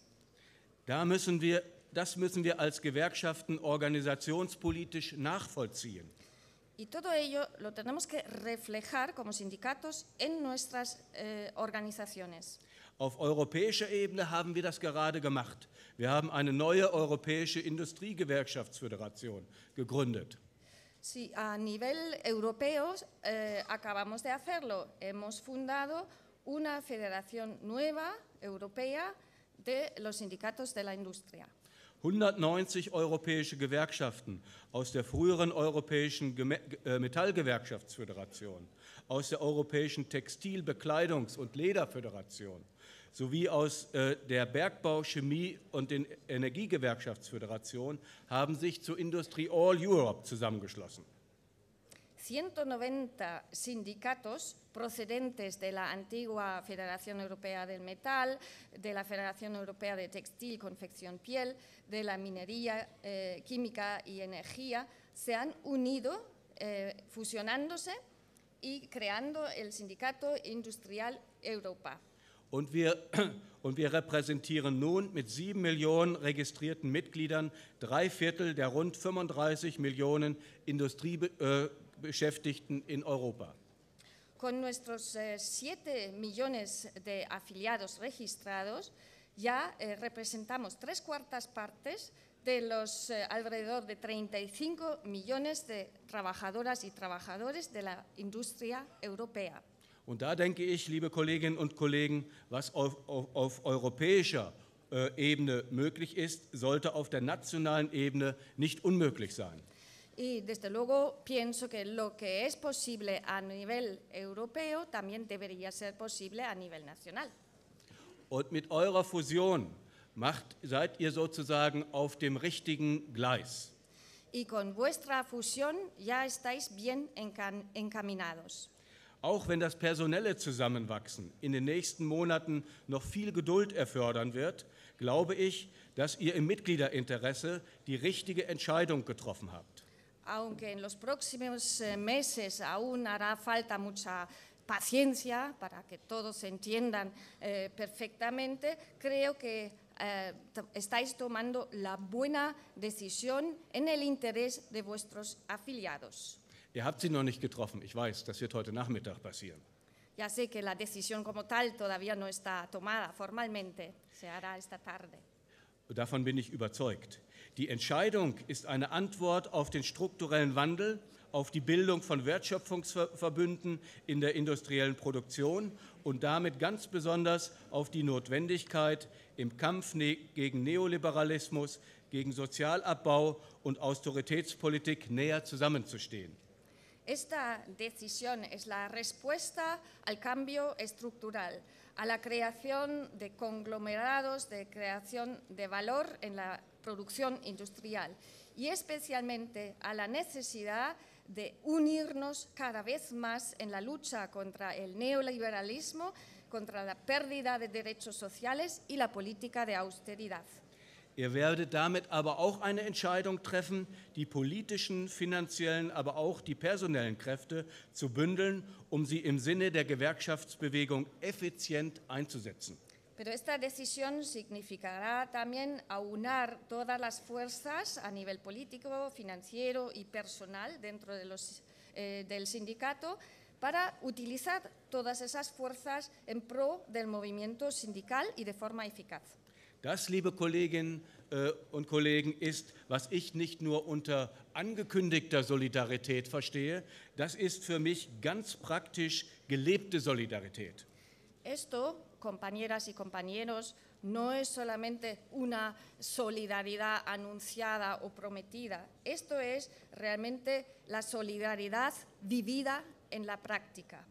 Da müssen wir, das müssen wir als Gewerkschaften organisationspolitisch nachvollziehen. Y todo ello lo tenemos que reflejar como sindicatos en nuestras eh, organizaciones. Auf europäischer Ebene haben wir das gerade gemacht. Wir haben eine neue europäische Industriegewerkschaftsföderation gegründet. Sí, a nivel europeo eh, acabamos de hacerlo. Hemos fundado una federación nueva europea de los sindicatos de la industria. 190 europäische Gewerkschaften aus der früheren Europäischen äh, Metallgewerkschaftsföderation, aus der Europäischen Textil-, Bekleidungs- und Lederföderation sowie aus äh, der Bergbau-, Chemie- und den Energiegewerkschaftsföderation haben sich zur Industrie All Europe zusammengeschlossen. 190 sindicatos procedentes de la antigua Federación Europea del Metal, de la Federación Europea de Textil, Confección, Piel, de la Minería, eh, Química y Energía, se han unido eh, fusionándose y creando el Sindicato Industrial Europa. Und wir, und wir repräsentieren nun mit sieben Millionen registrierten Mitgliedern drei Viertel der rund 35 Millionen Industrie, äh, Beschäftigten in Europa. Con nuestros 7 eh, millones de afiliados registrados, ya eh, representamos tres cuartas partes de los eh, alrededor de 35 millones de trabajadoras y trabajadores de la industria europea. Und da denke ich, liebe Kolleginnen und Kollegen, was auf, auf, auf europäischer äh, Ebene möglich ist, sollte auf der nationalen Ebene nicht unmöglich sein. Y desde luego pienso que lo que es posible a nivel europeo también debería ser posible a nivel nacional. Und mit eurer Fusion macht, seid ihr sozusagen auf dem richtigen Gleis. Y con vuestra fusión ya estáis bien encan encaminados. Auch wenn das personelle Zusammenwachsen in den nächsten Monaten noch viel Geduld erfordern wird, glaube ich, dass ihr im Mitgliederinteresse die richtige Entscheidung getroffen habt. aunque en los próximos eh, meses aún hará falta mucha paciencia para que todos entiendan eh, perfectamente, creo que eh, estáis tomando la buena decisión en el interés de vuestros afiliados. Ihr habt sie noch nicht getroffen. Ich weiß, das wird heute Nachmittag passieren. Ya sé que la decisión como tal todavía no está tomada formalmente. Se hará esta tarde. Davon bin ich überzeugt. Die Entscheidung ist eine Antwort auf den strukturellen Wandel, auf die Bildung von Wertschöpfungsverbünden in der industriellen Produktion und damit ganz besonders auf die Notwendigkeit, im Kampf ne-, gegen Neoliberalismus, gegen Sozialabbau und Austeritätspolitik näher zusammenzustehen. Esta decisión es la respuesta al cambio estructural, a la creación de conglomerados de creación de valor en la producción industrial y especialmente a la necesidad de unirnos cada vez más en la lucha contra el neoliberalismo, contra la pérdida de derechos sociales y la política de austeridad. Ihr werdet damit aber auch eine Entscheidung treffen, die politischen, finanziellen, aber auch die personellen Kräfte zu bündeln, um sie im Sinne der Gewerkschaftsbewegung effizient einzusetzen. Pero esta decisión significará también aunar todas las fuerzas a nivel político, financiero y personal dentro de los, eh, del sindicato para utilizar todas esas fuerzas en pro del movimiento sindical y de forma eficaz. Das, liebe Kolleginnen äh, und Kollegen, ist, was ich nicht nur unter angekündigter Solidarität verstehe, das ist für mich ganz praktisch gelebte Solidarität. Esto compañeras y compañeros, no es solamente una solidaridad anunciada o prometida, esto es realmente la solidaridad vivida en la práctica.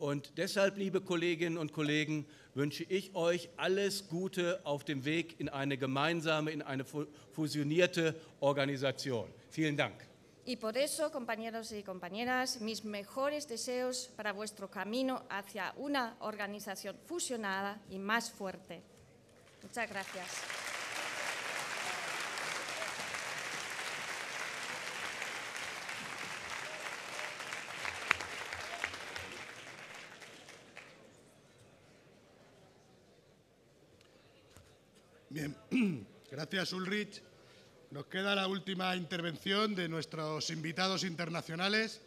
Und deshalb, liebe Kolleginnen und Kollegen, wünsche ich euch alles Gute auf dem Weg in eine gemeinsame, in eine fusionierte Organisation. Vielen Dank. Y por eso, compañeros y compañeras, mis mejores deseos para vuestro camino hacia una organización fusionada y más fuerte. Muchas gracias. Bien, gracias Ulrich. Nos queda la última intervención de nuestros invitados internacionales.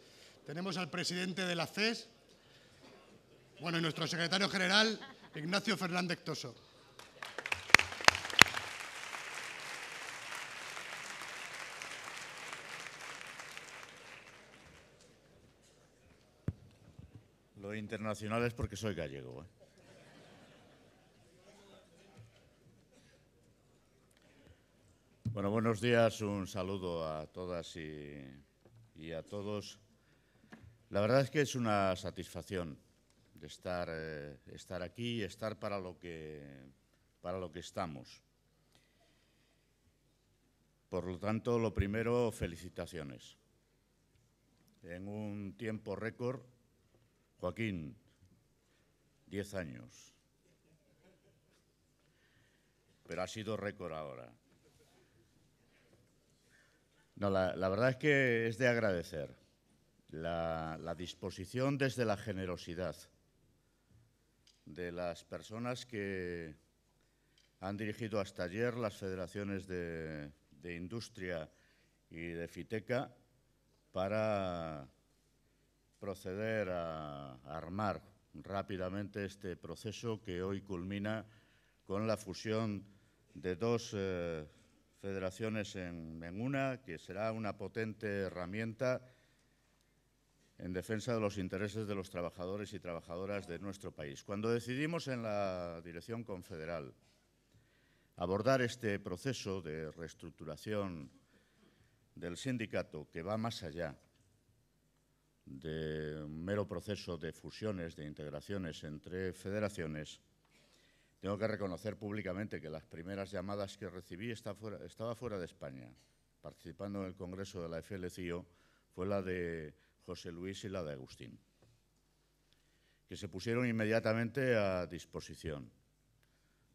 Tenemos al presidente de la CES, bueno, y nuestro secretario general, Ignacio Fernández Toso. Lo internacional es porque soy gallego. ¿eh? Bueno, buenos días, un saludo a todas y, a todos. La verdad es que es una satisfacción eh, estar, aquí y estar para lo que, para lo que estamos. Por lo tanto, lo primero, felicitaciones. En un tiempo récord, Joaquín, 10 años. Pero ha sido récord ahora. No, la, verdad es que es de agradecer la, disposición desde la generosidad de las personas que han dirigido hasta ayer las federaciones de, industria y de FITECA para proceder a, armar rápidamente este proceso que hoy culmina con la fusión de dos eh, federaciones en, una, que será una potente herramienta en defensa de los intereses de los trabajadores y trabajadoras de nuestro país. Cuando decidimos en la Dirección Confederal abordar este proceso de reestructuración del sindicato que va más allá de un mero proceso de fusiones, de integraciones entre federaciones, tengo que reconocer públicamente que las primeras llamadas que recibí estaba fuera, de España. Participando en el Congreso de la FLCIO fue la de José Luis y la de Agustín, que se pusieron inmediatamente a disposición.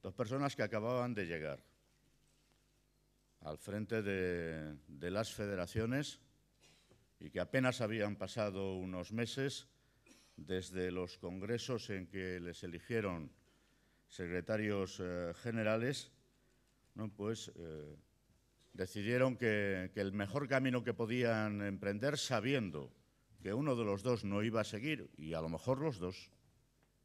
Dos personas que acababan de llegar al frente de las federaciones y que apenas habían pasado unos meses desde los congresos en que les eligieron secretarios eh, generales, pues eh, decidieron que, el mejor camino que podían emprender, sabiendo que uno de los dos no iba a seguir, y a lo mejor los dos,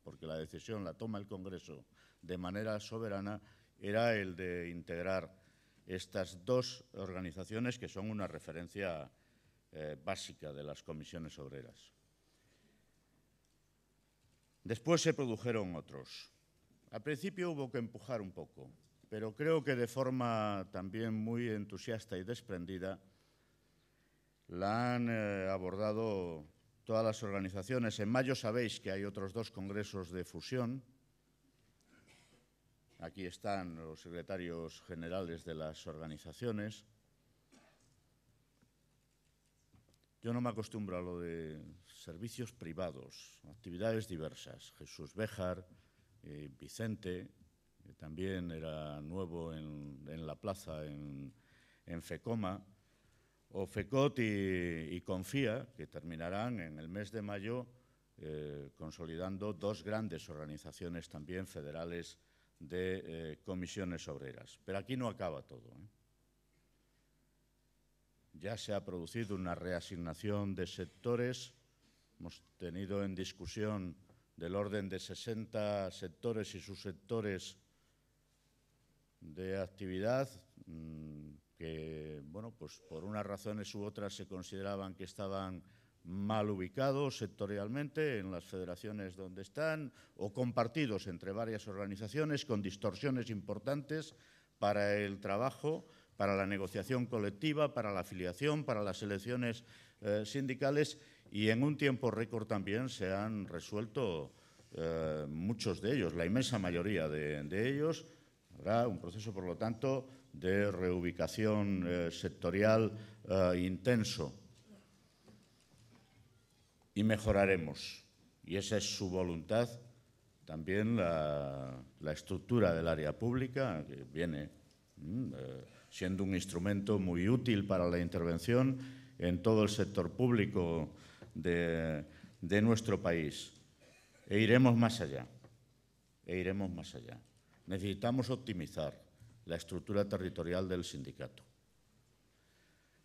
porque la decisión la toma el Congreso de manera soberana, era el de integrar estas dos organizaciones que son una referencia eh, básica de las comisiones obreras. Después se produjeron otros. Al principio hubo que empujar un poco, pero creo que de forma también muy entusiasta y desprendida la han eh, abordado todas las organizaciones. En mayo sabéis que hay otros dos congresos de fusión. Aquí están los secretarios generales de las organizaciones. Yo no me acostumbro a lo de servicios privados, actividades diversas. Jesús Béjar, eh, Vicente, que también era nuevo en, la plaza, en, FECOMA, o FECOT y, y, Confía, que terminarán en el mes de mayo eh, consolidando dos grandes organizaciones también federales de eh, comisiones obreras. Pero aquí no acaba todo. Ya se ha producido una reasignación de sectores. Hemos tenido en discusión del orden de 60 sectores y subsectores de actividad mm, que, bueno, pues por unas razones u otras se consideraban que estaban mal ubicados sectorialmente en las federaciones donde están o compartidos entre varias organizaciones con distorsiones importantes para el trabajo, para la negociación colectiva, para la afiliación, para las elecciones eh, sindicales y en un tiempo récord también se han resuelto eh, muchos de ellos, la inmensa mayoría de, ellos. Habrá un proceso, por lo tanto, de reubicación eh, sectorial eh, intenso y mejoraremos. Y esa es su voluntad. También la, estructura del área pública, que viene mm, siendo un instrumento muy útil para la intervención en todo el sector público de, nuestro país. E iremos más allá, e iremos más allá. Necesitamos optimizar la estructura territorial del sindicato.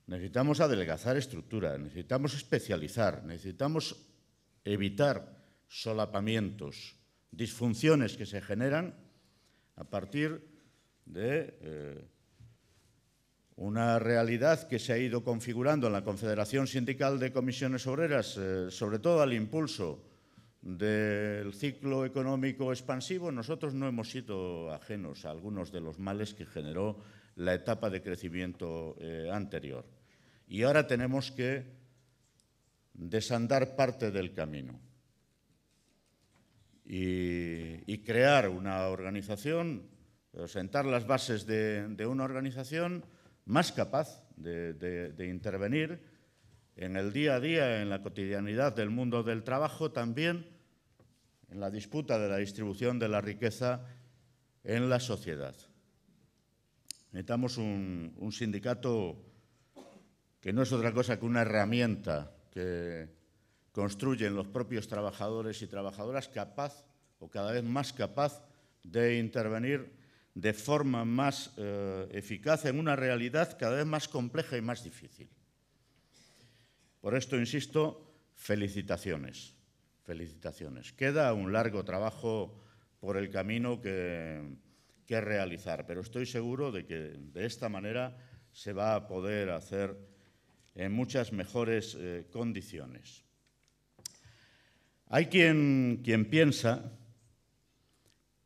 Necesitamos adelgazar estructura, necesitamos especializar, necesitamos evitar solapamientos, disfunciones que se generan a partir de eh, una realidad que se ha ido configurando en la Confederación Sindical de Comisiones Obreras, eh, sobre todo al impulso del ciclo económico expansivo, nosotros no hemos sido ajenos a algunos de los males que generó la etapa de crecimiento eh, anterior. Y ahora tenemos que desandar parte del camino y, crear una organización, sentar las bases de una organización más capaz de, intervenir en el día a día, en la cotidianidad del mundo del trabajo, también en la disputa de la distribución de la riqueza en la sociedad. Necesitamos un, un sindicato que no es otra cosa que una herramienta que construyen los propios trabajadores y trabajadoras capaz o cada vez más capaz de intervenir de forma más eh, eficaz en una realidad cada vez más compleja y más difícil. Por esto, insisto, felicitaciones, felicitaciones. Queda un largo trabajo por el camino que, que realizar, pero estoy seguro de que de esta manera se va a poder hacer en muchas mejores eh, condiciones. Hay quien, quien piensa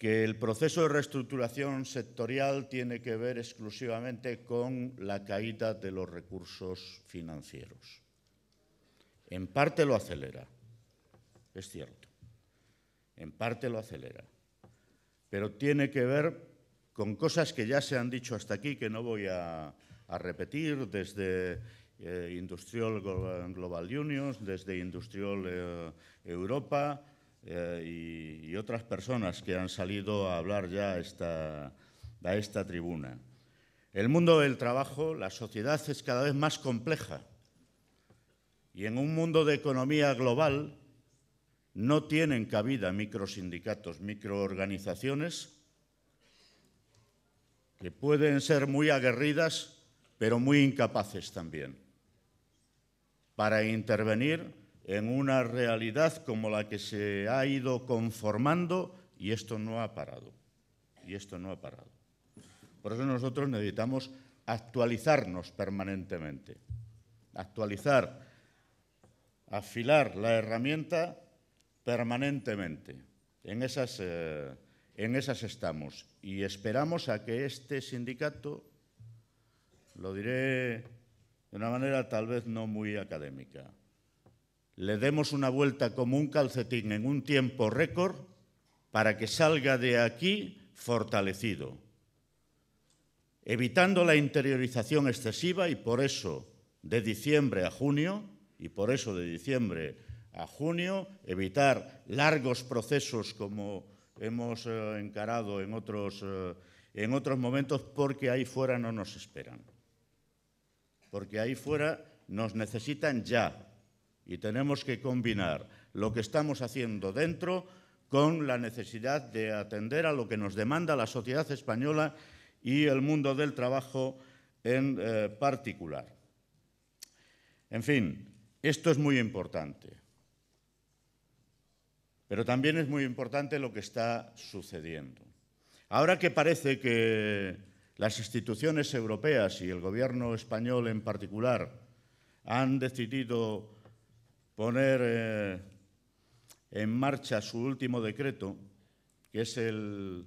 que el proceso de reestructuración sectorial tiene que ver exclusivamente con la caída de los recursos financieros. En parte lo acelera, es cierto, en parte lo acelera, pero tiene que ver con cosas que ya se han dicho hasta aquí, que no voy a, repetir, desde eh, Industrial Global Unions, desde Industrial eh, Europa, eh, y, otras personas que han salido a hablar ya a esta, a esta tribuna. El mundo del trabajo, la sociedad es cada vez más compleja y en un mundo de economía global no tienen cabida microsindicatos, microorganizaciones que pueden ser muy aguerridas pero muy incapaces también para intervenir en una realidad como la que se ha ido conformando y esto no ha parado. Y esto no ha parado. Por eso nosotros necesitamos actualizarnos permanentemente, actualizar, afilar la herramienta permanentemente. En esas, eh, en esas estamos y esperamos a que este sindicato, lo diré de una manera tal vez no muy académica, le demos una vuelta como un calcetín en un tiempo récord para que salga de aquí fortalecido, evitando la interiorización excesiva y por eso de diciembre a junio, y por eso de diciembre a junio, evitar largos procesos como hemos eh, encarado en otros, eh, en otros momentos, porque ahí fuera no nos esperan, porque ahí fuera nos necesitan ya, y tenemos que combinar lo que estamos haciendo dentro con la necesidad de atender a lo que nos demanda la sociedad española y el mundo del trabajo en eh, particular. En fin, esto es muy importante. Pero también es muy importante lo que está sucediendo. Ahora que parece que las instituciones europeas y el gobierno español en particular han decidido poner eh, en marcha su último decreto, que es el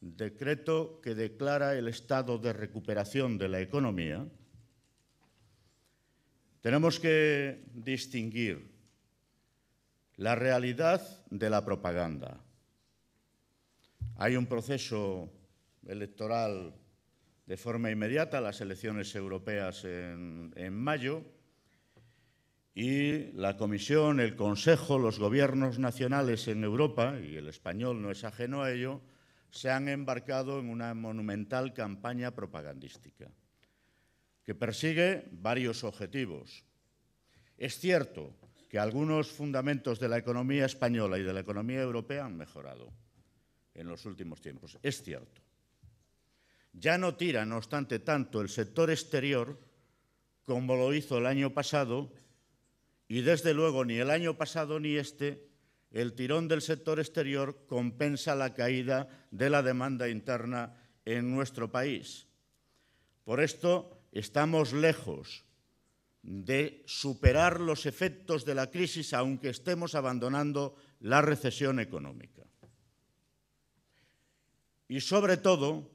decreto que declara el estado de recuperación de la economía, tenemos que distinguir la realidad de la propaganda. Hay un proceso electoral de forma inmediata, las elecciones europeas en mayo, y la Comisión, el Consejo, los gobiernos nacionales en Europa, y el español no es ajeno a ello, se han embarcado en una monumental campaña propagandística que persigue varios objetivos. Es cierto que algunos fundamentos de la economía española y de la economía europea han mejorado en los últimos tiempos, es cierto. Ya no tira, no obstante, tanto el sector exterior como lo hizo el año pasado y desde luego ni el año pasado ni este, el tirón del sector exterior compensa la caída de la demanda interna en nuestro país. Por esto estamos lejos de superar los efectos de la crisis aunque estemos abandonando la recesión económica. Y sobre todo,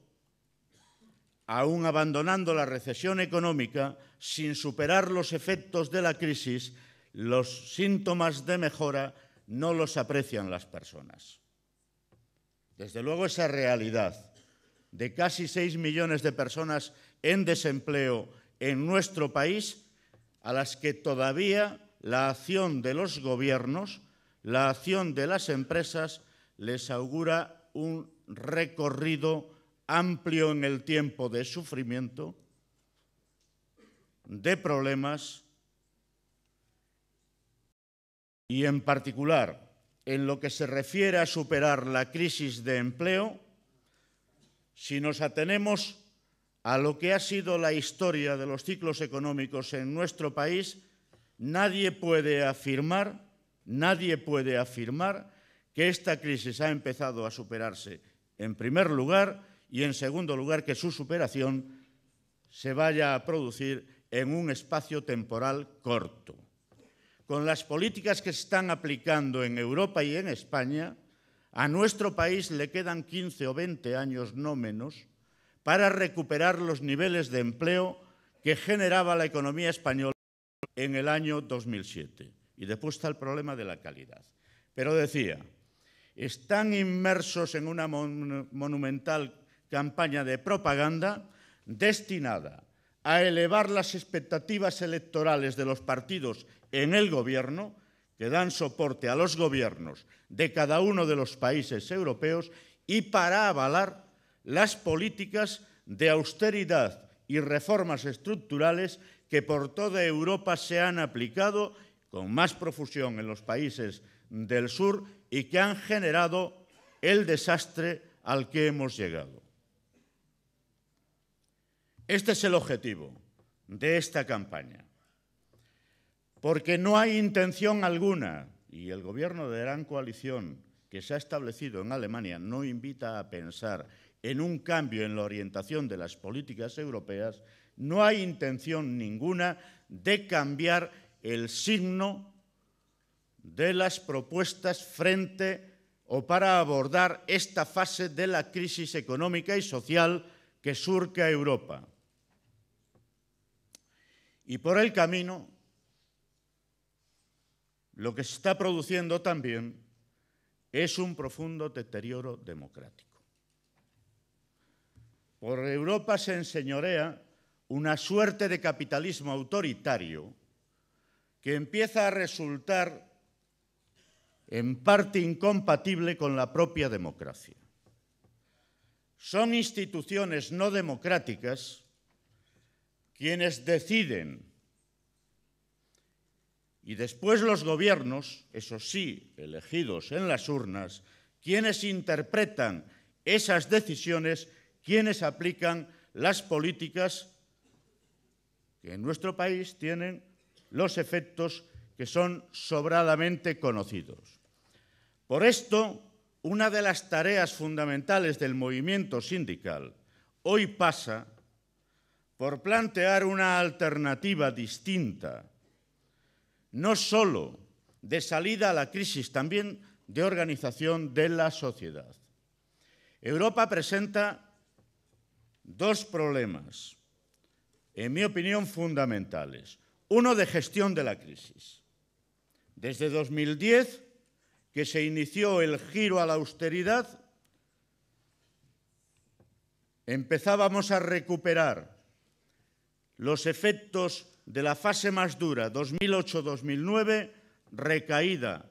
aún abandonando la recesión económica, sin superar los efectos de la crisis, los síntomas de mejora no los aprecian las personas. Desde luego esa realidad de casi 6 millones de personas en desempleo en nuestro país, a las que todavía la acción de los gobiernos, la acción de las empresas, les augura un recorrido amplio en el tiempo de sufrimiento, de problemas, y en particular en lo que se refiere a superar la crisis de empleo, si nos atenemos a lo que ha sido la historia de los ciclos económicos en nuestro país, nadie puede afirmar, nadie puede afirmar que esta crisis ha empezado a superarse en primer lugar y en segundo lugar que su superación se vaya a producir en un espacio temporal corto con las políticas que se están aplicando en Europa y en España, a nuestro país le quedan 15 o 20 años no menos para recuperar los niveles de empleo que generaba la economía española en el año 2007. Y después está el problema de la calidad. Pero decía, están inmersos en una monumental campaña de propaganda destinada a elevar las expectativas electorales de los partidos en el gobierno que dan soporte a los gobiernos de cada uno de los países europeos y para avalar las políticas de austeridad y reformas estructurales que por toda Europa se han aplicado con más profusión en los países del sur y que han generado el desastre al que hemos llegado. Este es el objetivo de esta campaña. Porque no hay intención alguna, y el gobierno de gran coalición que se ha establecido en Alemania no invita a pensar en un cambio en la orientación de las políticas europeas, no hay intención ninguna de cambiar el signo de las propuestas frente o para abordar esta fase de la crisis económica y social que surca Europa. Y por el camino, lo que se está produciendo también es un profundo deterioro democrático. Por Europa se enseñorea una suerte de capitalismo autoritario que empieza a resultar en parte incompatible con la propia democracia. Son instituciones no democráticas quienes deciden. Y después los gobiernos, eso sí, elegidos en las urnas, quienes interpretan esas decisiones, quienes aplican las políticas que en nuestro país tienen los efectos que son sobradamente conocidos. Por esto, una de las tareas fundamentales del movimiento sindical hoy pasa por plantear una alternativa distinta, no solo de salida a la crisis, también de organización de la sociedad. Europa presenta dos problemas, en mi opinión, fundamentales. Uno de gestión de la crisis. Desde 2010, que se inició el giro a la austeridad, empezábamos a recuperar los efectos de la fase más dura, 2008-2009, recaída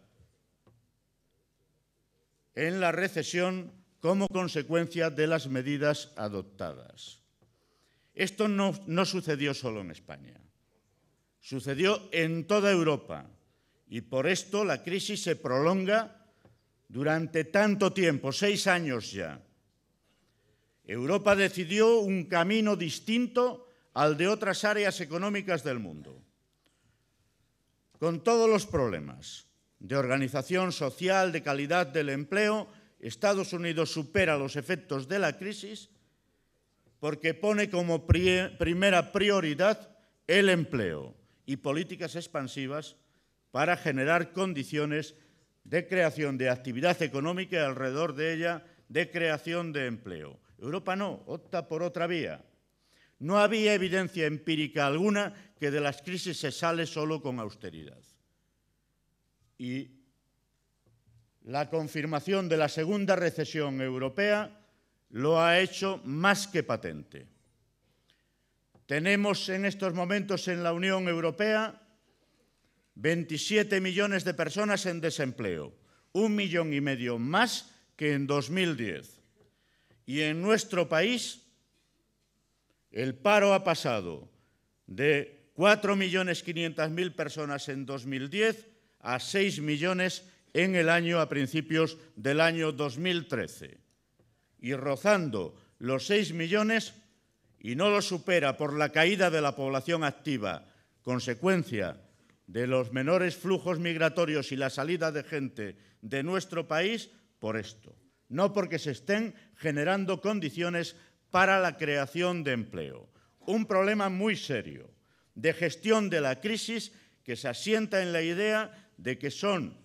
en la recesión como consecuencia de las medidas adoptadas. Esto no, no sucedió solo en España, sucedió en toda Europa y por esto la crisis se prolonga durante tanto tiempo, seis años ya. Europa decidió un camino distinto al de otras áreas económicas del mundo, con todos los problemas de organización social, de calidad del empleo, Estados Unidos supera los efectos de la crisis porque pone como primera prioridad el empleo y políticas expansivas para generar condiciones de creación de actividad económica y alrededor de ella de creación de empleo. Europa no, opta por otra vía, no había evidencia empírica alguna que de las crisis se sale solo con austeridad. Y la confirmación de la segunda recesión europea lo ha hecho más que patente. Tenemos en estos momentos en la Unión Europea 27 millones de personas en desempleo, un millón y medio más que en 2010. Y en nuestro país el paro ha pasado de 4.500.000 personas en 2010 a 6 millones en el año a principios del año 2013 y rozando los 6 millones y no lo supera por la caída de la población activa, consecuencia de los menores flujos migratorios y la salida de gente de nuestro país por esto, no porque se estén generando condiciones para la creación de empleo. Un problema muy serio de gestión de la crisis que se asienta en la idea de que son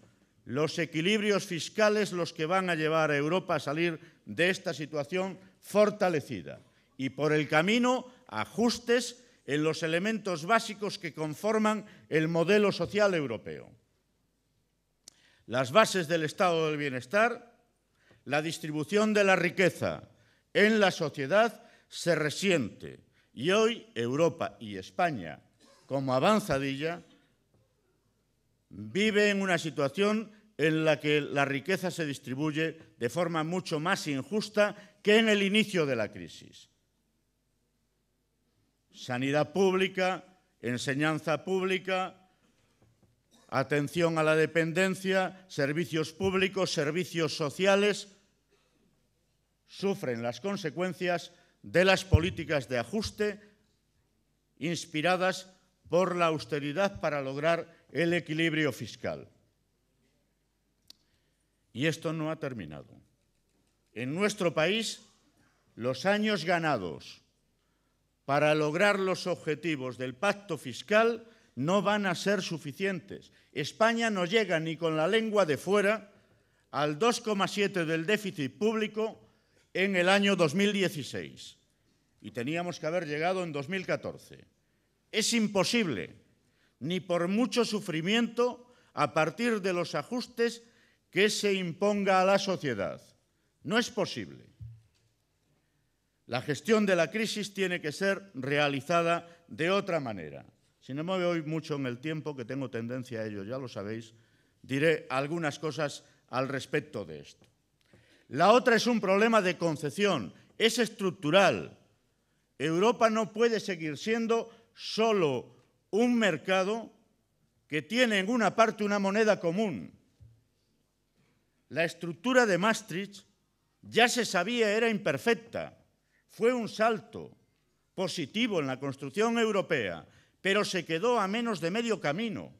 los equilibrios fiscales los que van a llevar a Europa a salir de esta situación fortalecida y por el camino ajustes en los elementos básicos que conforman el modelo social europeo. Las bases del estado del bienestar, la distribución de la riqueza, en la sociedad se resiente y hoy Europa y España, como avanzadilla, vive en una situación en la que la riqueza se distribuye de forma mucho más injusta que en el inicio de la crisis. Sanidad pública, enseñanza pública, atención a la dependencia, servicios públicos, servicios sociales, sufren las consecuencias de las políticas de ajuste inspiradas por la austeridad para lograr el equilibrio fiscal. Y esto no ha terminado. En nuestro país, los años ganados para lograr los objetivos del pacto fiscal no van a ser suficientes. España no llega ni con la lengua de fuera al 2,7 del déficit público en el año 2016 y teníamos que haber llegado en 2014. Es imposible, ni por mucho sufrimiento, a partir de los ajustes que se imponga a la sociedad. No es posible. La gestión de la crisis tiene que ser realizada de otra manera. Si no me voy mucho en el tiempo, que tengo tendencia a ello, ya lo sabéis, diré algunas cosas al respecto de esto. La otra es un problema de concepción, es estructural. Europa no puede seguir siendo solo un mercado que tiene en una parte una moneda común. La estructura de Maastricht ya se sabía era imperfecta. Fue un salto positivo en la construcción europea, pero se quedó a menos de medio camino.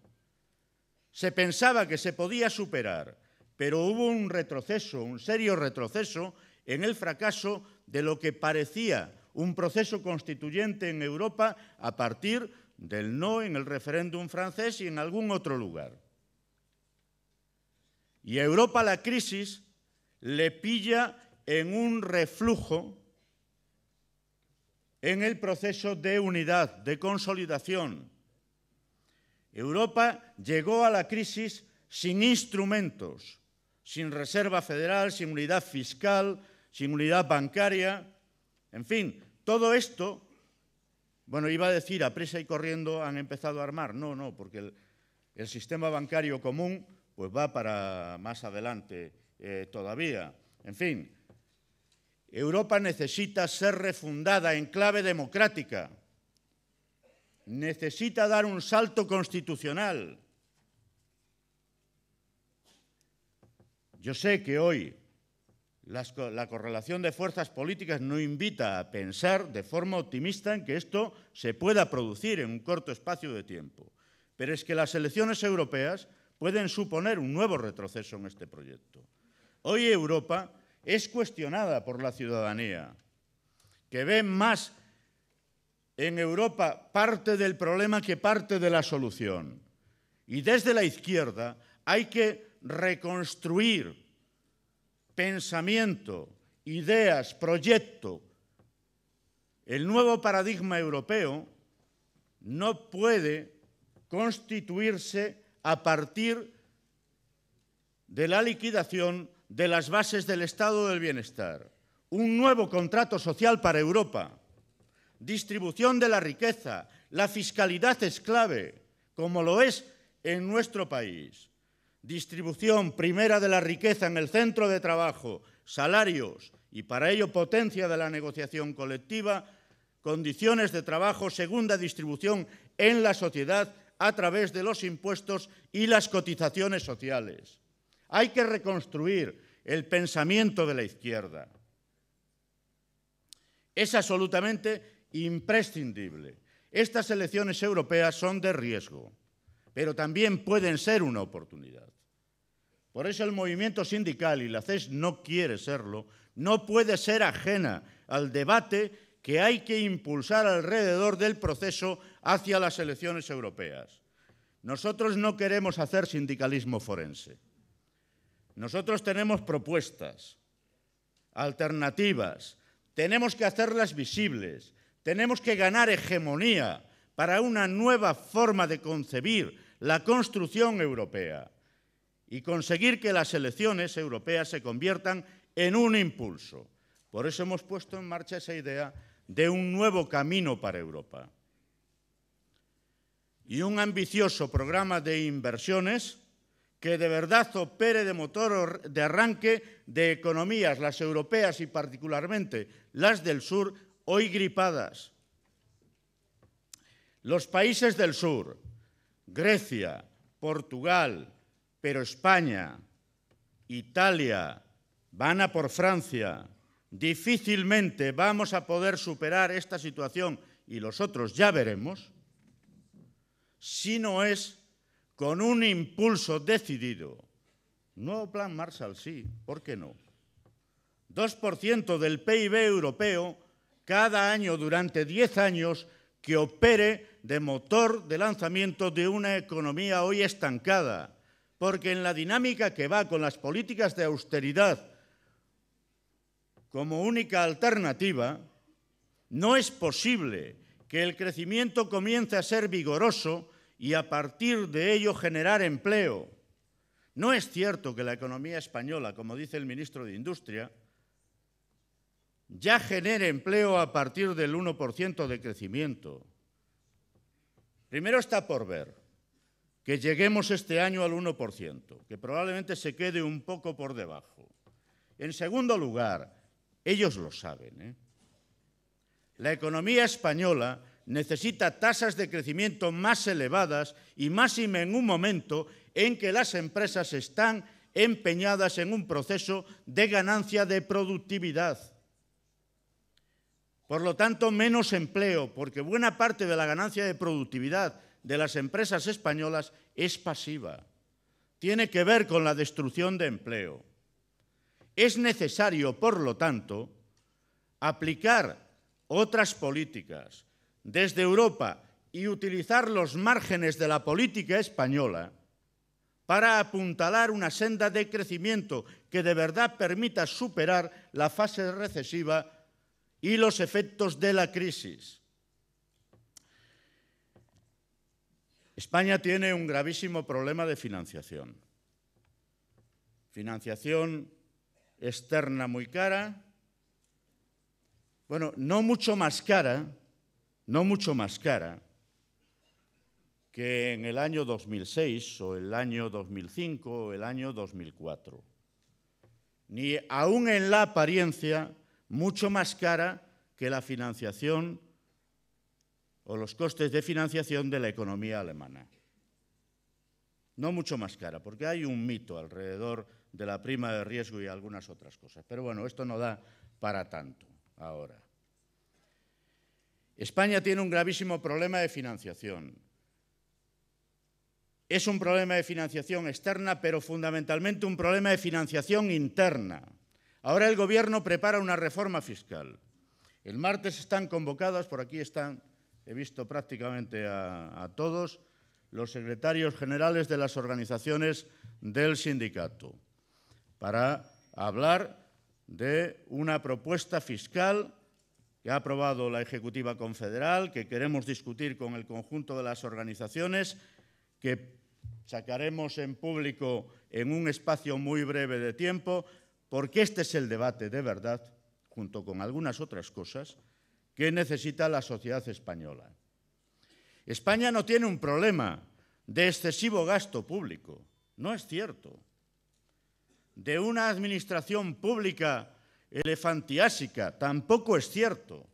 Se pensaba que se podía superar pero hubo un retroceso, un serio retroceso en el fracaso de lo que parecía un proceso constituyente en Europa a partir del no en el referéndum francés y en algún otro lugar. Y a Europa la crisis le pilla en un reflujo en el proceso de unidad, de consolidación. Europa llegó a la crisis sin instrumentos, sin reserva federal, sin unidad fiscal, sin unidad bancaria, en fin, todo esto, bueno, iba a decir a presa y corriendo han empezado a armar, no, no, porque el, el sistema bancario común pues va para más adelante eh, todavía. En fin, Europa necesita ser refundada en clave democrática, necesita dar un salto constitucional, Yo sé que hoy la correlación de fuerzas políticas no invita a pensar de forma optimista en que esto se pueda producir en un corto espacio de tiempo, pero es que las elecciones europeas pueden suponer un nuevo retroceso en este proyecto. Hoy Europa es cuestionada por la ciudadanía, que ve más en Europa parte del problema que parte de la solución. Y desde la izquierda hay que reconstruir pensamiento, ideas, proyecto. El nuevo paradigma europeo no puede constituirse a partir de la liquidación de las bases del estado del bienestar. Un nuevo contrato social para Europa, distribución de la riqueza, la fiscalidad es clave, como lo es en nuestro país distribución primera de la riqueza en el centro de trabajo, salarios y para ello potencia de la negociación colectiva, condiciones de trabajo, segunda distribución en la sociedad a través de los impuestos y las cotizaciones sociales. Hay que reconstruir el pensamiento de la izquierda. Es absolutamente imprescindible. Estas elecciones europeas son de riesgo pero también pueden ser una oportunidad. Por eso el movimiento sindical, y la CES no quiere serlo, no puede ser ajena al debate que hay que impulsar alrededor del proceso hacia las elecciones europeas. Nosotros no queremos hacer sindicalismo forense. Nosotros tenemos propuestas, alternativas, tenemos que hacerlas visibles, tenemos que ganar hegemonía para una nueva forma de concebir la construcción europea y conseguir que las elecciones europeas se conviertan en un impulso. Por eso hemos puesto en marcha esa idea de un nuevo camino para Europa y un ambicioso programa de inversiones que de verdad opere de motor de arranque de economías, las europeas y particularmente las del sur, hoy gripadas los países del sur, Grecia, Portugal, pero España, Italia, van a por Francia. Difícilmente vamos a poder superar esta situación y los otros ya veremos si no es con un impulso decidido. Nuevo plan Marshall, sí, ¿por qué no? 2% del PIB europeo cada año durante 10 años que opere de motor de lanzamiento de una economía hoy estancada, porque en la dinámica que va con las políticas de austeridad como única alternativa, no es posible que el crecimiento comience a ser vigoroso y a partir de ello generar empleo. No es cierto que la economía española, como dice el ministro de Industria, ya genere empleo a partir del 1% de crecimiento. Primero está por ver que lleguemos este año al 1%, que probablemente se quede un poco por debajo. En segundo lugar, ellos lo saben. ¿eh? La economía española necesita tasas de crecimiento más elevadas y más en un momento en que las empresas están empeñadas en un proceso de ganancia de productividad. Por lo tanto, menos empleo, porque buena parte de la ganancia de productividad de las empresas españolas es pasiva. Tiene que ver con la destrucción de empleo. Es necesario, por lo tanto, aplicar otras políticas desde Europa y utilizar los márgenes de la política española para apuntalar una senda de crecimiento que de verdad permita superar la fase recesiva y los efectos de la crisis. España tiene un gravísimo problema de financiación. Financiación externa muy cara, bueno, no mucho más cara, no mucho más cara que en el año 2006 o el año 2005 o el año 2004. Ni aún en la apariencia mucho más cara que la financiación o los costes de financiación de la economía alemana. No mucho más cara, porque hay un mito alrededor de la prima de riesgo y algunas otras cosas. Pero bueno, esto no da para tanto ahora. España tiene un gravísimo problema de financiación. Es un problema de financiación externa, pero fundamentalmente un problema de financiación interna. Ahora el Gobierno prepara una reforma fiscal. El martes están convocadas, por aquí están, he visto prácticamente a, a todos, los secretarios generales de las organizaciones del sindicato para hablar de una propuesta fiscal que ha aprobado la Ejecutiva Confederal, que queremos discutir con el conjunto de las organizaciones, que sacaremos en público en un espacio muy breve de tiempo porque este es el debate de verdad, junto con algunas otras cosas, que necesita la sociedad española. España no tiene un problema de excesivo gasto público, no es cierto. De una administración pública elefantiásica, tampoco es cierto.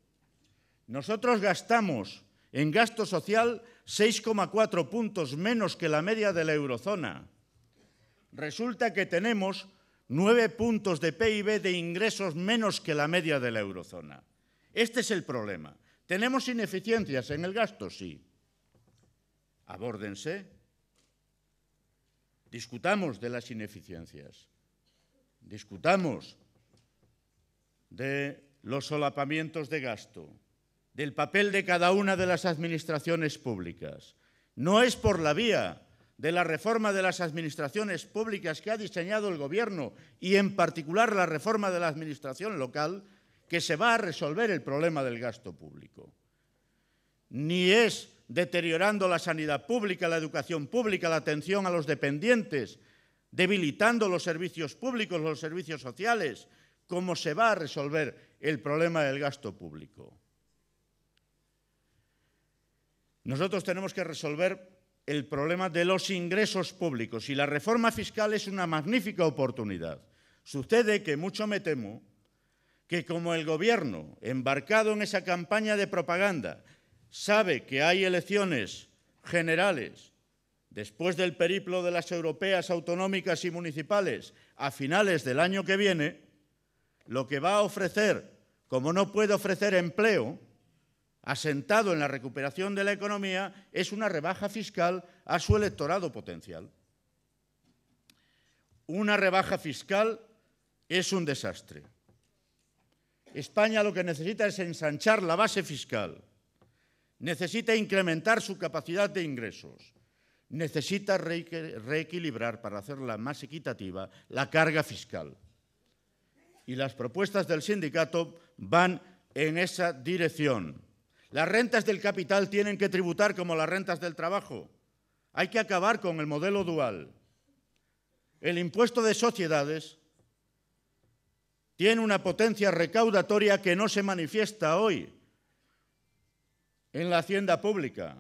Nosotros gastamos en gasto social 6,4 puntos menos que la media de la eurozona. Resulta que tenemos nueve puntos de PIB de ingresos menos que la media de la eurozona. Este es el problema. ¿Tenemos ineficiencias en el gasto? Sí. Abórdense. Discutamos de las ineficiencias. Discutamos de los solapamientos de gasto, del papel de cada una de las administraciones públicas. No es por la vía de la reforma de las administraciones públicas que ha diseñado el Gobierno y en particular la reforma de la administración local, que se va a resolver el problema del gasto público. Ni es deteriorando la sanidad pública, la educación pública, la atención a los dependientes, debilitando los servicios públicos, los servicios sociales, cómo se va a resolver el problema del gasto público. Nosotros tenemos que resolver el problema de los ingresos públicos y la reforma fiscal es una magnífica oportunidad. Sucede que mucho me temo que como el Gobierno, embarcado en esa campaña de propaganda, sabe que hay elecciones generales después del periplo de las europeas autonómicas y municipales a finales del año que viene, lo que va a ofrecer, como no puede ofrecer empleo, asentado en la recuperación de la economía es una rebaja fiscal a su electorado potencial. Una rebaja fiscal es un desastre. España lo que necesita es ensanchar la base fiscal, necesita incrementar su capacidad de ingresos, necesita reequilibrar para hacerla más equitativa la carga fiscal. Y las propuestas del sindicato van en esa dirección. Las rentas del capital tienen que tributar como las rentas del trabajo. Hay que acabar con el modelo dual. El impuesto de sociedades tiene una potencia recaudatoria que no se manifiesta hoy en la hacienda pública.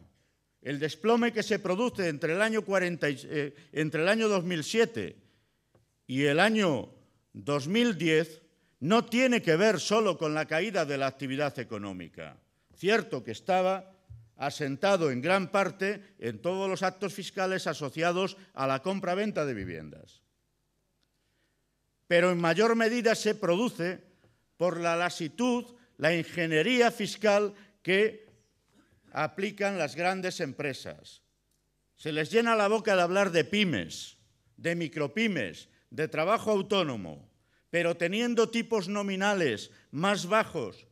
El desplome que se produce entre el año, eh, entre el año 2007 y el año 2010 no tiene que ver solo con la caída de la actividad económica. Cierto que estaba asentado en gran parte en todos los actos fiscales asociados a la compra-venta de viviendas. Pero en mayor medida se produce por la lasitud, la ingeniería fiscal que aplican las grandes empresas. Se les llena la boca de hablar de pymes, de micropymes, de trabajo autónomo, pero teniendo tipos nominales más bajos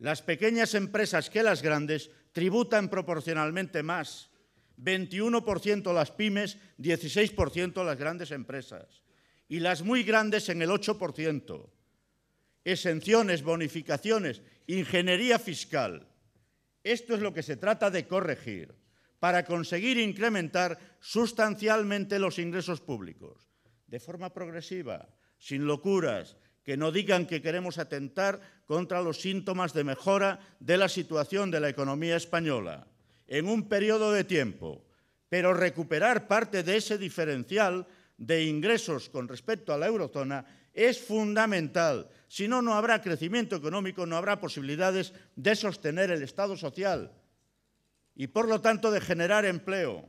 las pequeñas empresas que las grandes tributan proporcionalmente más, 21% las pymes, 16% las grandes empresas, y las muy grandes en el 8%. Exenciones, bonificaciones, ingeniería fiscal. Esto es lo que se trata de corregir para conseguir incrementar sustancialmente los ingresos públicos, de forma progresiva, sin locuras, que no digan que queremos atentar contra los síntomas de mejora de la situación de la economía española en un periodo de tiempo, pero recuperar parte de ese diferencial de ingresos con respecto a la eurozona es fundamental. Si no, no habrá crecimiento económico, no habrá posibilidades de sostener el Estado social y, por lo tanto, de generar empleo.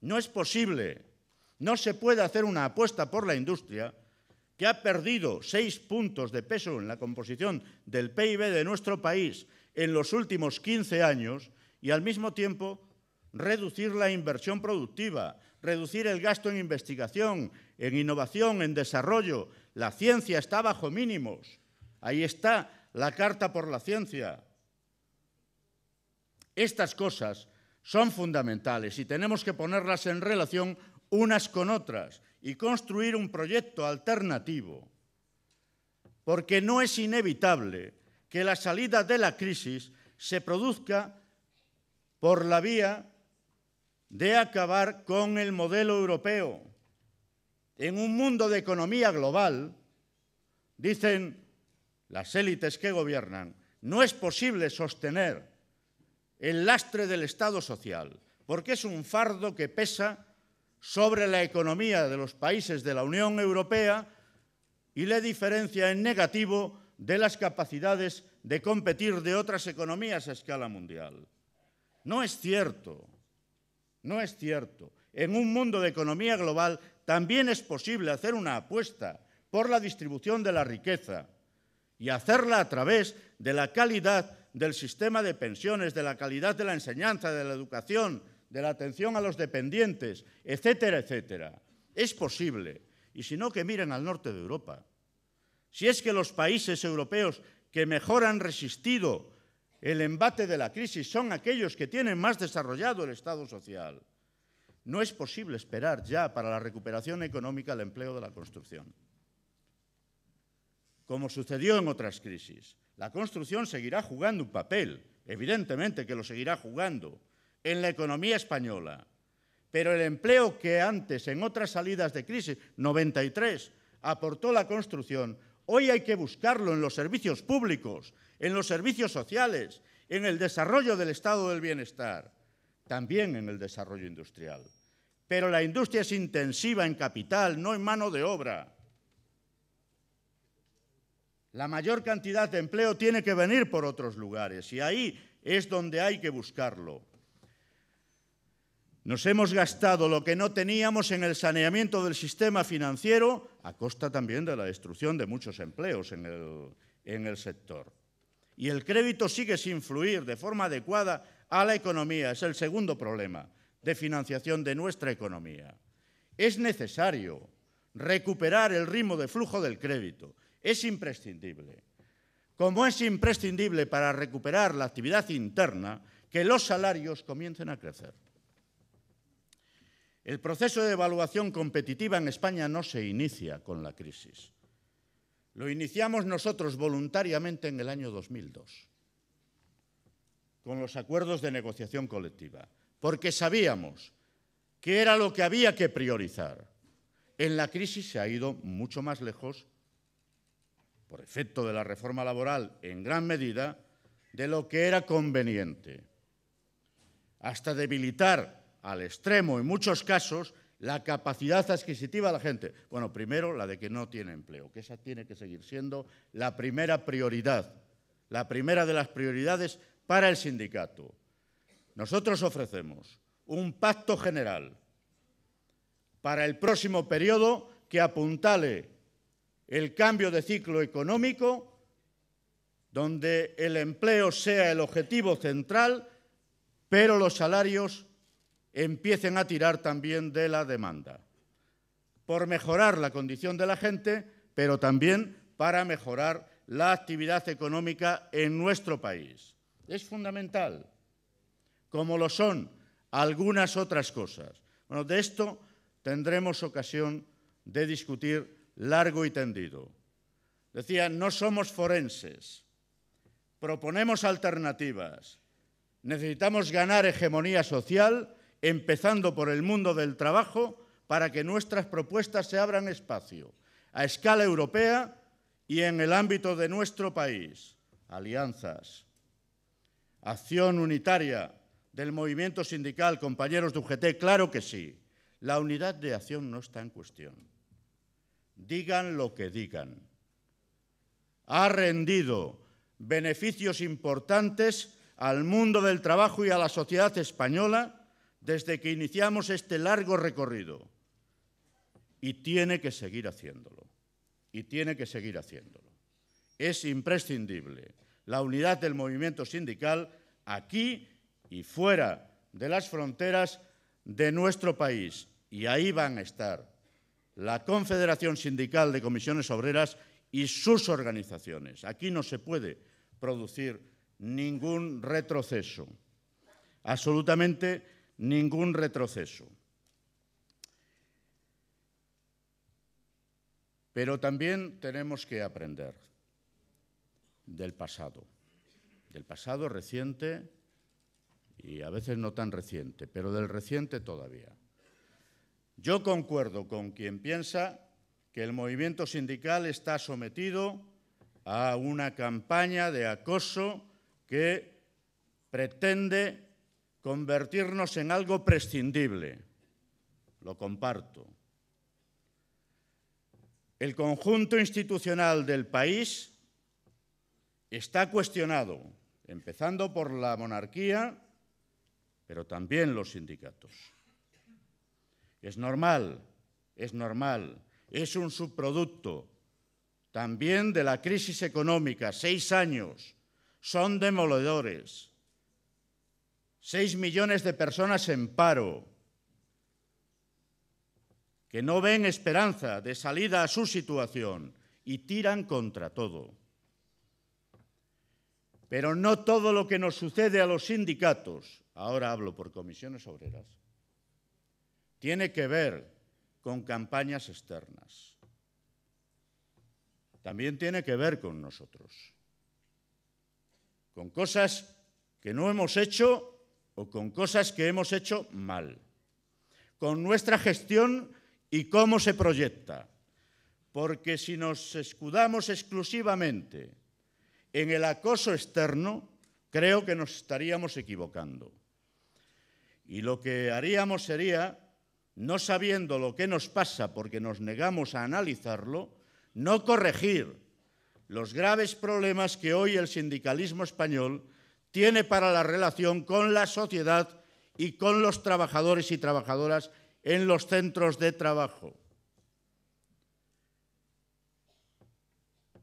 No es posible. No se puede hacer una apuesta por la industria que ha perdido seis puntos de peso en la composición del PIB de nuestro país en los últimos 15 años y al mismo tiempo reducir la inversión productiva, reducir el gasto en investigación, en innovación, en desarrollo. La ciencia está bajo mínimos. Ahí está la Carta por la Ciencia. Estas cosas son fundamentales y tenemos que ponerlas en relación unas con otras y construir un proyecto alternativo, porque no es inevitable que la salida de la crisis se produzca por la vía de acabar con el modelo europeo. En un mundo de economía global, dicen las élites que gobiernan, no es posible sostener el lastre del Estado social, porque es un fardo que pesa sobre la economía de los países de la Unión Europea y le diferencia en negativo de las capacidades de competir de otras economías a escala mundial. No es cierto, no es cierto. En un mundo de economía global también es posible hacer una apuesta por la distribución de la riqueza y hacerla a través de la calidad del sistema de pensiones, de la calidad de la enseñanza, de la educación, de la atención a los dependientes, etcétera, etcétera. Es posible. Y si no, que miren al norte de Europa. Si es que los países europeos que mejor han resistido el embate de la crisis son aquellos que tienen más desarrollado el Estado social, no es posible esperar ya para la recuperación económica el empleo de la construcción. Como sucedió en otras crisis, la construcción seguirá jugando un papel, evidentemente que lo seguirá jugando, en la economía española. Pero el empleo que antes, en otras salidas de crisis, 93, aportó la construcción, hoy hay que buscarlo en los servicios públicos, en los servicios sociales, en el desarrollo del estado del bienestar, también en el desarrollo industrial. Pero la industria es intensiva en capital, no en mano de obra. La mayor cantidad de empleo tiene que venir por otros lugares y ahí es donde hay que buscarlo. Nos hemos gastado lo que no teníamos en el saneamiento del sistema financiero a costa también de la destrucción de muchos empleos en el, sector. Y el crédito sigue sin fluir de forma adecuada a la economía. Es el segundo problema de financiación de nuestra economía. Es necesario recuperar el ritmo de flujo del crédito. Es imprescindible. Como es imprescindible para recuperar la actividad interna, que los salarios comiencen a crecer. El proceso de evaluación competitiva en España no se inicia con la crisis. Lo iniciamos nosotros voluntariamente en el año 2002, con los acuerdos de negociación colectiva, porque sabíamos que era lo que había que priorizar. En la crisis se ha ido mucho más lejos, por efecto de la reforma laboral en gran medida, de lo que era conveniente, hasta debilitar al extremo, en muchos casos, la capacidad adquisitiva de la gente. Bueno, primero la de que no tiene empleo, que esa tiene que seguir siendo la primera prioridad, la primera de las prioridades para el sindicato. Nosotros ofrecemos un pacto general para el próximo periodo que apuntale el cambio de ciclo económico, donde el empleo sea el objetivo central, pero los salarios empiecen a tirar también de la demanda, por mejorar la condición de la gente, pero también para mejorar la actividad económica en nuestro país. Es fundamental, como lo son algunas otras cosas. Bueno, de esto tendremos ocasión de discutir largo y tendido. Decía, no somos forenses, proponemos alternativas, necesitamos ganar hegemonía social empezando por el mundo del trabajo, para que nuestras propuestas se abran espacio a escala europea y en el ámbito de nuestro país. Alianzas, acción unitaria del movimiento sindical, compañeros de UGT, claro que sí. La unidad de acción no está en cuestión. Digan lo que digan. Ha rendido beneficios importantes al mundo del trabajo y a la sociedad española desde que iniciamos este largo recorrido y tiene que seguir haciéndolo, y tiene que seguir haciéndolo. Es imprescindible la unidad del movimiento sindical aquí y fuera de las fronteras de nuestro país, y ahí van a estar la Confederación Sindical de Comisiones Obreras y sus organizaciones. Aquí no se puede producir ningún retroceso. Absolutamente ningún retroceso. Pero también tenemos que aprender del pasado, del pasado reciente y a veces no tan reciente, pero del reciente todavía. Yo concuerdo con quien piensa que el movimiento sindical está sometido a una campaña de acoso que pretende convertirnos en algo prescindible. Lo comparto. El conjunto institucional del país está cuestionado, empezando por la monarquía, pero también los sindicatos. Es normal, es normal, es un subproducto también de la crisis económica, seis años, son demoledores. Seis millones de personas en paro, que no ven esperanza de salida a su situación y tiran contra todo. Pero no todo lo que nos sucede a los sindicatos, ahora hablo por comisiones obreras, tiene que ver con campañas externas. También tiene que ver con nosotros, con cosas que no hemos hecho o con cosas que hemos hecho mal, con nuestra gestión y cómo se proyecta. Porque si nos escudamos exclusivamente en el acoso externo, creo que nos estaríamos equivocando. Y lo que haríamos sería, no sabiendo lo que nos pasa porque nos negamos a analizarlo, no corregir los graves problemas que hoy el sindicalismo español tiene para la relación con la sociedad y con los trabajadores y trabajadoras en los centros de trabajo.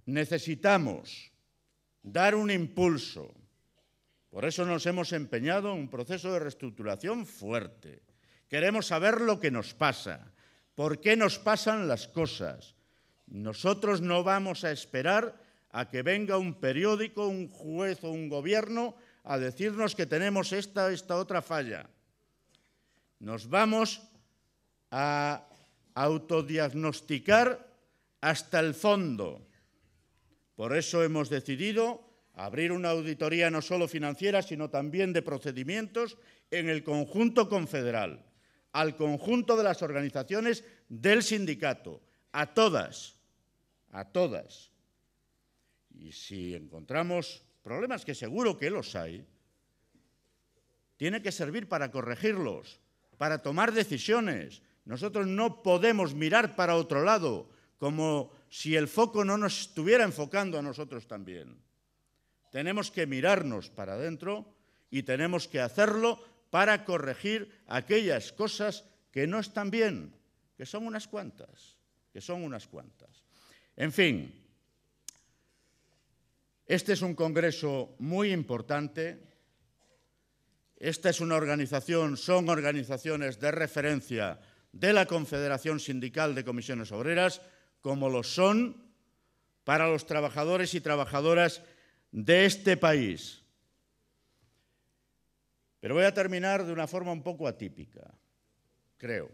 Necesitamos dar un impulso. Por eso nos hemos empeñado en un proceso de reestructuración fuerte. Queremos saber lo que nos pasa, por qué nos pasan las cosas. Nosotros no vamos a esperar a que venga un periódico, un juez o un gobierno a decirnos que tenemos esta, esta otra falla. Nos vamos a autodiagnosticar hasta el fondo. Por eso hemos decidido abrir una auditoría no solo financiera, sino también de procedimientos en el conjunto confederal, al conjunto de las organizaciones del sindicato, a todas, a todas. Y si encontramos problemas que seguro que los hay, tiene que servir para corregirlos, para tomar decisiones. Nosotros no podemos mirar para otro lado como si el foco no nos estuviera enfocando a nosotros también. Tenemos que mirarnos para adentro y tenemos que hacerlo para corregir aquellas cosas que no están bien, que son unas cuantas, que son unas cuantas. En fin, este es un congreso muy importante. Esta es una organización, son organizaciones de referencia de la Confederación Sindical de Comisiones Obreras, como lo son para los trabajadores y trabajadoras de este país. Pero voy a terminar de una forma un poco atípica, creo,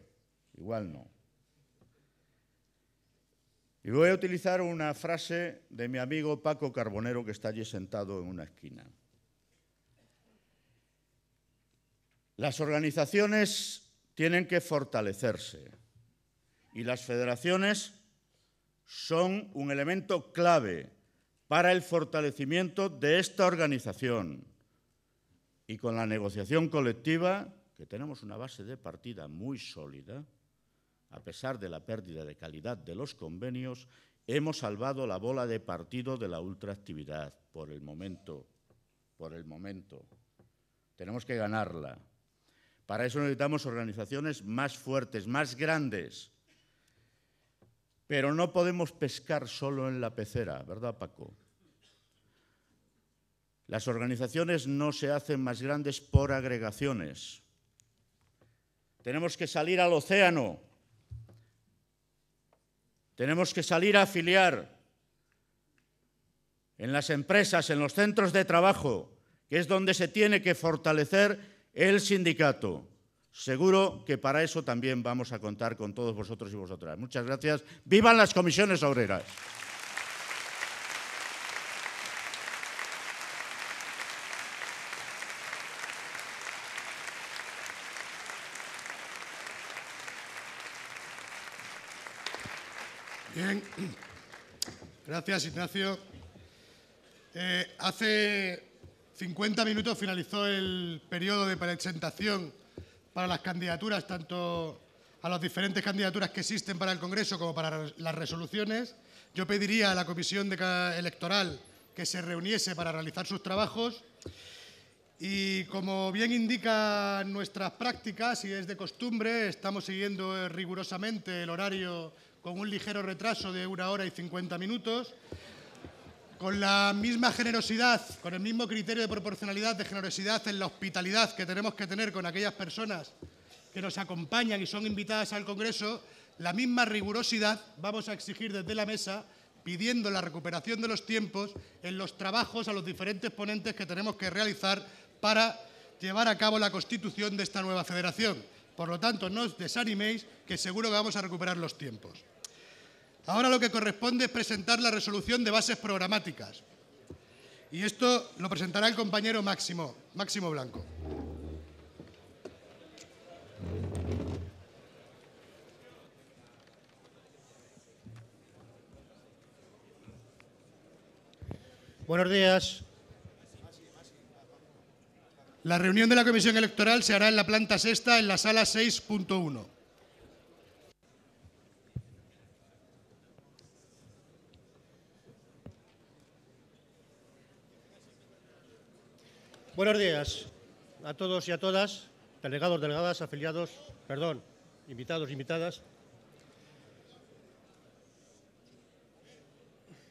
igual no. Y voy a utilizar una frase de mi amigo Paco Carbonero, que está allí sentado en una esquina. Las organizaciones tienen que fortalecerse y las federaciones son un elemento clave para el fortalecimiento de esta organización. Y con la negociación colectiva, que tenemos una base de partida muy sólida, a pesar de la pérdida de calidad de los convenios, hemos salvado la bola de partido de la ultraactividad por el momento, por el momento. Tenemos que ganarla. Para eso necesitamos organizaciones más fuertes, más grandes. Pero no podemos pescar solo en la pecera, ¿verdad, Paco? Las organizaciones no se hacen más grandes por agregaciones. Tenemos que salir al océano tenemos que salir a afiliar en las empresas, en los centros de trabajo, que es donde se tiene que fortalecer el sindicato. Seguro que para eso también vamos a contar con todos vosotros y vosotras. Muchas gracias. ¡Vivan las comisiones obreras! gracias Ignacio. Eh, hace 50 minutos finalizó el periodo de presentación para las candidaturas, tanto a las diferentes candidaturas que existen para el Congreso como para las resoluciones. Yo pediría a la Comisión Electoral que se reuniese para realizar sus trabajos. Y como bien indican nuestras prácticas y es de costumbre, estamos siguiendo eh, rigurosamente el horario con un ligero retraso de una hora y 50 minutos, con la misma generosidad, con el mismo criterio de proporcionalidad, de generosidad en la hospitalidad que tenemos que tener con aquellas personas que nos acompañan y son invitadas al Congreso, la misma rigurosidad vamos a exigir desde la mesa pidiendo la recuperación de los tiempos en los trabajos a los diferentes ponentes que tenemos que realizar para llevar a cabo la constitución de esta nueva federación. Por lo tanto, no os desaniméis, que seguro que vamos a recuperar los tiempos. Ahora lo que corresponde es presentar la resolución de bases programáticas. Y esto lo presentará el compañero Máximo, Máximo Blanco. Buenos días. La reunión de la Comisión Electoral se hará en la planta sexta, en la sala 6.1. Buenos días a todos y a todas, delegados, delegadas, afiliados, perdón, invitados, invitadas.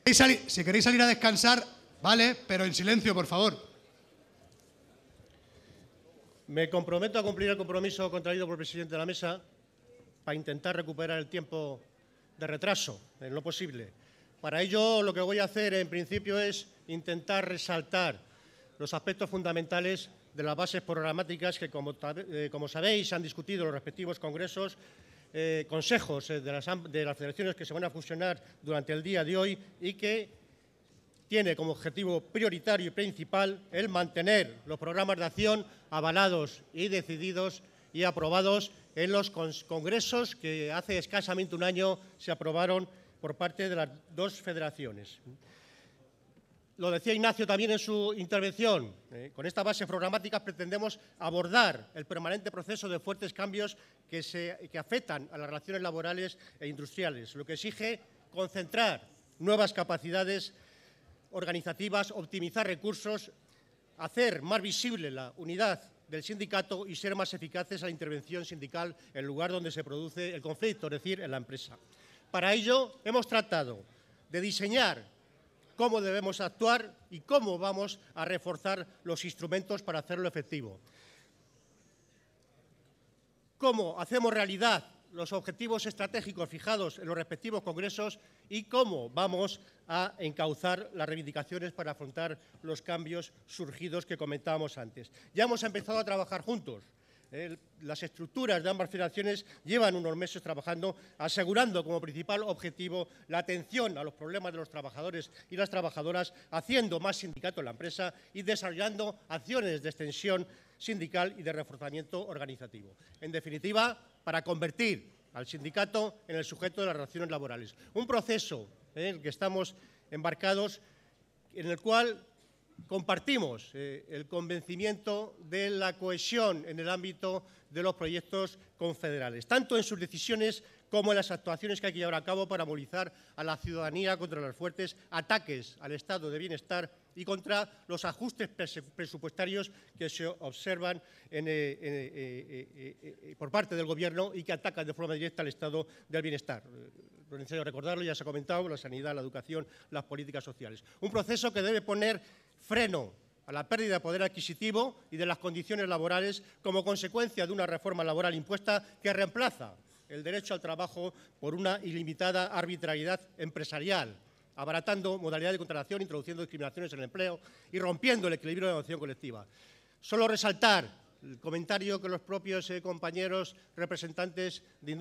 Si queréis salir a descansar, vale, pero en silencio, por favor. Me comprometo a cumplir el compromiso contraído por el presidente de la mesa para intentar recuperar el tiempo de retraso, en lo posible. Para ello, lo que voy a hacer, en principio, es intentar resaltar los aspectos fundamentales de las bases programáticas que, como, eh, como sabéis, han discutido los respectivos congresos, eh, consejos eh, de, las, de las federaciones que se van a fusionar durante el día de hoy y que tiene como objetivo prioritario y principal el mantener los programas de acción avalados y decididos y aprobados en los congresos que hace escasamente un año se aprobaron por parte de las dos federaciones. Lo decía Ignacio también en su intervención, ¿eh? con esta base programática pretendemos abordar el permanente proceso de fuertes cambios que, que afectan a las relaciones laborales e industriales, lo que exige concentrar nuevas capacidades organizativas, optimizar recursos, hacer más visible la unidad del sindicato y ser más eficaces a la intervención sindical en el lugar donde se produce el conflicto, es decir, en la empresa. Para ello hemos tratado de diseñar cómo debemos actuar y cómo vamos a reforzar los instrumentos para hacerlo efectivo. Cómo hacemos realidad los objetivos estratégicos fijados en los respectivos congresos y cómo vamos a encauzar las reivindicaciones para afrontar los cambios surgidos que comentábamos antes. Ya hemos empezado a trabajar juntos. las estructuras de ambas federaciones llevan unos meses trabajando, asegurando como principal objetivo la atención a los problemas de los trabajadores y las trabajadoras, haciendo más sindicato en la empresa y desarrollando acciones de extensión sindical y de reforzamiento organizativo. En definitiva, para convertir al sindicato en el sujeto de las relaciones laborales. Un proceso eh, en el que estamos embarcados, en el cual compartimos eh, el convencimiento de la cohesión en el ámbito de los proyectos confederales, tanto en sus decisiones como las actuaciones que hay que llevar a cabo para movilizar a la ciudadanía contra los fuertes ataques al estado de bienestar y contra los ajustes presupuestarios que se observan eh, eh, eh, por parte del Gobierno y que atacan de forma directa al estado del bienestar. Lo necesario recordarlo, ya se ha comentado, la sanidad, la educación, las políticas sociales. Un proceso que debe poner freno a la pérdida de poder adquisitivo y de las condiciones laborales como consecuencia de una reforma laboral impuesta que reemplaza el derecho al trabajo por una ilimitada arbitrariedad empresarial, abaratando modalidades de contratación, introduciendo discriminaciones en el empleo y rompiendo el equilibrio de la negociación colectiva. Solo resaltar el comentario que los propios eh, compañeros representantes de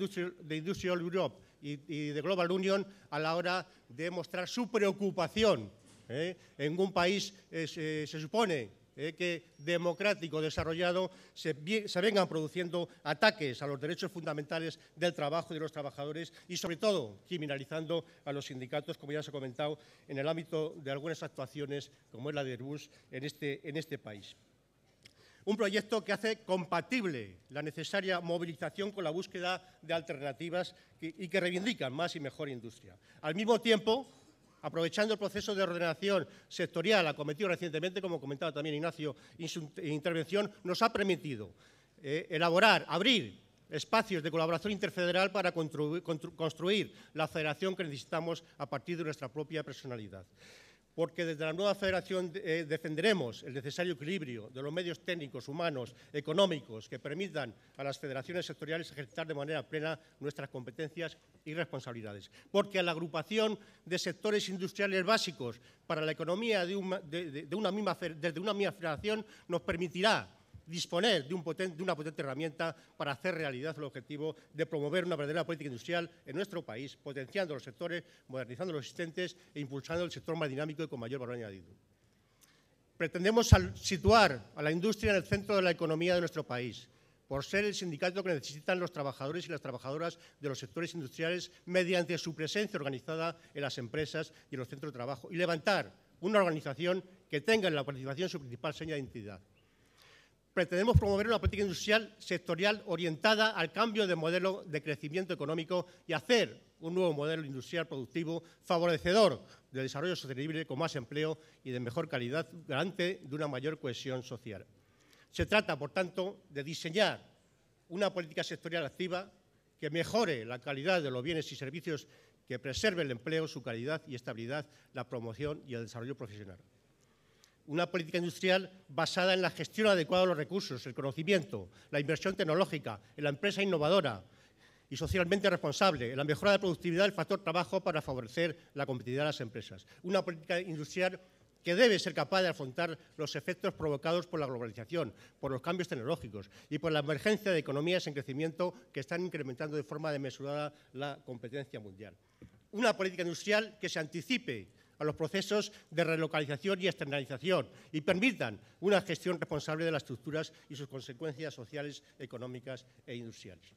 Industrial, Europe y, de Global Union a la hora de mostrar su preocupación. Eh, en un país se, eh, se supone eh, que democrático desarrollado se, vengan produciendo ataques a los derechos fundamentales del trabajo de los trabajadores y, sobre todo, criminalizando a los sindicatos, como ya se ha comentado, en el ámbito de algunas actuaciones, como es la de Airbus, en este, este país. Un proyecto que hace compatible la necesaria movilización con la búsqueda de alternativas y que reivindica más y mejor industria. Al mismo tiempo, aprovechando el proceso de ordenación sectorial acometido recientemente, como comentaba también Ignacio en su intervención, nos ha permitido eh, elaborar, abrir espacios de colaboración interfederal para construir la federación que necesitamos a partir de nuestra propia personalidad porque desde la nueva federación eh, defenderemos el necesario equilibrio de los medios técnicos, humanos, económicos, que permitan a las federaciones sectoriales ejercitar de manera plena nuestras competencias y responsabilidades. Porque la agrupación de sectores industriales básicos para la economía de una, desde una misma federación nos permitirá disponer de, una potente herramienta para hacer realidad el objetivo de promover una verdadera política industrial en nuestro país, potenciando los sectores, modernizando los existentes e impulsando el sector más dinámico y con mayor valor añadido. Pretendemos situar a la industria en el centro de la economía de nuestro país, por ser el sindicato que necesitan los trabajadores y las trabajadoras de los sectores industriales mediante su presencia organizada en las empresas y en los centros de trabajo, y levantar una organización que tenga en la participación su principal seña de identidad pretendemos promover una política industrial sectorial orientada al cambio de modelo de crecimiento económico y hacer un nuevo modelo industrial productivo favorecedor del desarrollo sostenible con más empleo y de mejor calidad, garante de una mayor cohesión social. Se trata, por tanto, de diseñar una política sectorial activa que mejore la calidad de los bienes y servicios, que preserve el empleo, su calidad y estabilidad, la promoción y el desarrollo profesional una política industrial basada en la gestión adecuada de los recursos, el conocimiento, la inversión tecnológica, en la empresa innovadora y socialmente responsable, en la mejora de la productividad del factor trabajo para favorecer la competitividad de las empresas. Una política industrial que debe ser capaz de afrontar los efectos provocados por la globalización, por los cambios tecnológicos y por la emergencia de economías en crecimiento que están incrementando de forma desmesurada la competencia mundial. Una política industrial que se anticipe a los procesos de relocalización y externalización y permitan una gestión responsable de las estructuras y sus consecuencias sociales, económicas e industriales.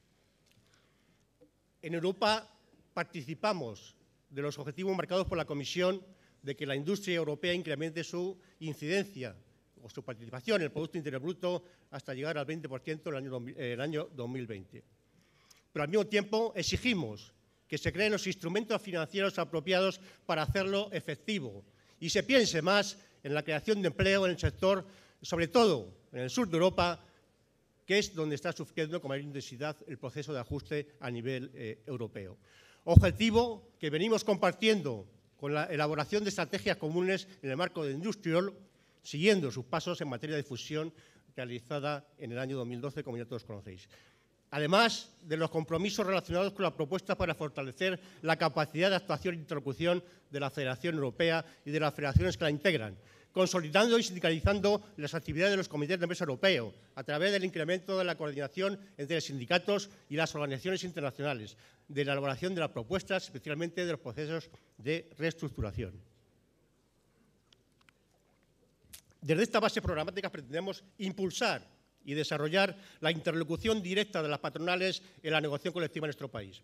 En Europa participamos de los objetivos marcados por la Comisión de que la industria europea incremente su incidencia o su participación en el Producto Interior Bruto hasta llegar al 20% en el año 2020. Pero al mismo tiempo exigimos que se creen los instrumentos financieros apropiados para hacerlo efectivo y se piense más en la creación de empleo en el sector, sobre todo en el sur de Europa, que es donde está sufriendo con mayor intensidad el proceso de ajuste a nivel eh, europeo. Objetivo que venimos compartiendo con la elaboración de estrategias comunes en el marco de Industrial, siguiendo sus pasos en materia de fusión realizada en el año 2012, como ya todos conocéis además de los compromisos relacionados con la propuesta para fortalecer la capacidad de actuación e interlocución de la Federación Europea y de las federaciones que la integran, consolidando y sindicalizando las actividades de los comités de empresa europeo a través del incremento de la coordinación entre los sindicatos y las organizaciones internacionales, de la elaboración de las propuestas, especialmente de los procesos de reestructuración. Desde esta base programática pretendemos impulsar y desarrollar la interlocución directa de las patronales en la negociación colectiva en nuestro país,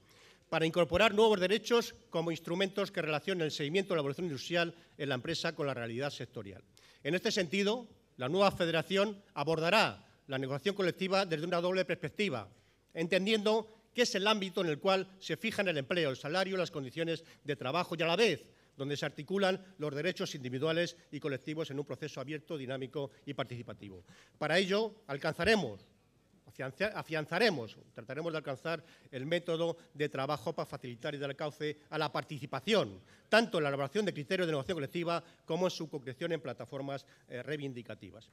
para incorporar nuevos derechos como instrumentos que relacionen el seguimiento de la evolución industrial en la empresa con la realidad sectorial. En este sentido, la nueva federación abordará la negociación colectiva desde una doble perspectiva, entendiendo que es el ámbito en el cual se fijan el empleo, el salario, las condiciones de trabajo y a la vez donde se articulan los derechos individuales y colectivos en un proceso abierto, dinámico y participativo. Para ello, alcanzaremos afianzaremos, trataremos de alcanzar el método de trabajo para facilitar y dar cauce a la participación, tanto en la elaboración de criterios de negociación colectiva como en su concreción en plataformas eh, reivindicativas.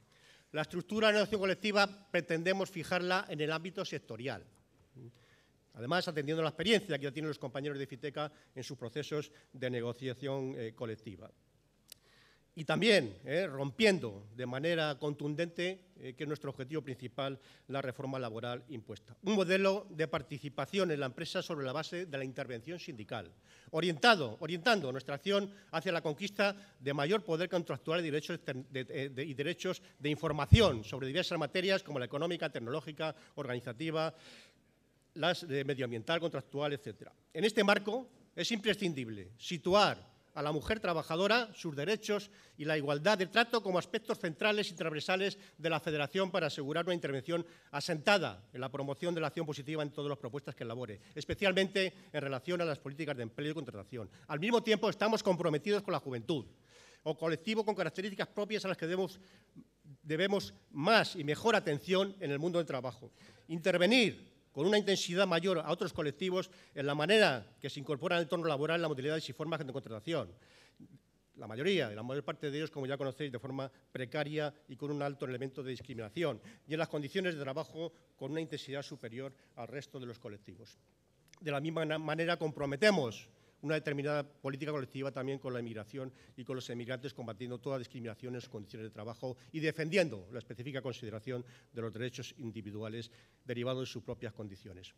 La estructura de negociación colectiva pretendemos fijarla en el ámbito sectorial, Además, atendiendo la experiencia que ya tienen los compañeros de FITECA en sus procesos de negociación eh, colectiva. Y también eh, rompiendo de manera contundente, eh, que es nuestro objetivo principal, la reforma laboral impuesta. Un modelo de participación en la empresa sobre la base de la intervención sindical, orientado, orientando nuestra acción hacia la conquista de mayor poder contractual y derechos de información sobre diversas materias como la económica, tecnológica, organizativa, las de eh, medioambiental, contractual, etc. En este marco es imprescindible situar a la mujer trabajadora, sus derechos y la igualdad de trato como aspectos centrales y transversales de la Federación para asegurar una intervención asentada en la promoción de la acción positiva en todas las propuestas que elabore, especialmente en relación a las políticas de empleo y contratación. Al mismo tiempo, estamos comprometidos con la juventud o colectivo con características propias a las que debemos, debemos más y mejor atención en el mundo del trabajo. Intervenir con una intensidad mayor a otros colectivos en la manera que se incorporan el entorno laboral, las modalidad y formas de contratación. La mayoría, la mayor parte de ellos, como ya conocéis, de forma precaria y con un alto elemento de discriminación, y en las condiciones de trabajo con una intensidad superior al resto de los colectivos. De la misma manera comprometemos una determinada política colectiva también con la inmigración y con los emigrantes, combatiendo toda discriminación en sus condiciones de trabajo y defendiendo la específica consideración de los derechos individuales derivados de sus propias condiciones.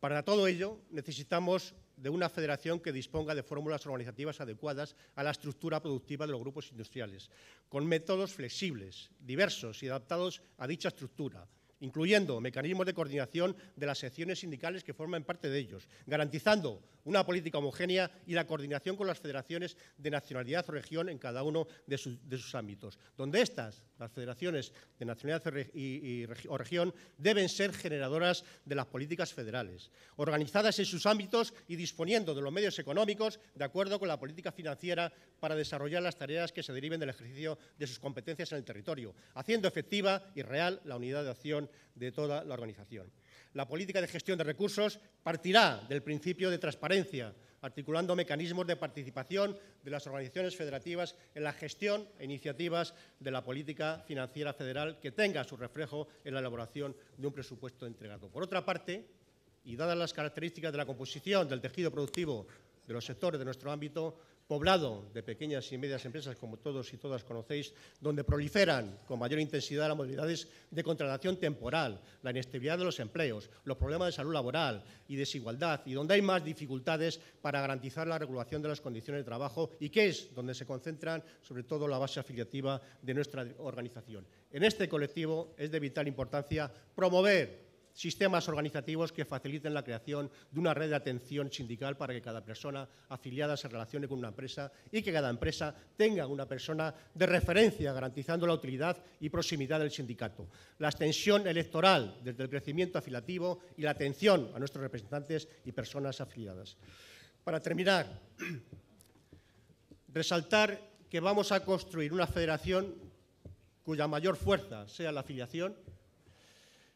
Para todo ello, necesitamos de una federación que disponga de fórmulas organizativas adecuadas a la estructura productiva de los grupos industriales, con métodos flexibles, diversos y adaptados a dicha estructura, incluyendo mecanismos de coordinación de las secciones sindicales que forman parte de ellos, garantizando una política homogénea y la coordinación con las federaciones de nacionalidad o región en cada uno de, sus ámbitos, donde estas, las federaciones de nacionalidad o región, deben ser generadoras de las políticas federales, organizadas en sus ámbitos y disponiendo de los medios económicos de acuerdo con la política financiera para desarrollar las tareas que se deriven del ejercicio de sus competencias en el territorio, haciendo efectiva y real la unidad de acción de toda la organización. La política de gestión de recursos partirá del principio de transparencia, articulando mecanismos de participación de las organizaciones federativas en la gestión e iniciativas de la política financiera federal que tenga su reflejo en la elaboración de un presupuesto entregado. Por otra parte, y dadas las características de la composición del tejido productivo de los sectores de nuestro ámbito, poblado de pequeñas y medias empresas, como todos y todas conocéis, donde proliferan con mayor intensidad las modalidades de contratación temporal, la inestabilidad de los empleos, los problemas de salud laboral y desigualdad, y donde hay más dificultades para garantizar la regulación de las condiciones de trabajo y que es donde se concentran sobre todo la base afiliativa de nuestra organización. En este colectivo es de vital importancia promover sistemas organizativos que faciliten la creación de una red de atención sindical para que cada persona afiliada se relacione con una empresa y que cada empresa tenga una persona de referencia, garantizando la utilidad y proximidad del sindicato. La extensión electoral desde el crecimiento afiliativo y la atención a nuestros representantes y personas afiliadas. Para terminar, resaltar que vamos a construir una federación cuya mayor fuerza sea la afiliación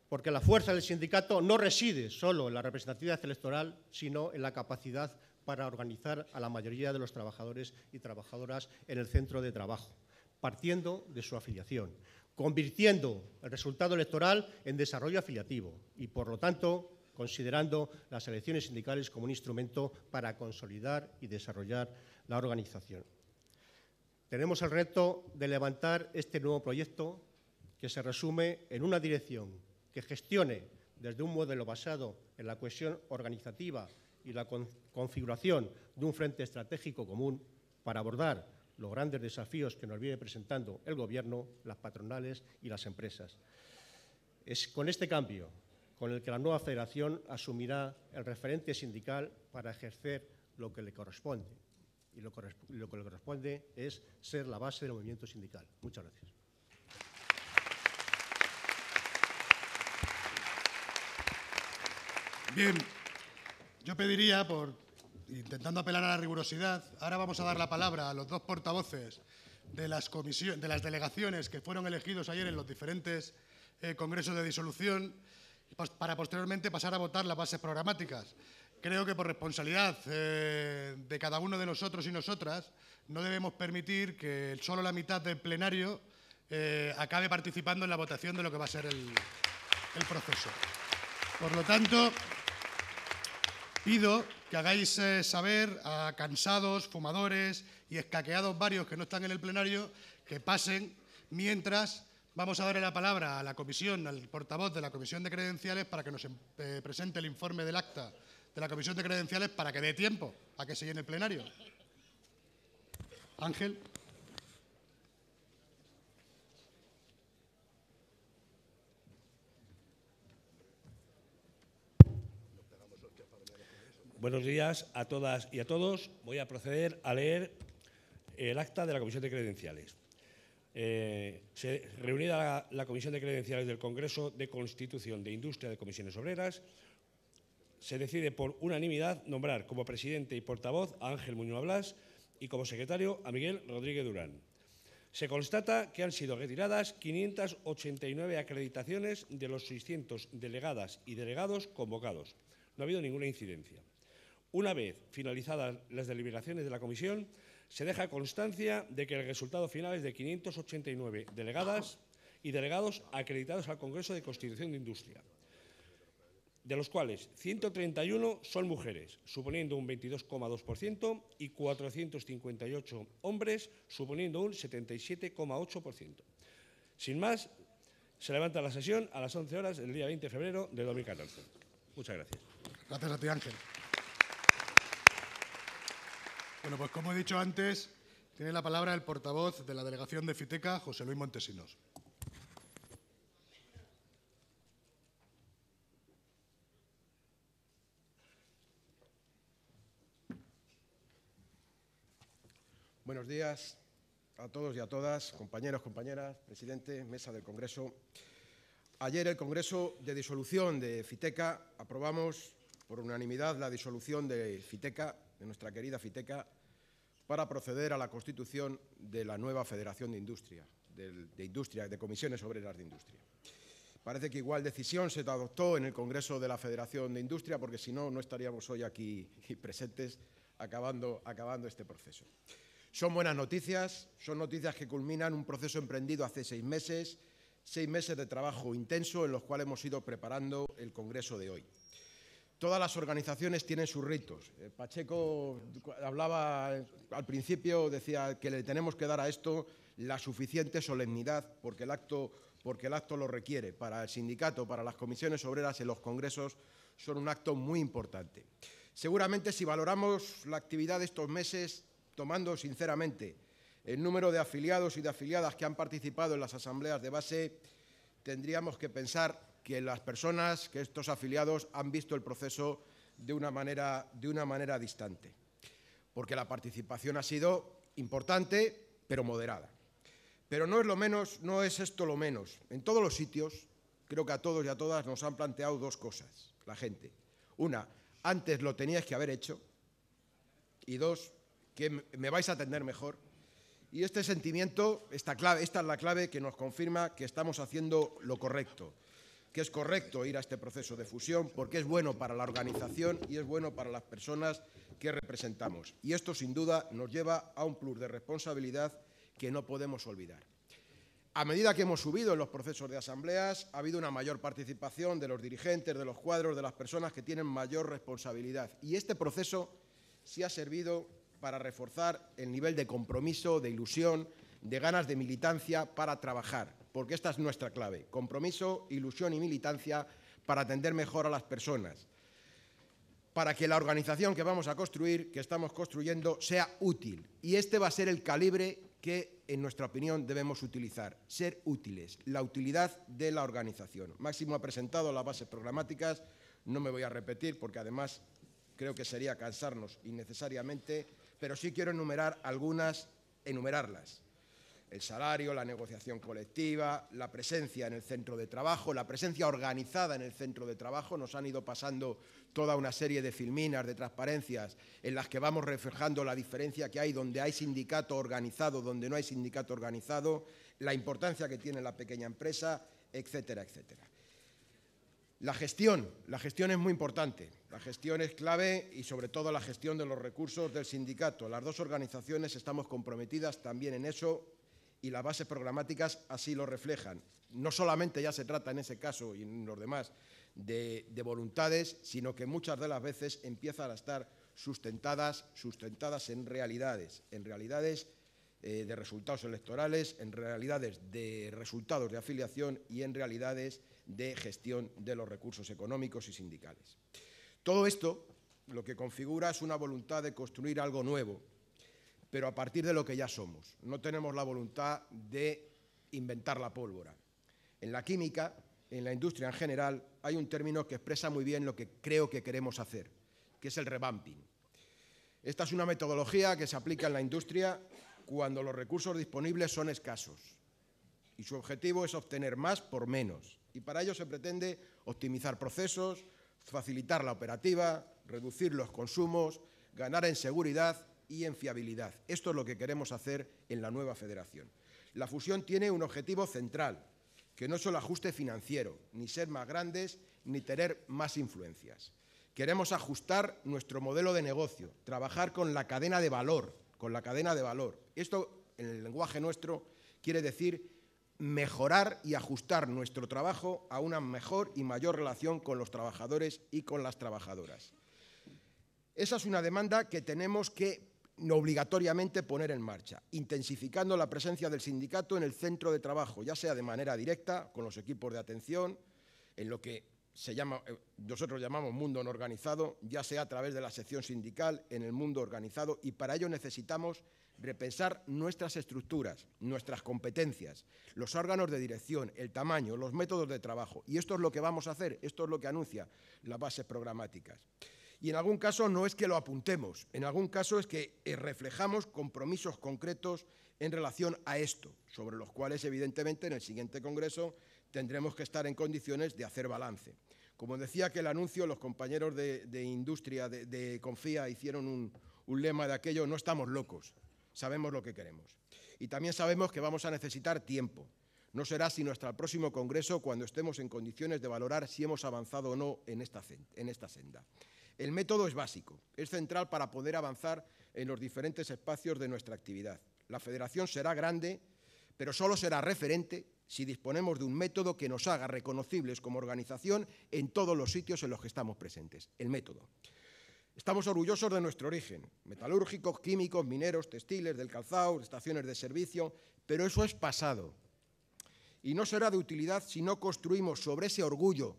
porque la fuerza del sindicato no reside solo en la representatividad electoral, sino en la capacidad para organizar a la mayoría de los trabajadores y trabajadoras en el centro de trabajo, partiendo de su afiliación, convirtiendo el resultado electoral en desarrollo afiliativo y, por lo tanto, considerando las elecciones sindicales como un instrumento para consolidar y desarrollar la organización. Tenemos el reto de levantar este nuevo proyecto que se resume en una dirección que gestione desde un modelo basado en la cohesión organizativa y la configuración de un frente estratégico común para abordar los grandes desafíos que nos viene presentando el Gobierno, las patronales y las empresas. Es con este cambio con el que la nueva federación asumirá el referente sindical para ejercer lo que le corresponde. Y lo que le corresponde es ser la base del movimiento sindical. Muchas gracias. Bien, yo pediría, intentando apelar a la rigurosidad, ahora vamos a dar la palabra a los dos portavoces de las, comisiones, de las delegaciones que fueron elegidos ayer en los diferentes eh, congresos de disolución pues, para posteriormente pasar a votar las bases programáticas. Creo que por responsabilidad eh, de cada uno de nosotros y nosotras no debemos permitir que solo la mitad del plenario eh, acabe participando en la votación de lo que va a ser el proceso. Por lo tanto, pido que hagáis eh, saber a cansados, fumadores y escaqueados varios que no están en el plenario que pasen mientras vamos a darle la palabra a la comisión, al portavoz de la comisión de credenciales para que nos eh, presente el informe del acta de la comisión de credenciales para que dé tiempo a que se en el plenario. Ángel. Buenos días a todas y a todos. Voy a proceder a leer el acta de la Comisión de Credenciales. Eh, se, reunida la, Comisión de Credenciales del Congreso de Constitución de Industria de Comisiones Obreras, se decide por unanimidad nombrar como presidente y portavoz a Ángel Muñoz Blas y como secretario a Miguel Rodríguez Durán. Se constata que han sido retiradas 589 acreditaciones de los 600 delegadas y delegados convocados. No ha habido ninguna incidencia. Una vez finalizadas las deliberaciones de la comisión, se deja constancia de que el resultado final es de 589 delegadas y delegados acreditados al Congreso de Constitución de Industria, de los cuales 131 son mujeres, suponiendo un 22,2%, y 458 hombres, suponiendo un 77,8%. Sin más, se levanta la sesión a las 11 horas del día 20 de febrero de 2014. Muchas gracias. Gracias a ti, Ángel. Bueno, pues como he dicho antes, tiene la palabra el portavoz de la delegación de FITECA, José Luis Montesinos. Buenos días a todos y a todas, compañeros, compañeras, presidente, mesa del Congreso. Ayer el Congreso de Disolución de FITECA aprobamos por unanimidad la disolución de FITECA de nuestra querida Fiteca, para proceder a la constitución de la nueva Federación de Industria, de, Industria, de Comisiones Obreras de Industria. Parece que igual decisión se adoptó en el Congreso de la Federación de Industria, porque si no, no estaríamos hoy aquí presentes acabando, acabando este proceso. Son buenas noticias, son noticias que culminan un proceso emprendido hace seis meses, seis meses de trabajo intenso en los cuales hemos ido preparando el Congreso de hoy todas las organizaciones tienen sus ritos. Eh, Pacheco hablaba al principio, decía que le tenemos que dar a esto la suficiente solemnidad porque el acto, porque el acto lo requiere. Para el sindicato, para las comisiones obreras en los congresos son un acto muy importante. Seguramente si valoramos la actividad de estos meses, tomando sinceramente el número de afiliados y de afiliadas que han participado en las asambleas de base, tendríamos que pensar que las personas, que estos afiliados han visto el proceso de una manera, de una manera distante, porque la participación ha sido importante, pero moderada. Pero no es lo menos, no es esto lo menos. En todos los sitios, creo que a todos y a todas nos han planteado dos cosas, la gente. Una, antes lo teníais que haber hecho. Y dos, que me vais a atender mejor. Y este sentimiento, esta, clave, esta es la clave que nos confirma que estamos haciendo lo correcto que es correcto ir a este proceso de fusión porque es bueno para la organización y es bueno para las personas que representamos. Y esto, sin duda, nos lleva a un plus de responsabilidad que no podemos olvidar. A medida que hemos subido en los procesos de asambleas, ha habido una mayor participación de los dirigentes, de los cuadros, de las personas que tienen mayor responsabilidad. Y este proceso sí ha servido para reforzar el nivel de compromiso, de ilusión, de ganas de militancia para trabajar porque esta es nuestra clave, compromiso, ilusión y militancia para atender mejor a las personas, para que la organización que vamos a construir, que estamos construyendo, sea útil. Y este va a ser el calibre que, en nuestra opinión, debemos utilizar, ser útiles, la utilidad de la organización. Máximo ha presentado las bases programáticas, no me voy a repetir porque además creo que sería cansarnos innecesariamente, pero sí quiero enumerar algunas, enumerarlas el salario, la negociación colectiva, la presencia en el centro de trabajo, la presencia organizada en el centro de trabajo. Nos han ido pasando toda una serie de filminas, de transparencias, en las que vamos reflejando la diferencia que hay donde hay sindicato organizado, donde no hay sindicato organizado, la importancia que tiene la pequeña empresa, etcétera, etcétera. La gestión, la gestión es muy importante. La gestión es clave y sobre todo la gestión de los recursos del sindicato. Las dos organizaciones estamos comprometidas también en eso y las bases programáticas así lo reflejan. No solamente ya se trata en ese caso y en los demás de, voluntades, sino que muchas de las veces empiezan a estar sustentadas, sustentadas en realidades, en realidades eh, de resultados electorales, en realidades de resultados de afiliación y en realidades de gestión de los recursos económicos y sindicales. Todo esto lo que configura es una voluntad de construir algo nuevo, pero a partir de lo que ya somos. No tenemos la voluntad de inventar la pólvora. En la química, en la industria en general, hay un término que expresa muy bien lo que creo que queremos hacer, que es el revamping. Esta es una metodología que se aplica en la industria cuando los recursos disponibles son escasos y su objetivo es obtener más por menos. Y para ello se pretende optimizar procesos, facilitar la operativa, reducir los consumos, ganar en seguridad y en fiabilidad. Esto es lo que queremos hacer en la nueva federación. La fusión tiene un objetivo central, que no es solo ajuste financiero, ni ser más grandes, ni tener más influencias. Queremos ajustar nuestro modelo de negocio, trabajar con la cadena de valor, con la cadena de valor. Esto, en el lenguaje nuestro, quiere decir mejorar y ajustar nuestro trabajo a una mejor y mayor relación con los trabajadores y con las trabajadoras. Esa es una demanda que tenemos que no obligatoriamente poner en marcha, intensificando la presencia del sindicato en el centro de trabajo, ya sea de manera directa, con los equipos de atención, en lo que eh, nosotros llamamos mundo no organizado, ya sea a través de la sección sindical en el mundo organizado, y para ello necesitamos repensar nuestras estructuras, nuestras competencias, los órganos de dirección, el tamaño, los métodos de trabajo. Y esto es lo que vamos a hacer, esto es lo que anuncia las bases programáticas. Y en algún caso no es que lo apuntemos, en algún caso es que eh, reflejamos compromisos concretos en relación a esto, sobre los cuales evidentemente en el siguiente Congreso tendremos que estar en condiciones de hacer balance. Como decía que el anuncio, los compañeros de, industria de, Confía hicieron un, un lema de aquello, no estamos locos, sabemos lo que queremos. Y también sabemos que vamos a necesitar tiempo. No será sino hasta el próximo Congreso cuando estemos en condiciones de valorar si hemos avanzado o no en esta, en esta senda. El método es básico, es central para poder avanzar en los diferentes espacios de nuestra actividad. La federación será grande, pero solo será referente si disponemos de un método que nos haga reconocibles como organización en todos los sitios en los que estamos presentes. El método. Estamos orgullosos de nuestro origen, metalúrgicos, químicos, mineros, textiles, del calzado, estaciones de servicio, pero eso es pasado. Y no será de utilidad si no construimos sobre ese orgullo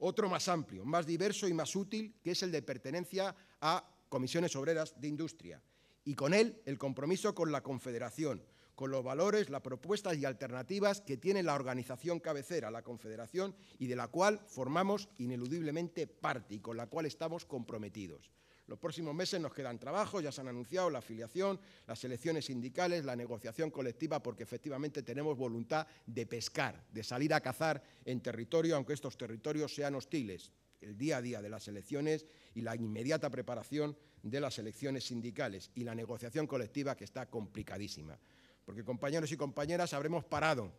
otro más amplio, más diverso y más útil, que es el de pertenencia a comisiones obreras de industria. Y con él el compromiso con la confederación, con los valores, las propuestas y alternativas que tiene la organización cabecera, la Confederación, y de la cual formamos ineludiblemente parte y con la cual estamos comprometidos. Los próximos meses nos quedan trabajos, ya se han anunciado la afiliación, las elecciones sindicales, la negociación colectiva, porque efectivamente tenemos voluntad de pescar, de salir a cazar en territorio, aunque estos territorios sean hostiles. El día a día de las elecciones y la inmediata preparación de las elecciones sindicales y la negociación colectiva que está complicadísima. Porque compañeros y compañeras habremos parado,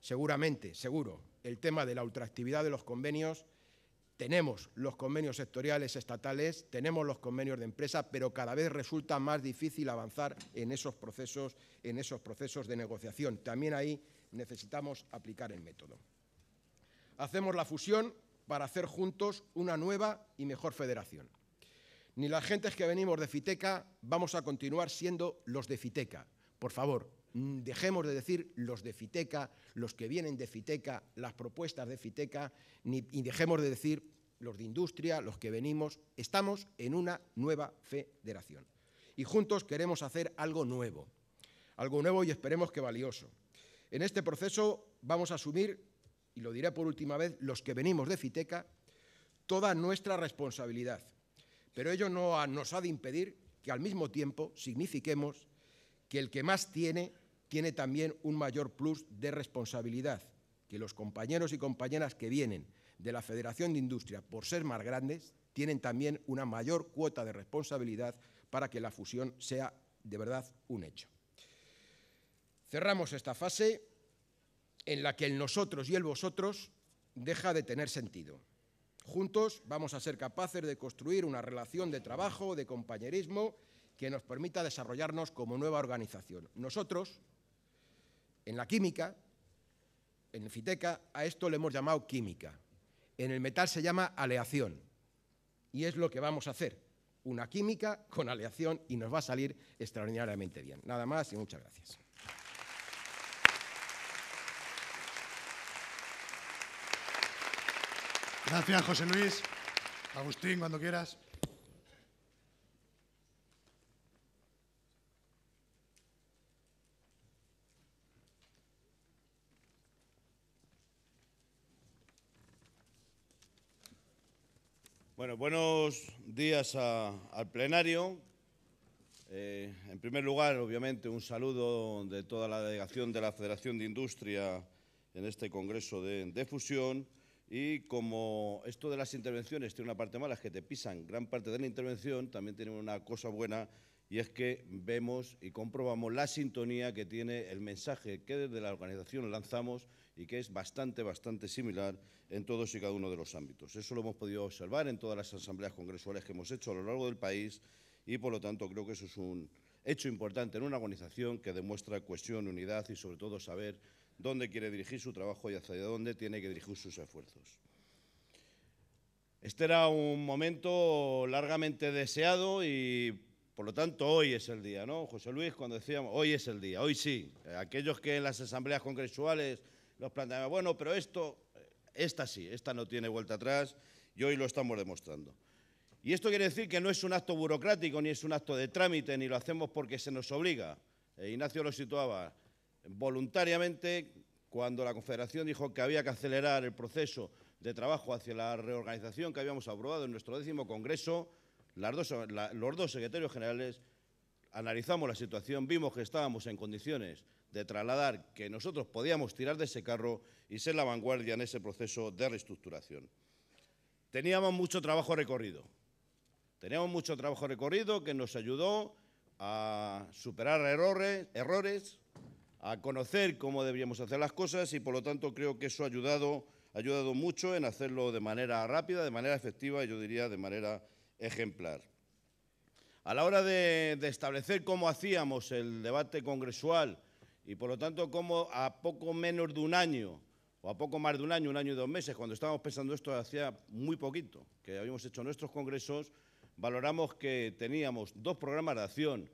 seguramente, seguro, el tema de la ultraactividad de los convenios tenemos los convenios sectoriales estatales, tenemos los convenios de empresa, pero cada vez resulta más difícil avanzar en esos procesos, en esos procesos de negociación. También ahí necesitamos aplicar el método. Hacemos la fusión para hacer juntos una nueva y mejor federación. Ni las gentes que venimos de Fiteca vamos a continuar siendo los de Fiteca. Por favor, Mm, dejemos de decir los de Fiteca, los que vienen de Fiteca, las propuestas de Fiteca, ni, y dejemos de decir los de industria, los que venimos. Estamos en una nueva federación. Y juntos queremos hacer algo nuevo, algo nuevo y esperemos que valioso. En este proceso vamos a asumir, y lo diré por última vez, los que venimos de Fiteca, toda nuestra responsabilidad. Pero ello no nos ha de impedir que al mismo tiempo signifiquemos que el que más tiene tiene también un mayor plus de responsabilidad, que los compañeros y compañeras que vienen de la Federación de Industria, por ser más grandes, tienen también una mayor cuota de responsabilidad para que la fusión sea de verdad un hecho. Cerramos esta fase en la que el nosotros y el vosotros deja de tener sentido. Juntos vamos a ser capaces de construir una relación de trabajo, de compañerismo, que nos permita desarrollarnos como nueva organización. Nosotros, en la química, en el fiteca, a esto le hemos llamado química. En el metal se llama aleación. Y es lo que vamos a hacer. Una química con aleación y nos va a salir extraordinariamente bien. Nada más y muchas gracias. Gracias, José Luis. Agustín, cuando quieras. buenos días al plenario. Eh, en primer lugar, obviamente, un saludo de toda la delegación de la Federación de Industria en este Congreso de, de Fusión. Y como esto de las intervenciones tiene una parte mala, es que te pisan gran parte de la intervención, también tiene una cosa buena y es que vemos y comprobamos la sintonía que tiene el mensaje que desde la organización lanzamos y que es bastante, bastante similar en todos y cada uno de los ámbitos. Eso lo hemos podido observar en todas las asambleas congresuales que hemos hecho a lo largo del país y, por lo tanto, creo que eso es un hecho importante en una organización que demuestra cuestión, unidad y, sobre todo, saber dónde quiere dirigir su trabajo y hacia dónde tiene que dirigir sus esfuerzos. Este era un momento largamente deseado y por lo tanto, hoy es el día, ¿no? José Luis, cuando decíamos, hoy es el día, hoy sí. Eh, aquellos que en las asambleas congresuales los planteaban, bueno, pero esto, eh, esta sí, esta no tiene vuelta atrás y hoy lo estamos demostrando. Y esto quiere decir que no es un acto burocrático, ni es un acto de trámite, ni lo hacemos porque se nos obliga. Eh, Ignacio lo situaba voluntariamente cuando la Confederación dijo que había que acelerar el proceso de trabajo hacia la reorganización que habíamos aprobado en nuestro décimo Congreso los dos secretarios generales analizamos la situación, vimos que estábamos en condiciones de trasladar que nosotros podíamos tirar de ese carro y ser la vanguardia en ese proceso de reestructuración. Teníamos mucho trabajo recorrido. Teníamos mucho trabajo recorrido que nos ayudó a superar errores, errores a conocer cómo debíamos hacer las cosas y por lo tanto creo que eso ha ayudado, mucho en hacerlo de manera rápida, de manera efectiva yo diría de manera ejemplar. A la hora de, establecer cómo hacíamos el debate congresual y por lo tanto cómo a poco menos de un año o a poco más de un año, un año y dos meses, cuando estábamos pensando esto hacía muy poquito, que habíamos hecho nuestros congresos, valoramos que teníamos dos programas de acción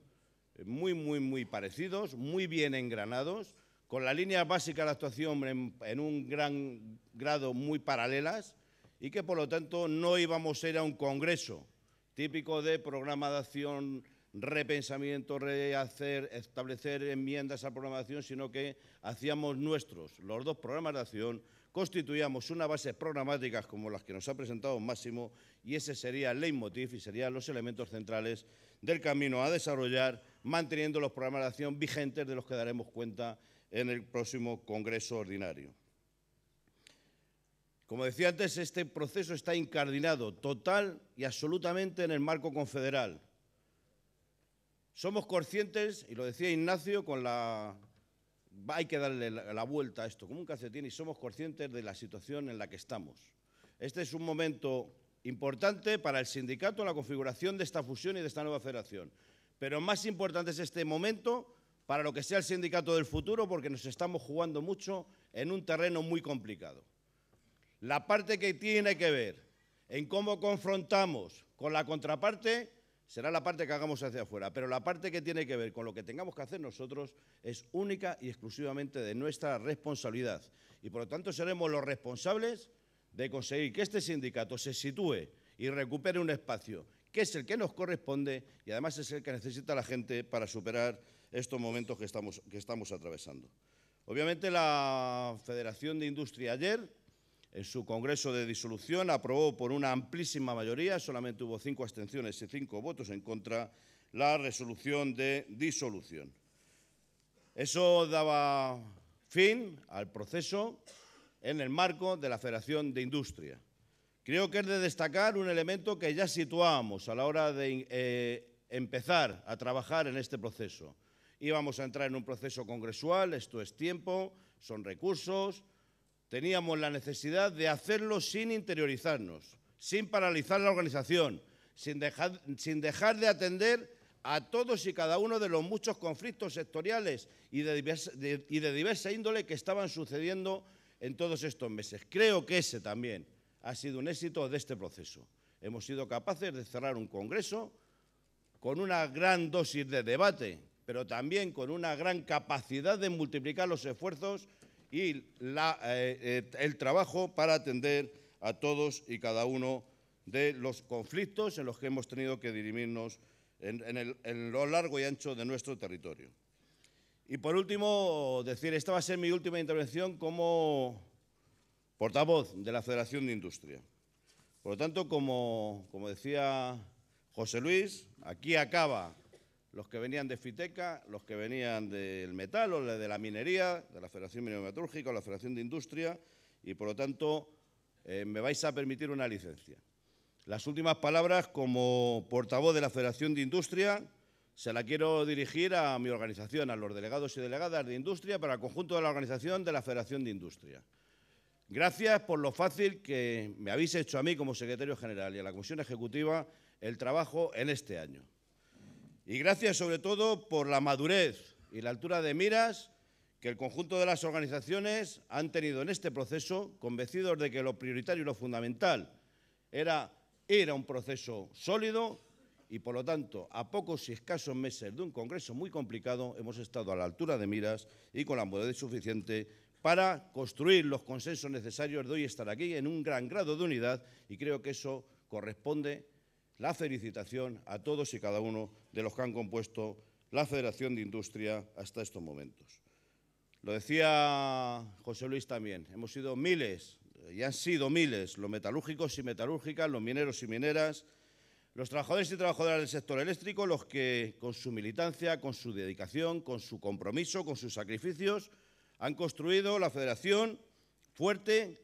muy, muy, muy parecidos, muy bien engranados, con la línea básica de actuación en un gran grado muy paralelas, y que por lo tanto no íbamos a ir a un congreso típico de programa de acción, repensamiento, rehacer, establecer enmiendas a programación, sino que hacíamos nuestros los dos programas de acción, constituíamos una base programáticas como las que nos ha presentado Máximo y ese sería el leitmotiv y serían los elementos centrales del camino a desarrollar, manteniendo los programas de acción vigentes de los que daremos cuenta en el próximo Congreso Ordinario. Como decía antes, este proceso está incardinado total y absolutamente en el marco confederal. Somos conscientes, y lo decía Ignacio, con la... Hay que darle la vuelta a esto, como un tiene y somos conscientes de la situación en la que estamos. Este es un momento importante para el sindicato, la configuración de esta fusión y de esta nueva federación. Pero más importante es este momento para lo que sea el sindicato del futuro, porque nos estamos jugando mucho en un terreno muy complicado. La parte que tiene que ver en cómo confrontamos con la contraparte será la parte que hagamos hacia afuera, pero la parte que tiene que ver con lo que tengamos que hacer nosotros es única y exclusivamente de nuestra responsabilidad. Y por lo tanto seremos los responsables de conseguir que este sindicato se sitúe y recupere un espacio que es el que nos corresponde y además es el que necesita la gente para superar estos momentos que estamos, que estamos atravesando. Obviamente la Federación de Industria ayer en su Congreso de Disolución aprobó por una amplísima mayoría, solamente hubo cinco abstenciones y cinco votos en contra, la resolución de disolución. Eso daba fin al proceso en el marco de la Federación de Industria. Creo que es de destacar un elemento que ya situábamos a la hora de eh, empezar a trabajar en este proceso. Íbamos a entrar en un proceso congresual, esto es tiempo, son recursos, teníamos la necesidad de hacerlo sin interiorizarnos, sin paralizar la organización, sin dejar, de atender a todos y cada uno de los muchos conflictos sectoriales y de, diversa, y de diversa índole que estaban sucediendo en todos estos meses. Creo que ese también ha sido un éxito de este proceso. Hemos sido capaces de cerrar un Congreso con una gran dosis de debate, pero también con una gran capacidad de multiplicar los esfuerzos y eh, eh, el trabajo para atender a todos y cada uno de los conflictos en los que hemos tenido que dirimirnos en, lo largo y ancho de nuestro territorio. Y por último, decir, esta va a ser mi última intervención como portavoz de la Federación de Industria. Por lo tanto, como, como decía José Luis, aquí acaba los que venían de Fiteca, los que venían del metal o de la minería, de la Federación Minerometúrgica o la Federación de Industria, y por lo tanto eh, me vais a permitir una licencia. Las últimas palabras como portavoz de la Federación de Industria se la quiero dirigir a mi organización, a los delegados y delegadas de Industria, para el conjunto de la organización de la Federación de Industria. Gracias por lo fácil que me habéis hecho a mí como secretario general y a la Comisión Ejecutiva el trabajo en este año. Y gracias sobre todo por la madurez y la altura de miras que el conjunto de las organizaciones han tenido en este proceso, convencidos de que lo prioritario y lo fundamental era ir a un proceso sólido y, por lo tanto, a pocos y escasos meses de un Congreso muy complicado, hemos estado a la altura de miras y con la madurez suficiente para construir los consensos necesarios de hoy estar aquí en un gran grado de unidad y creo que eso corresponde la felicitación a todos y cada uno de los que han compuesto la Federación de Industria hasta estos momentos. Lo decía José Luis también, hemos sido miles, y han sido miles, los metalúrgicos y metalúrgicas, los mineros y mineras, los trabajadores y trabajadoras del sector eléctrico, los que con su militancia, con su dedicación, con su compromiso, con sus sacrificios, han construido la federación fuerte,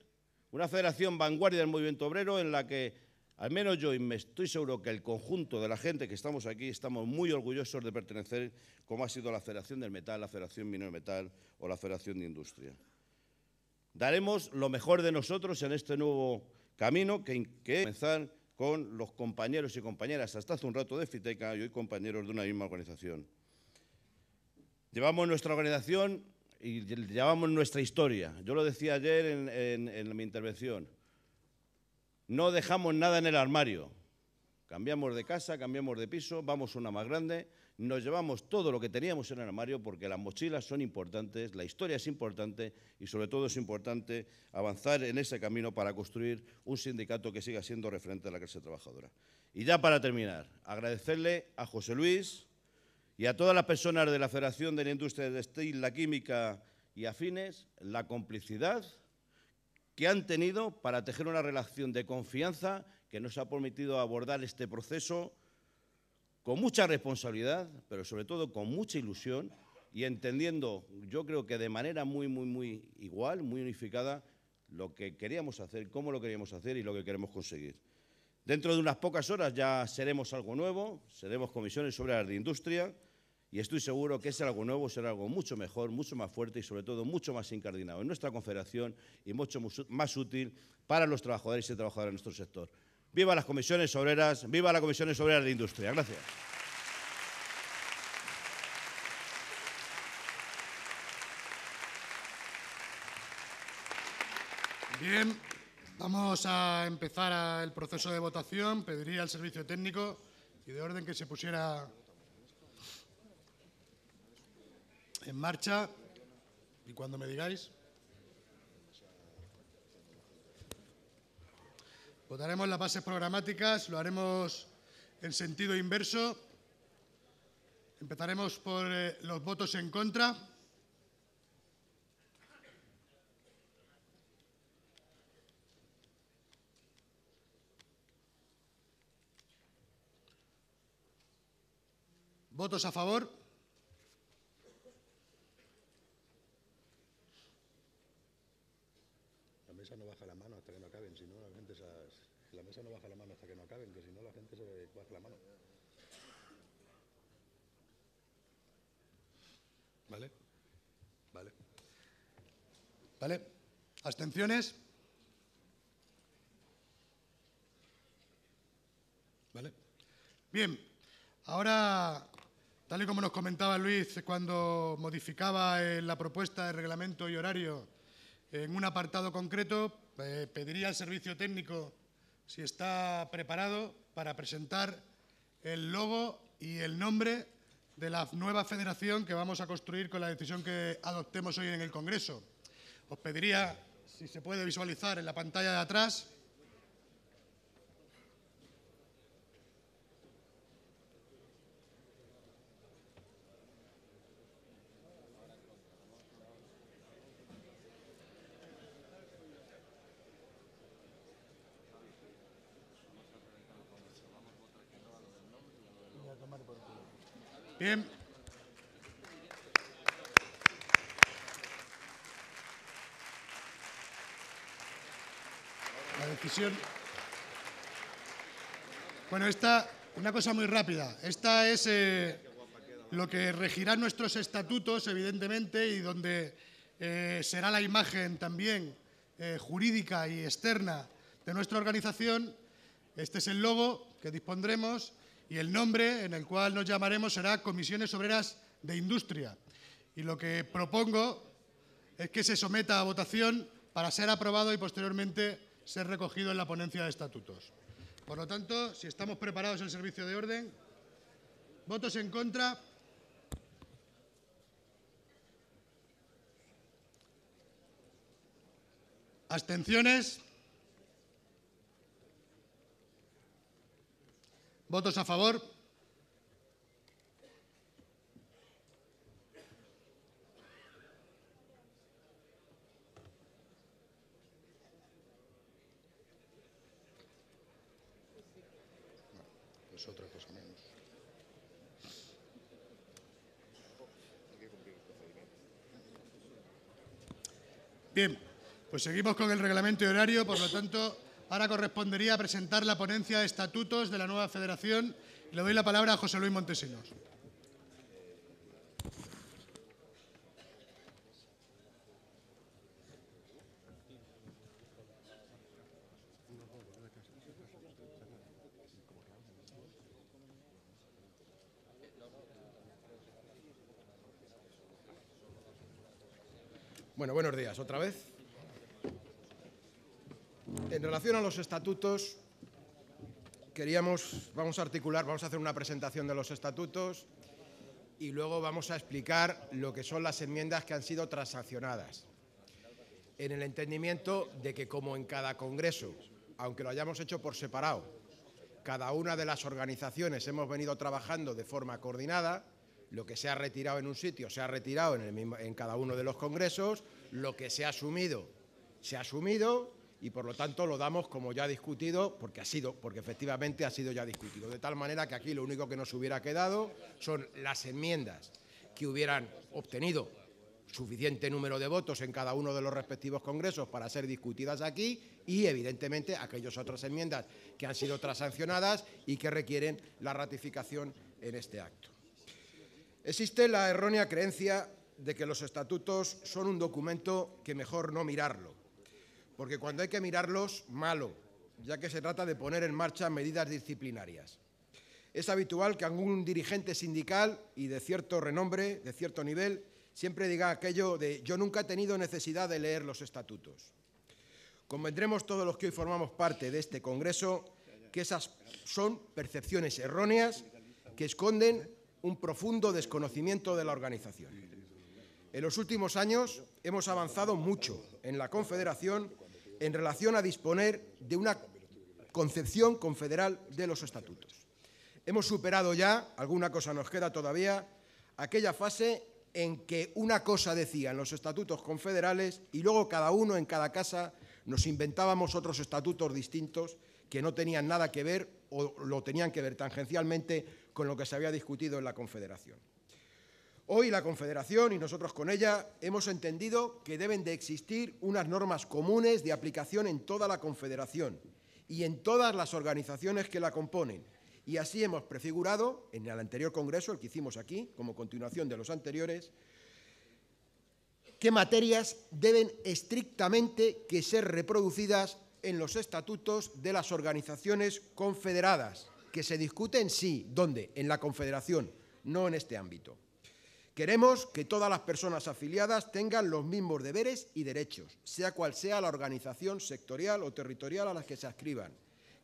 una federación vanguardia del movimiento obrero en la que al menos yo, y me estoy seguro que el conjunto de la gente que estamos aquí, estamos muy orgullosos de pertenecer, como ha sido la Federación del Metal, la Federación Minero Metal o la Federación de Industria. Daremos lo mejor de nosotros en este nuevo camino que, es comenzar con los compañeros y compañeras, hasta hace un rato de FITECA y hoy compañeros de una misma organización. Llevamos nuestra organización y llevamos nuestra historia. Yo lo decía ayer en mi intervención. No dejamos nada en el armario. Cambiamos de casa, cambiamos de piso, vamos a una más grande, nos llevamos todo lo que teníamos en el armario porque las mochilas son importantes, la historia es importante y sobre todo es importante avanzar en ese camino para construir un sindicato que siga siendo referente a la clase trabajadora. Y ya para terminar, agradecerle a José Luis y a todas las personas de la Federación de la Industria de Textil, la Química y Afines la complicidad que han tenido para tejer una relación de confianza que nos ha permitido abordar este proceso con mucha responsabilidad, pero sobre todo con mucha ilusión y entendiendo, yo creo que de manera muy, muy, muy igual, muy unificada, lo que queríamos hacer, cómo lo queríamos hacer y lo que queremos conseguir. Dentro de unas pocas horas ya seremos algo nuevo, seremos comisiones sobre la industria, y estoy seguro que ese algo nuevo será algo mucho mejor, mucho más fuerte y sobre todo mucho más incardinado en nuestra confederación y mucho más útil para los trabajadores y trabajadoras de nuestro sector. Viva las comisiones obreras, viva las comisiones obreras de industria. Gracias. Bien, vamos a empezar el proceso de votación. Pediría al servicio técnico y de orden que se pusiera en marcha y cuando me digáis. Votaremos las bases programáticas, lo haremos en sentido inverso. Empezaremos por eh, los votos en contra. ¿Votos a favor? no baja la mano hasta que no acaben, si la gente se, la mesa no baja la mano hasta que no acaben, que si no la gente se baja la mano. ¿Vale? ¿Vale? ¿Vale? ¿Abstenciones? ¿Vale? Bien, ahora, tal y como nos comentaba Luis cuando modificaba eh, la propuesta de reglamento y horario en un apartado concreto, eh, pediría al servicio técnico si está preparado para presentar el logo y el nombre de la nueva federación que vamos a construir con la decisión que adoptemos hoy en el Congreso. Os pediría, si se puede visualizar en la pantalla de atrás, La decisión. Bueno, esta, una cosa muy rápida. Esta es eh, lo que regirá nuestros estatutos, evidentemente, y donde eh, será la imagen también eh, jurídica y externa de nuestra organización. Este es el logo que dispondremos y el nombre en el cual nos llamaremos será Comisiones Obreras de Industria. Y lo que propongo es que se someta a votación para ser aprobado y posteriormente ser recogido en la ponencia de estatutos. Por lo tanto, si estamos preparados el servicio de orden, votos en contra. Abstenciones. ¿Votos a favor? es otra cosa menos. Bien, pues seguimos con el reglamento de horario, por lo tanto, Ahora correspondería presentar la ponencia de estatutos de la nueva federación. Le doy la palabra a José Luis Montesinos. Bueno, buenos días otra vez. En relación a los estatutos, queríamos, vamos a articular, vamos a hacer una presentación de los estatutos y luego vamos a explicar lo que son las enmiendas que han sido transaccionadas, en el entendimiento de que como en cada congreso, aunque lo hayamos hecho por separado, cada una de las organizaciones hemos venido trabajando de forma coordinada, lo que se ha retirado en un sitio se ha retirado en, cada uno de los congresos, lo que se ha asumido se ha asumido y por lo tanto lo damos como ya discutido, porque ha sido, porque efectivamente ha sido ya discutido. De tal manera que aquí lo único que nos hubiera quedado son las enmiendas que hubieran obtenido suficiente número de votos en cada uno de los respectivos congresos para ser discutidas aquí y, evidentemente, aquellas otras enmiendas que han sido transaccionadas y que requieren la ratificación en este acto. Existe la errónea creencia de que los estatutos son un documento que mejor no mirarlo, porque cuando hay que mirarlos, malo, ya que se trata de poner en marcha medidas disciplinarias. Es habitual que algún dirigente sindical y de cierto renombre, de cierto nivel, siempre diga aquello de yo nunca he tenido necesidad de leer los estatutos. Convendremos todos los que hoy formamos parte de este Congreso que esas son percepciones erróneas que esconden un profundo desconocimiento de la organización. En los últimos años hemos avanzado mucho en la Confederación en relación a disponer de una concepción confederal de los estatutos. Hemos superado ya, alguna cosa nos queda todavía, aquella fase en que una cosa decían los estatutos confederales y luego cada uno en cada casa nos inventábamos otros estatutos distintos que no tenían nada que ver o lo tenían que ver tangencialmente con lo que se había discutido en la Confederación. Hoy la Confederación y nosotros con ella hemos entendido que deben de existir unas normas comunes de aplicación en toda la Confederación y en todas las organizaciones que la componen. Y así hemos prefigurado, en el anterior Congreso, el que hicimos aquí, como continuación de los anteriores, qué materias deben estrictamente que ser reproducidas en los estatutos de las organizaciones confederadas, que se discuten, sí, ¿dónde? En la Confederación, no en este ámbito. Queremos que todas las personas afiliadas tengan los mismos deberes y derechos, sea cual sea la organización sectorial o territorial a la que se ascriban.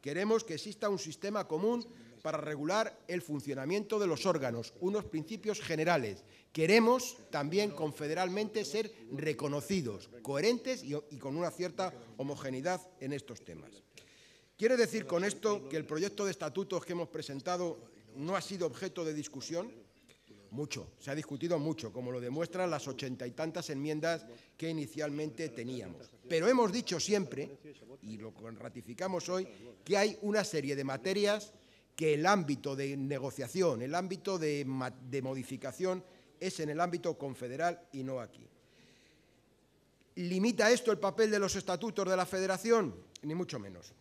Queremos que exista un sistema común para regular el funcionamiento de los órganos, unos principios generales. Queremos también confederalmente ser reconocidos, coherentes y, con una cierta homogeneidad en estos temas. Quiere decir con esto que el proyecto de estatutos que hemos presentado no ha sido objeto de discusión, mucho, se ha discutido mucho, como lo demuestran las ochenta y tantas enmiendas que inicialmente teníamos. Pero hemos dicho siempre, y lo ratificamos hoy, que hay una serie de materias que el ámbito de negociación, el ámbito de, modificación es en el ámbito confederal y no aquí. ¿Limita esto el papel de los estatutos de la federación? Ni mucho menos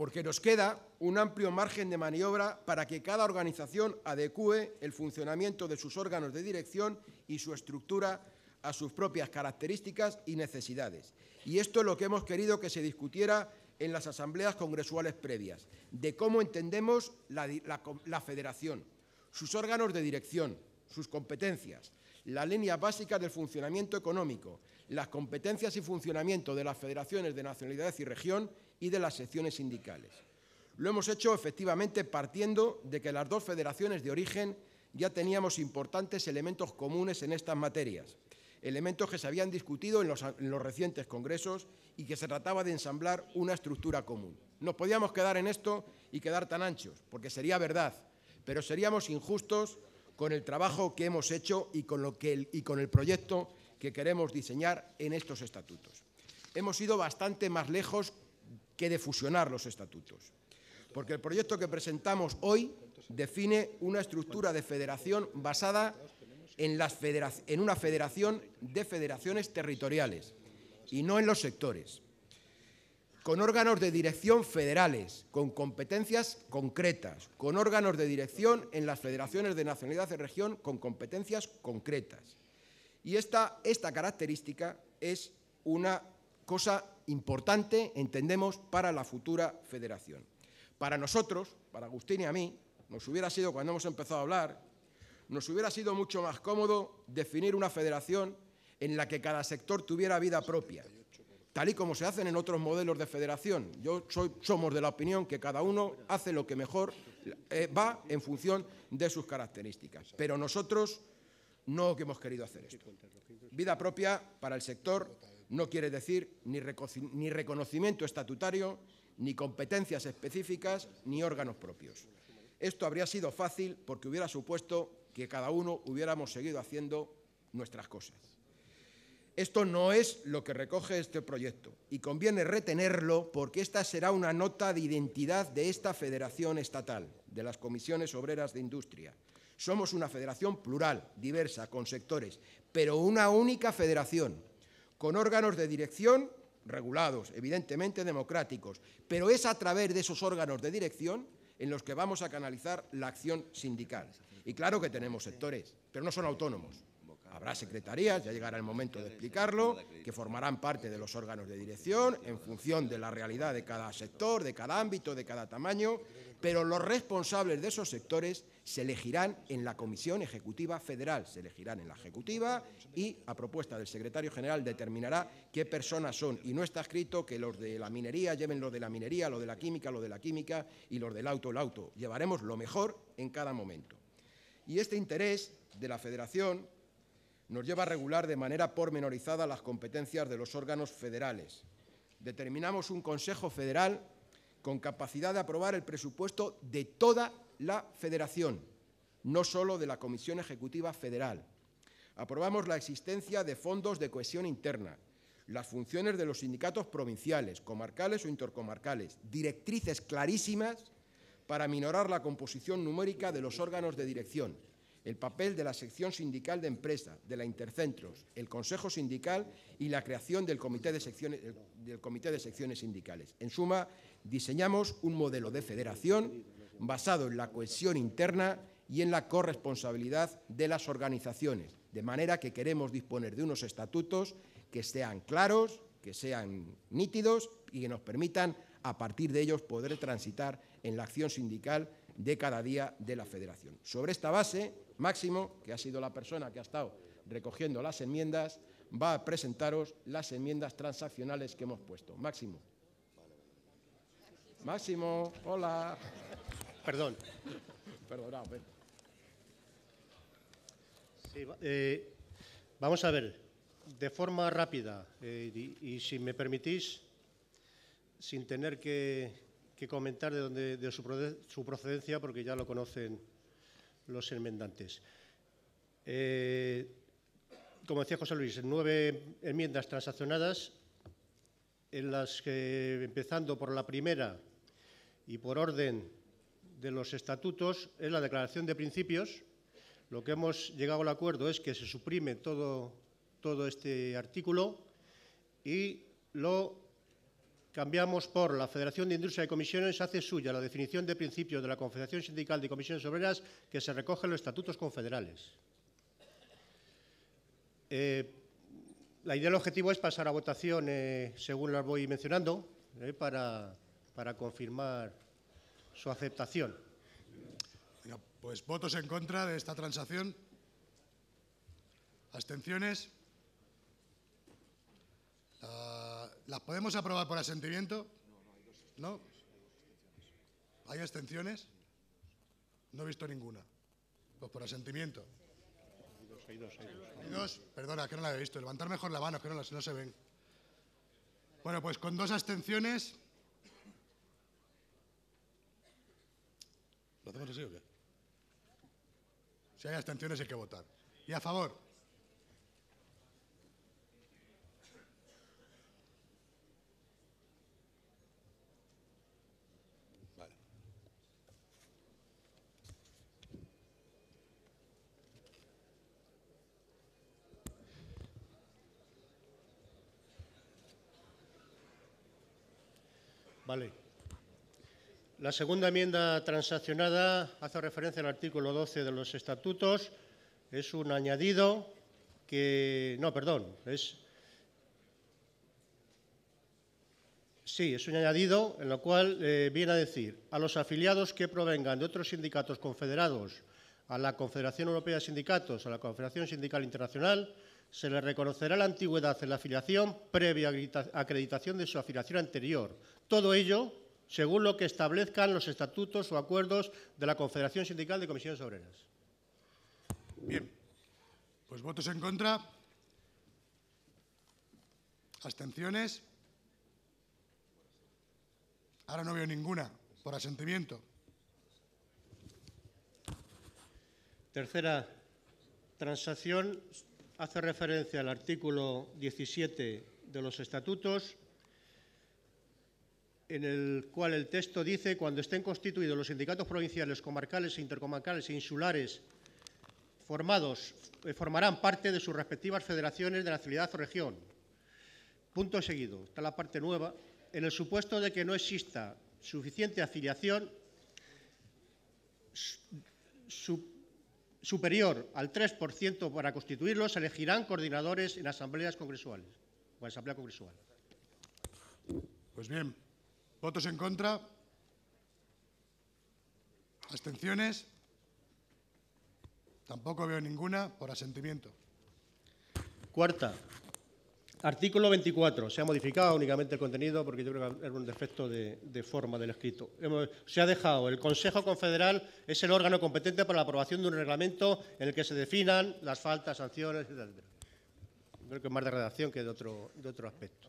porque nos queda un amplio margen de maniobra para que cada organización adecue el funcionamiento de sus órganos de dirección y su estructura a sus propias características y necesidades. Y esto es lo que hemos querido que se discutiera en las asambleas congresuales previas, de cómo entendemos la, federación, sus órganos de dirección, sus competencias, la línea básica del funcionamiento económico, las competencias y funcionamiento de las federaciones de nacionalidades y región y de las secciones sindicales. Lo hemos hecho efectivamente partiendo de que las dos federaciones de origen ya teníamos importantes elementos comunes en estas materias, elementos que se habían discutido en los, recientes congresos y que se trataba de ensamblar una estructura común. Nos podíamos quedar en esto y quedar tan anchos, porque sería verdad, pero seríamos injustos con el trabajo que hemos hecho y con el proyecto que queremos diseñar en estos estatutos. Hemos ido bastante más lejos que de fusionar los estatutos. Porque el proyecto que presentamos hoy define una estructura de federación basada en, una federación de federaciones territoriales y no en los sectores, con órganos de dirección federales, con competencias concretas, con órganos de dirección en las federaciones de nacionalidad y región con competencias concretas. Y esta característica es una cosa importante, entendemos, para la futura federación. Para nosotros, para Agustín y a mí, nos hubiera sido, cuando hemos empezado a hablar, nos hubiera sido mucho más cómodo definir una federación en la que cada sector tuviera vida propia, tal y como se hacen en otros modelos de federación. Yo soy, somos de la opinión que cada uno hace lo que mejor eh, va en función de sus características. Pero nosotros no hemos querido hacer esto. Vida propia para el sector no quiere decir ni, reconocimiento estatutario, ni competencias específicas, ni órganos propios. Esto habría sido fácil porque hubiera supuesto que cada uno hubiéramos seguido haciendo nuestras cosas. Esto no es lo que recoge este proyecto y conviene retenerlo porque esta será una nota de identidad de esta federación estatal, de las comisiones obreras de industria. Somos una federación plural, diversa, con sectores, pero una única federación con órganos de dirección regulados, evidentemente democráticos, pero es a través de esos órganos de dirección en los que vamos a canalizar la acción sindical. Y claro que tenemos sectores, pero no son autónomos. Habrá secretarías, ya llegará el momento de explicarlo, que formarán parte de los órganos de dirección en función de la realidad de cada sector, de cada ámbito, de cada tamaño, pero los responsables de esos sectores se elegirán en la Comisión Ejecutiva Federal, se elegirán en la Ejecutiva y, a propuesta del secretario general, determinará qué personas son. Y no está escrito que los de la minería lleven lo de la minería, lo de la química, lo de la química y los del auto, el auto. Llevaremos lo mejor en cada momento. Y este interés de la Federación nos lleva a regular de manera pormenorizada las competencias de los órganos federales. Determinamos un Consejo Federal con capacidad de aprobar el presupuesto de toda la Federación, no solo de la Comisión Ejecutiva Federal. Aprobamos la existencia de fondos de cohesión interna, las funciones de los sindicatos provinciales, comarcales o intercomarcales, directrices clarísimas para minorar la composición numérica de los órganos de dirección el papel de la sección sindical de empresa, de la Intercentros, el Consejo Sindical y la creación del Comité de Secciones, del comité de secciones Sindicales. En suma, diseñamos un modelo de federación basado en la cohesión interna y en la corresponsabilidad de las organizaciones, de manera que queremos disponer de unos estatutos que sean claros, que sean nítidos y que nos permitan, a partir de ellos, poder transitar en la acción sindical de cada día de la Federación. Sobre esta base, Máximo, que ha sido la persona que ha estado recogiendo las enmiendas, va a presentaros las enmiendas transaccionales que hemos puesto. Máximo. Máximo, hola. Perdón. Sí, eh, vamos a ver, de forma rápida eh, y, si me permitís, sin tener que, que comentar de, dónde de su, procedencia porque ya lo conocen los enmendantes. Eh, como decía José Luis, nueve enmiendas transaccionadas, en las que, empezando por la primera y por orden de los estatutos, es la declaración de principios. Lo que hemos llegado al acuerdo es que se suprime todo, todo este artículo y lo cambiamos por la Federación de Industria y Comisiones hace suya la definición de principios de la Confederación Sindical de Comisiones Obreras que se recoge en los estatutos confederales. Eh, la idea, del objetivo es pasar a votación eh, según las voy mencionando eh, para, confirmar su aceptación. pues votos en contra de esta transacción. ¿Abstenciones? La ¿Las podemos aprobar por asentimiento? ¿No? ¿Hay abstenciones? No he visto ninguna. Pues por asentimiento. Hay dos, hay dos. Hay dos. Perdona, que no la he visto. Levantar mejor la mano, que no, se ven. Bueno, pues con dos abstenciones... ¿Lo hacemos así o qué? Si hay abstenciones hay que votar. ¿Y a favor? Vale. La segunda enmienda transaccionada hace referencia al artículo 12 de los estatutos. Es un añadido que... No, perdón. Es... Sí, es un añadido en lo cual eh, viene a decir a los afiliados que provengan de otros sindicatos confederados, a la Confederación Europea de Sindicatos, a la Confederación Sindical Internacional, se le reconocerá la antigüedad en la afiliación previa acreditación de su afiliación anterior. Todo ello según lo que establezcan los estatutos o acuerdos de la Confederación Sindical de Comisiones Obreras. Bien. Pues votos en contra. ¿Abstenciones? Ahora no veo ninguna, por asentimiento. Tercera transacción hace referencia al artículo 17 de los estatutos, en el cual el texto dice, cuando estén constituidos los sindicatos provinciales, comarcales, e intercomarcales e insulares formados, eh, formarán parte de sus respectivas federaciones de nacionalidad o región. Punto seguido, está la parte nueva. En el supuesto de que no exista suficiente afiliación, superior al 3% para constituirlos, elegirán coordinadores en asambleas congresuales o asamblea congresual. Pues bien, ¿votos en contra? ¿Abstenciones? Tampoco veo ninguna por asentimiento. Cuarta, Artículo 24. Se ha modificado únicamente el contenido porque yo creo que era un defecto de, forma del escrito. se ha dejado. El Consejo Confederal es el órgano competente para la aprobación de un reglamento en el que se definan las faltas, sanciones, etc. Creo que es más de redacción que de otro, de otro aspecto.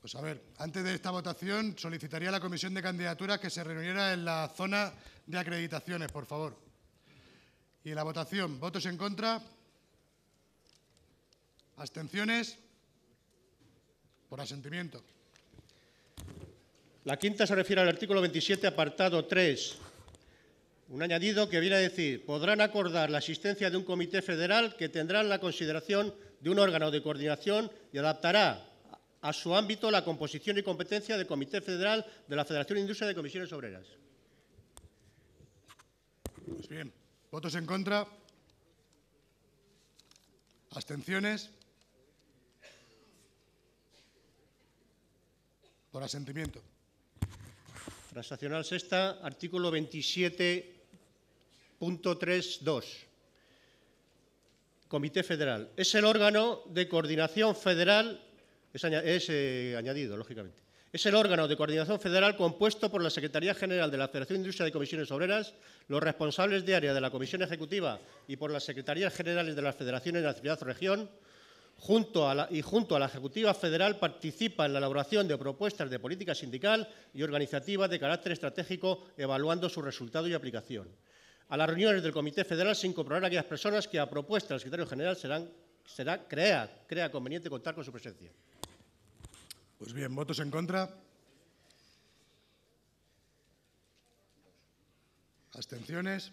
Pues a ver, antes de esta votación solicitaría a la Comisión de Candidaturas que se reuniera en la zona de acreditaciones, por favor. Y la votación, votos en contra, ¿Abstenciones? Por asentimiento. La quinta se refiere al artículo 27, apartado 3. Un añadido que viene a decir, podrán acordar la asistencia de un comité federal que tendrá la consideración de un órgano de coordinación y adaptará a su ámbito la composición y competencia del Comité Federal de la Federación de Industria de Comisiones Obreras. Pues bien, ¿votos en contra? ¿Abstenciones? por asentimiento. Transaccional sexta, artículo 27.3.2. Comité Federal. Es el órgano de coordinación federal, es, eh, añadido, lógicamente. Es el órgano de coordinación federal compuesto por la Secretaría General de la Federación de Industria de Comisiones Obreras, los responsables de área de la Comisión Ejecutiva y por las Secretarías Generales de las Federaciones de la Ciudad Región, junto a y junto a la Ejecutiva Federal participa en la elaboración de propuestas de política sindical y organizativa de carácter estratégico, evaluando su resultado y aplicación. A las reuniones del Comité Federal se incorporarán aquellas personas que, a propuesta del secretario general, serán, será, crea, crea conveniente contar con su presencia. Pues bien, ¿votos en contra? ¿Abstenciones?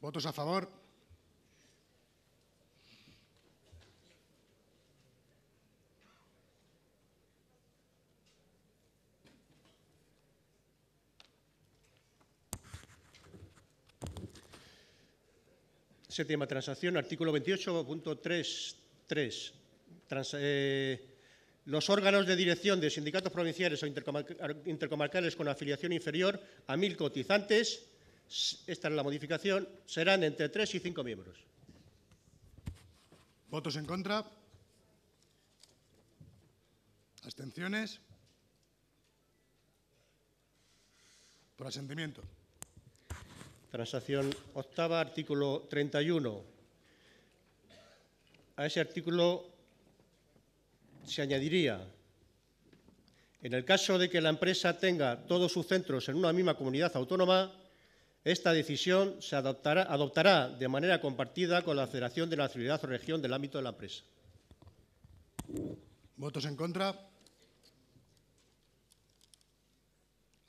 ¿Votos a favor? Séptima transacción, artículo 28.3.3. Eh, los órganos de dirección de sindicatos provinciales o intercomarcales con afiliación inferior a mil cotizantes, esta es la modificación, serán entre tres y cinco miembros. ¿Votos en contra? ¿Abstenciones? Por asentimiento. Transacción octava, artículo 31. A ese artículo se añadiría, en el caso de que la empresa tenga todos sus centros en una misma comunidad autónoma, esta decisión se adoptará, de manera compartida con la Federación de la actividad o Región del ámbito de la empresa. ¿Votos en contra?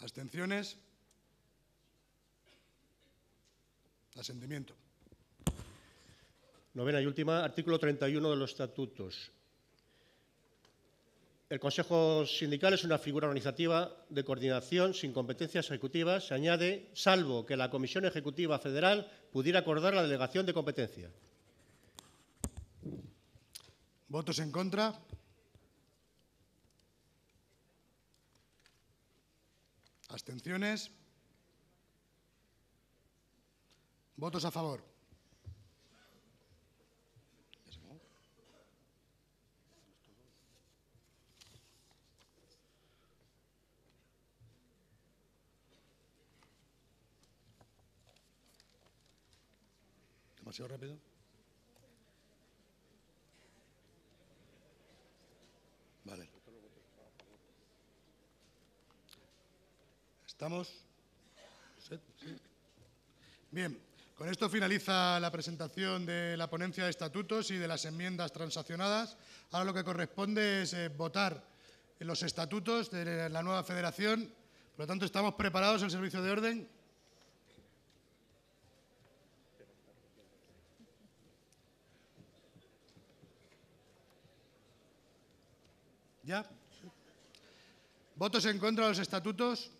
¿Abstenciones? Asentimiento. Novena y última, artículo 31 de los estatutos. El Consejo Sindical es una figura organizativa de coordinación sin competencias ejecutivas, se añade, salvo que la Comisión Ejecutiva Federal pudiera acordar la delegación de competencia. ¿Votos en contra? ¿Abstenciones? Votos a favor. Demasiado rápido. Vale. ¿Estamos? Bien. Con esto finaliza la presentación de la ponencia de estatutos y de las enmiendas transaccionadas. Ahora lo que corresponde es eh, votar los estatutos de la nueva federación. Por lo tanto, ¿estamos preparados el servicio de orden? ¿Ya? ¿Votos en contra de los estatutos?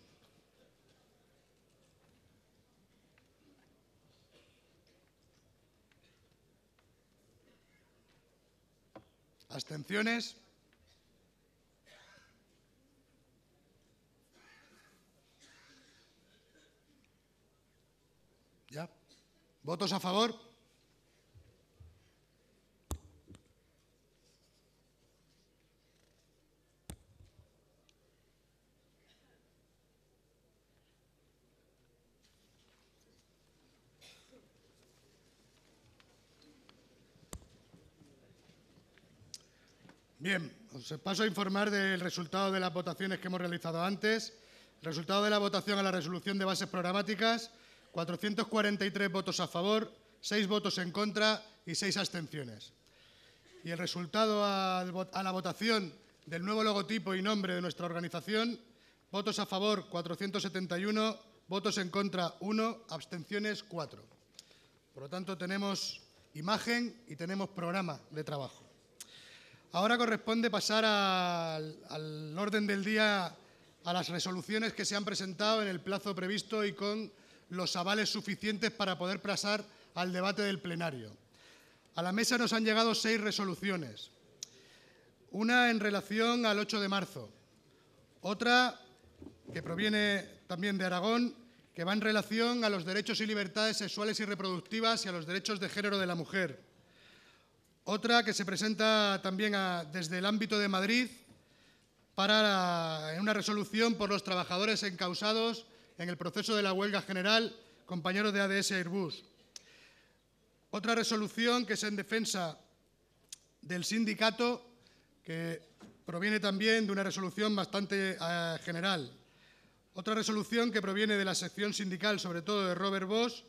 ¿Abstenciones? ¿Ya? ¿Votos a favor? Bien, os paso a informar del resultado de las votaciones que hemos realizado antes. El resultado de la votación a la resolución de bases programáticas, 443 votos a favor, 6 votos en contra y 6 abstenciones. Y el resultado a la votación del nuevo logotipo y nombre de nuestra organización, votos a favor 471, votos en contra 1, abstenciones 4. Por lo tanto, tenemos imagen y tenemos programa de trabajo. Ahora corresponde pasar al orden del día a las resoluciones que se han presentado en el plazo previsto y con los avales suficientes para poder pasar al debate del plenario. A la mesa nos han llegado seis resoluciones. Una en relación al 8 de marzo, otra que proviene también de Aragón, que va en relación a los derechos y libertades sexuales y reproductivas y a los derechos de género de la mujer. Otra que se presenta también desde el ámbito de Madrid para en una resolución por los trabajadores encausados en el proceso de la huelga general, compañeros de ADS Airbus. Otra resolución que es en defensa del sindicato, que proviene también de una resolución bastante eh, general. Otra resolución que proviene de la sección sindical, sobre todo de Robert Bosch,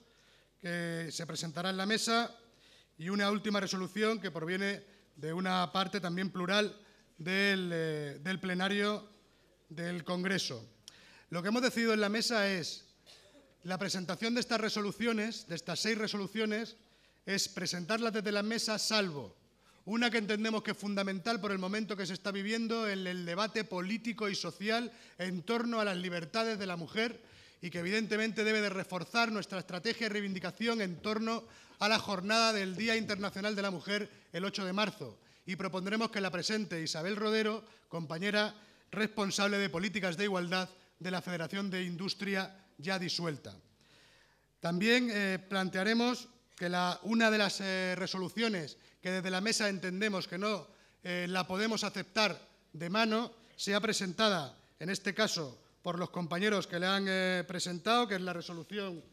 que se presentará en la mesa, y una última resolución que proviene de una parte también plural del, eh, del plenario del Congreso. Lo que hemos decidido en la mesa es la presentación de estas resoluciones, de estas seis resoluciones, es presentarlas desde la mesa salvo una que entendemos que es fundamental por el momento que se está viviendo en el debate político y social en torno a las libertades de la mujer y que evidentemente debe de reforzar nuestra estrategia de reivindicación en torno a la jornada del Día Internacional de la Mujer el 8 de marzo y propondremos que la presente Isabel Rodero, compañera responsable de políticas de igualdad de la Federación de Industria ya disuelta. También eh, plantearemos que una de las eh, resoluciones que desde la mesa entendemos que no eh, la podemos aceptar de mano sea presentada, en este caso, por los compañeros que le han eh, presentado, que es la resolución,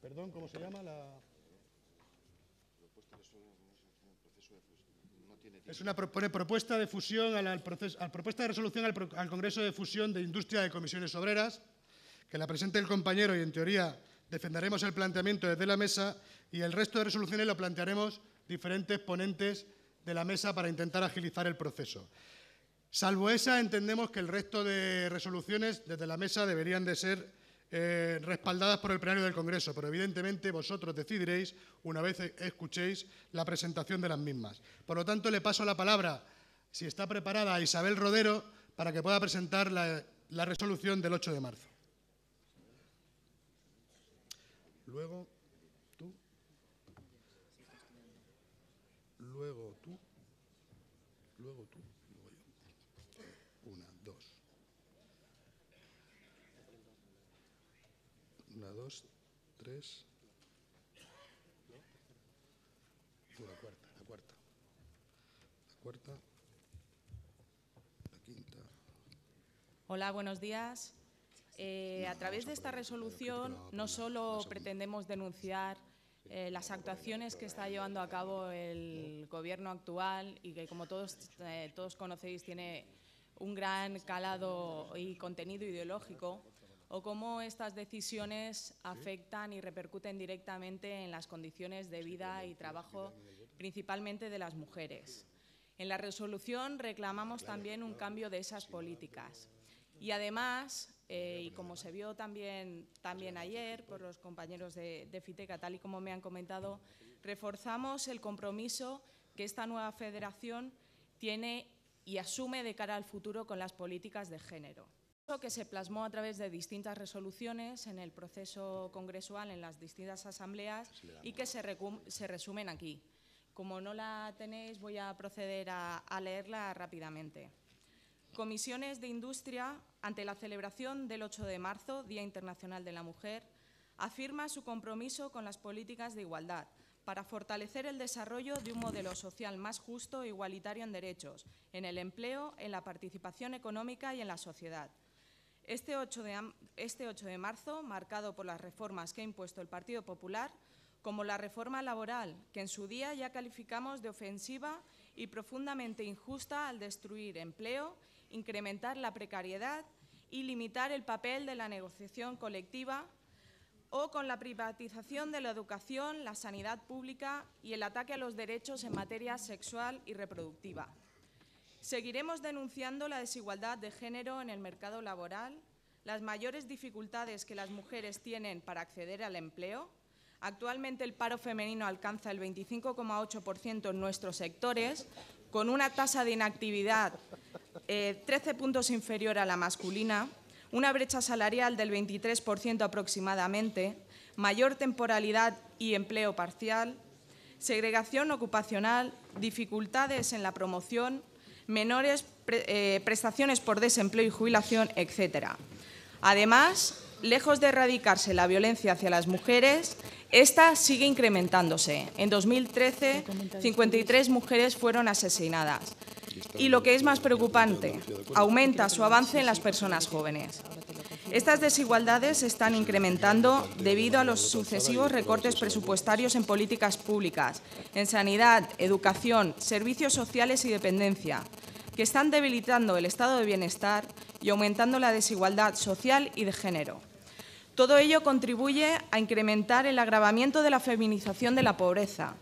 perdón, ¿cómo se llama? La... Es una propuesta de fusión propuesta de resolución al, al, Congreso de Fusión de Industria de Comisiones Obreras, que la presente el compañero y en teoría defenderemos el planteamiento desde la mesa y el resto de resoluciones lo plantearemos diferentes ponentes de la mesa para intentar agilizar el proceso. Salvo esa, entendemos que el resto de resoluciones desde la mesa deberían de ser eh, respaldadas por el plenario del Congreso, pero evidentemente vosotros decidiréis una vez escuchéis la presentación de las mismas. Por lo tanto, le paso la palabra, si está preparada, a Isabel Rodero para que pueda presentar la, resolución del 8 de marzo. Luego, tú. Luego, Hola, buenos días. Eh, a través de esta resolución no solo pretendemos denunciar eh, las actuaciones que está llevando a cabo el Gobierno actual y que, como todos, eh, todos conocéis, tiene un gran calado y contenido ideológico, o cómo estas decisiones afectan y repercuten directamente en las condiciones de vida y trabajo, principalmente de las mujeres. En la resolución reclamamos también un cambio de esas políticas. Y además, eh, y como se vio también, también ayer por los compañeros de, de FITECA, tal y como me han comentado, reforzamos el compromiso que esta nueva federación tiene y asume de cara al futuro con las políticas de género que se plasmó a través de distintas resoluciones en el proceso congresual, en las distintas asambleas y que se, resumen aquí. Como no la tenéis, voy a proceder a, a leerla rápidamente. Comisiones de Industria, ante la celebración del 8 de marzo, Día Internacional de la Mujer, afirma su compromiso con las políticas de igualdad para fortalecer el desarrollo de un modelo social más justo e igualitario en derechos, en el empleo, en la participación económica y en la sociedad este 8, de, este de marzo, marcado por las reformas que ha impuesto el Partido Popular, como la reforma laboral, que en su día ya calificamos de ofensiva y profundamente injusta al destruir empleo, incrementar la precariedad y limitar el papel de la negociación colectiva o con la privatización de la educación, la sanidad pública y el ataque a los derechos en materia sexual y reproductiva. Seguiremos denunciando la desigualdad de género en el mercado laboral, las mayores dificultades que las mujeres tienen para acceder al empleo. Actualmente el paro femenino alcanza el 25,8% en nuestros sectores, con una tasa de inactividad 13 eh, puntos inferior a la masculina, una brecha salarial del 23% aproximadamente, mayor temporalidad y empleo parcial, segregación ocupacional, dificultades en la promoción menores eh, prestaciones por desempleo y jubilación, etc. Además, lejos de erradicarse la violencia hacia las mujeres, esta sigue incrementándose. En 2013, 53 mujeres fueron asesinadas. Y lo que es más preocupante, aumenta su avance en las personas jóvenes. Estas desigualdades se están incrementando debido a los sucesivos recortes presupuestarios en políticas públicas, en sanidad, educación, servicios sociales y dependencia, que están debilitando el estado de bienestar y aumentando la desigualdad social y de género. Todo ello contribuye a incrementar el agravamiento de la feminización de la pobreza,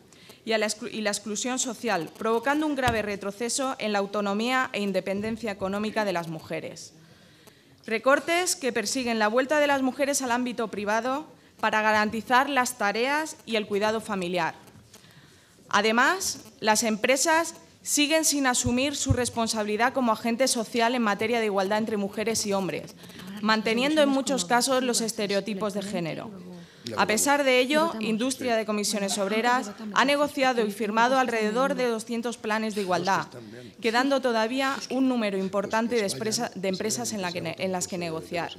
y, y, la, exclusión social, provocando un grave retroceso en la autonomía e independencia económica de las mujeres. Recortes que persiguen la vuelta de las mujeres al ámbito privado para garantizar las tareas y el cuidado familiar. Además, las empresas siguen sin asumir su responsabilidad como agente social en materia de igualdad entre mujeres y hombres, manteniendo en muchos casos los estereotipos de género. A pesar de ello, Industria de Comisiones Obreras ha negociado y firmado alrededor de 200 planes de igualdad, quedando todavía un número importante de empresas en, las que negociar.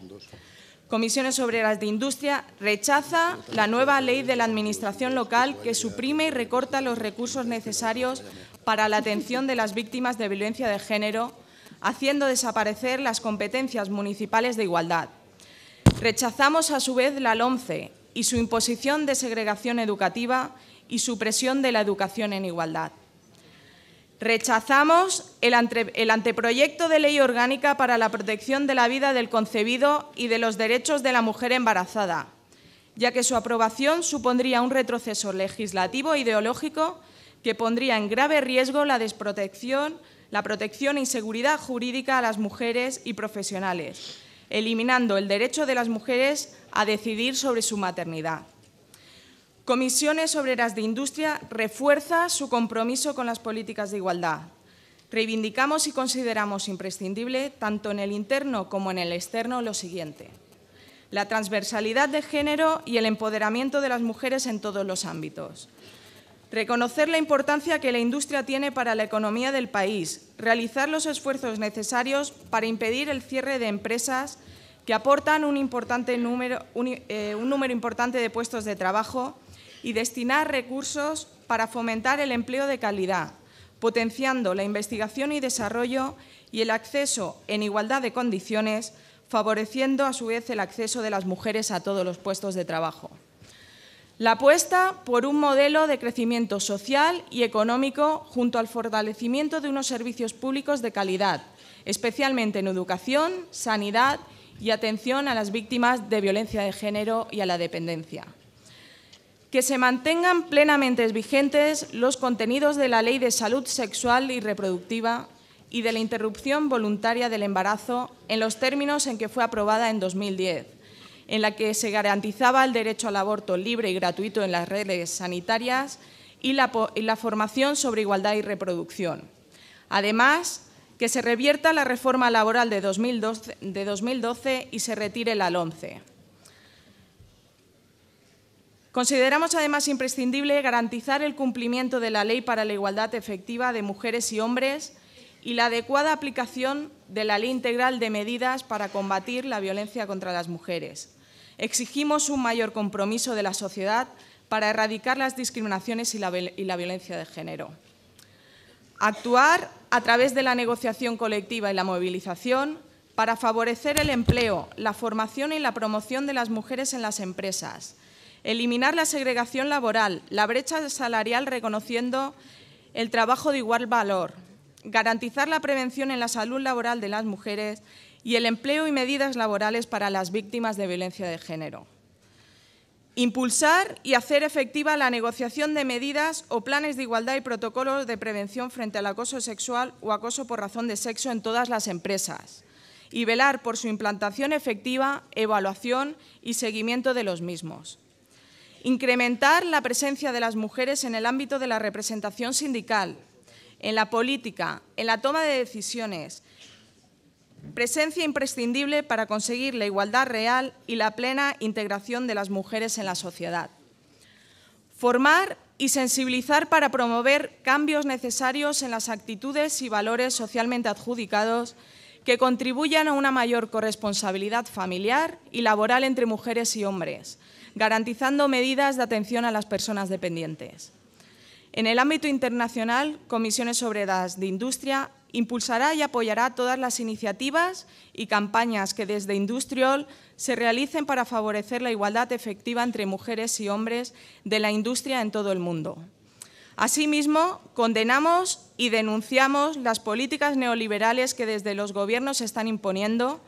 Comisiones Obreras de Industria rechaza la nueva ley de la Administración local que suprime y recorta los recursos necesarios para la atención de las víctimas de violencia de género, haciendo desaparecer las competencias municipales de igualdad. Rechazamos a su vez la LOMCE, y su imposición de segregación educativa y supresión de la educación en igualdad. Rechazamos el, anteproyecto de ley orgánica para la protección de la vida del concebido y de los derechos de la mujer embarazada, ya que su aprobación supondría un retroceso legislativo e ideológico que pondría en grave riesgo la desprotección, la protección e inseguridad jurídica a las mujeres y profesionales, eliminando el derecho de las mujeres a decidir sobre su maternidad. Comisiones Obreras de Industria refuerza su compromiso con las políticas de igualdad. Reivindicamos y consideramos imprescindible, tanto en el interno como en el externo, lo siguiente. La transversalidad de género y el empoderamiento de las mujeres en todos los ámbitos reconocer la importancia que la industria tiene para la economía del país, realizar los esfuerzos necesarios para impedir el cierre de empresas que aportan un, importante número, eh, número importante de puestos de trabajo y destinar recursos para fomentar el empleo de calidad, potenciando la investigación y desarrollo y el acceso en igualdad de condiciones, favoreciendo a su vez el acceso de las mujeres a todos los puestos de trabajo. La apuesta por un modelo de crecimiento social y económico junto al fortalecimiento de unos servicios públicos de calidad, especialmente en educación, sanidad y atención a las víctimas de violencia de género y a la dependencia. Que se mantengan plenamente vigentes los contenidos de la Ley de Salud Sexual y Reproductiva y de la interrupción voluntaria del embarazo en los términos en que fue aprobada en 2010 en la que se garantizaba el derecho al aborto libre y gratuito en las redes sanitarias y la, formación sobre igualdad y reproducción. Además, que se revierta la reforma laboral de 2012, de 2012 y se retire la 11. Consideramos además imprescindible garantizar el cumplimiento de la Ley para la Igualdad Efectiva de Mujeres y Hombres y la adecuada aplicación de la Ley Integral de Medidas para combatir la violencia contra las mujeres. Exigimos un mayor compromiso de la sociedad para erradicar las discriminaciones y la, violencia de género. Actuar a través de la negociación colectiva y la movilización para favorecer el empleo, la formación y la promoción de las mujeres en las empresas. Eliminar la segregación laboral, la brecha salarial reconociendo el trabajo de igual valor, garantizar la prevención en la salud laboral de las mujeres y el empleo y medidas laborales para las víctimas de violencia de género. Impulsar y hacer efectiva la negociación de medidas o planes de igualdad y protocolos de prevención frente al acoso sexual o acoso por razón de sexo en todas las empresas y velar por su implantación efectiva, evaluación y seguimiento de los mismos. Incrementar la presencia de las mujeres en el ámbito de la representación sindical, en la política, en la toma de decisiones. Presencia imprescindible para conseguir la igualdad real y la plena integración de las mujeres en la sociedad. Formar y sensibilizar para promover cambios necesarios en las actitudes y valores socialmente adjudicados que contribuyan a una mayor corresponsabilidad familiar y laboral entre mujeres y hombres, garantizando medidas de atención a las personas dependientes. En el ámbito internacional, Comisiones Obreras de Industria impulsará y apoyará todas las iniciativas y campañas que desde Industrial se realicen para favorecer la igualdad efectiva entre mujeres y hombres de la industria en todo el mundo. Asimismo, condenamos y denunciamos las políticas neoliberales que desde los gobiernos se están imponiendo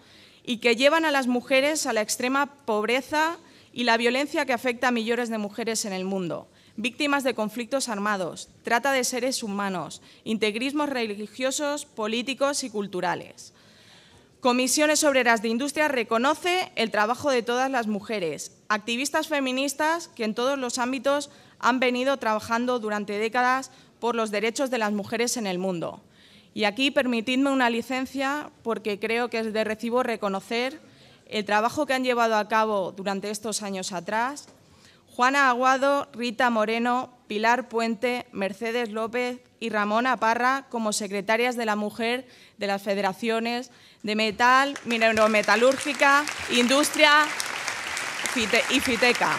y que llevan a las mujeres a la extrema pobreza y la violencia que afecta a millones de mujeres en el mundo víctimas de conflictos armados, trata de seres humanos, integrismos religiosos, políticos y culturales. Comisiones Obreras de Industria reconoce el trabajo de todas las mujeres, activistas feministas que en todos los ámbitos han venido trabajando durante décadas por los derechos de las mujeres en el mundo. Y aquí permitidme una licencia porque creo que es de recibo reconocer el trabajo que han llevado a cabo durante estos años atrás Juana Aguado, Rita Moreno, Pilar Puente, Mercedes López y Ramona Parra como secretarias de la mujer de las federaciones de metal, minerometalúrgica, industria y fiteca.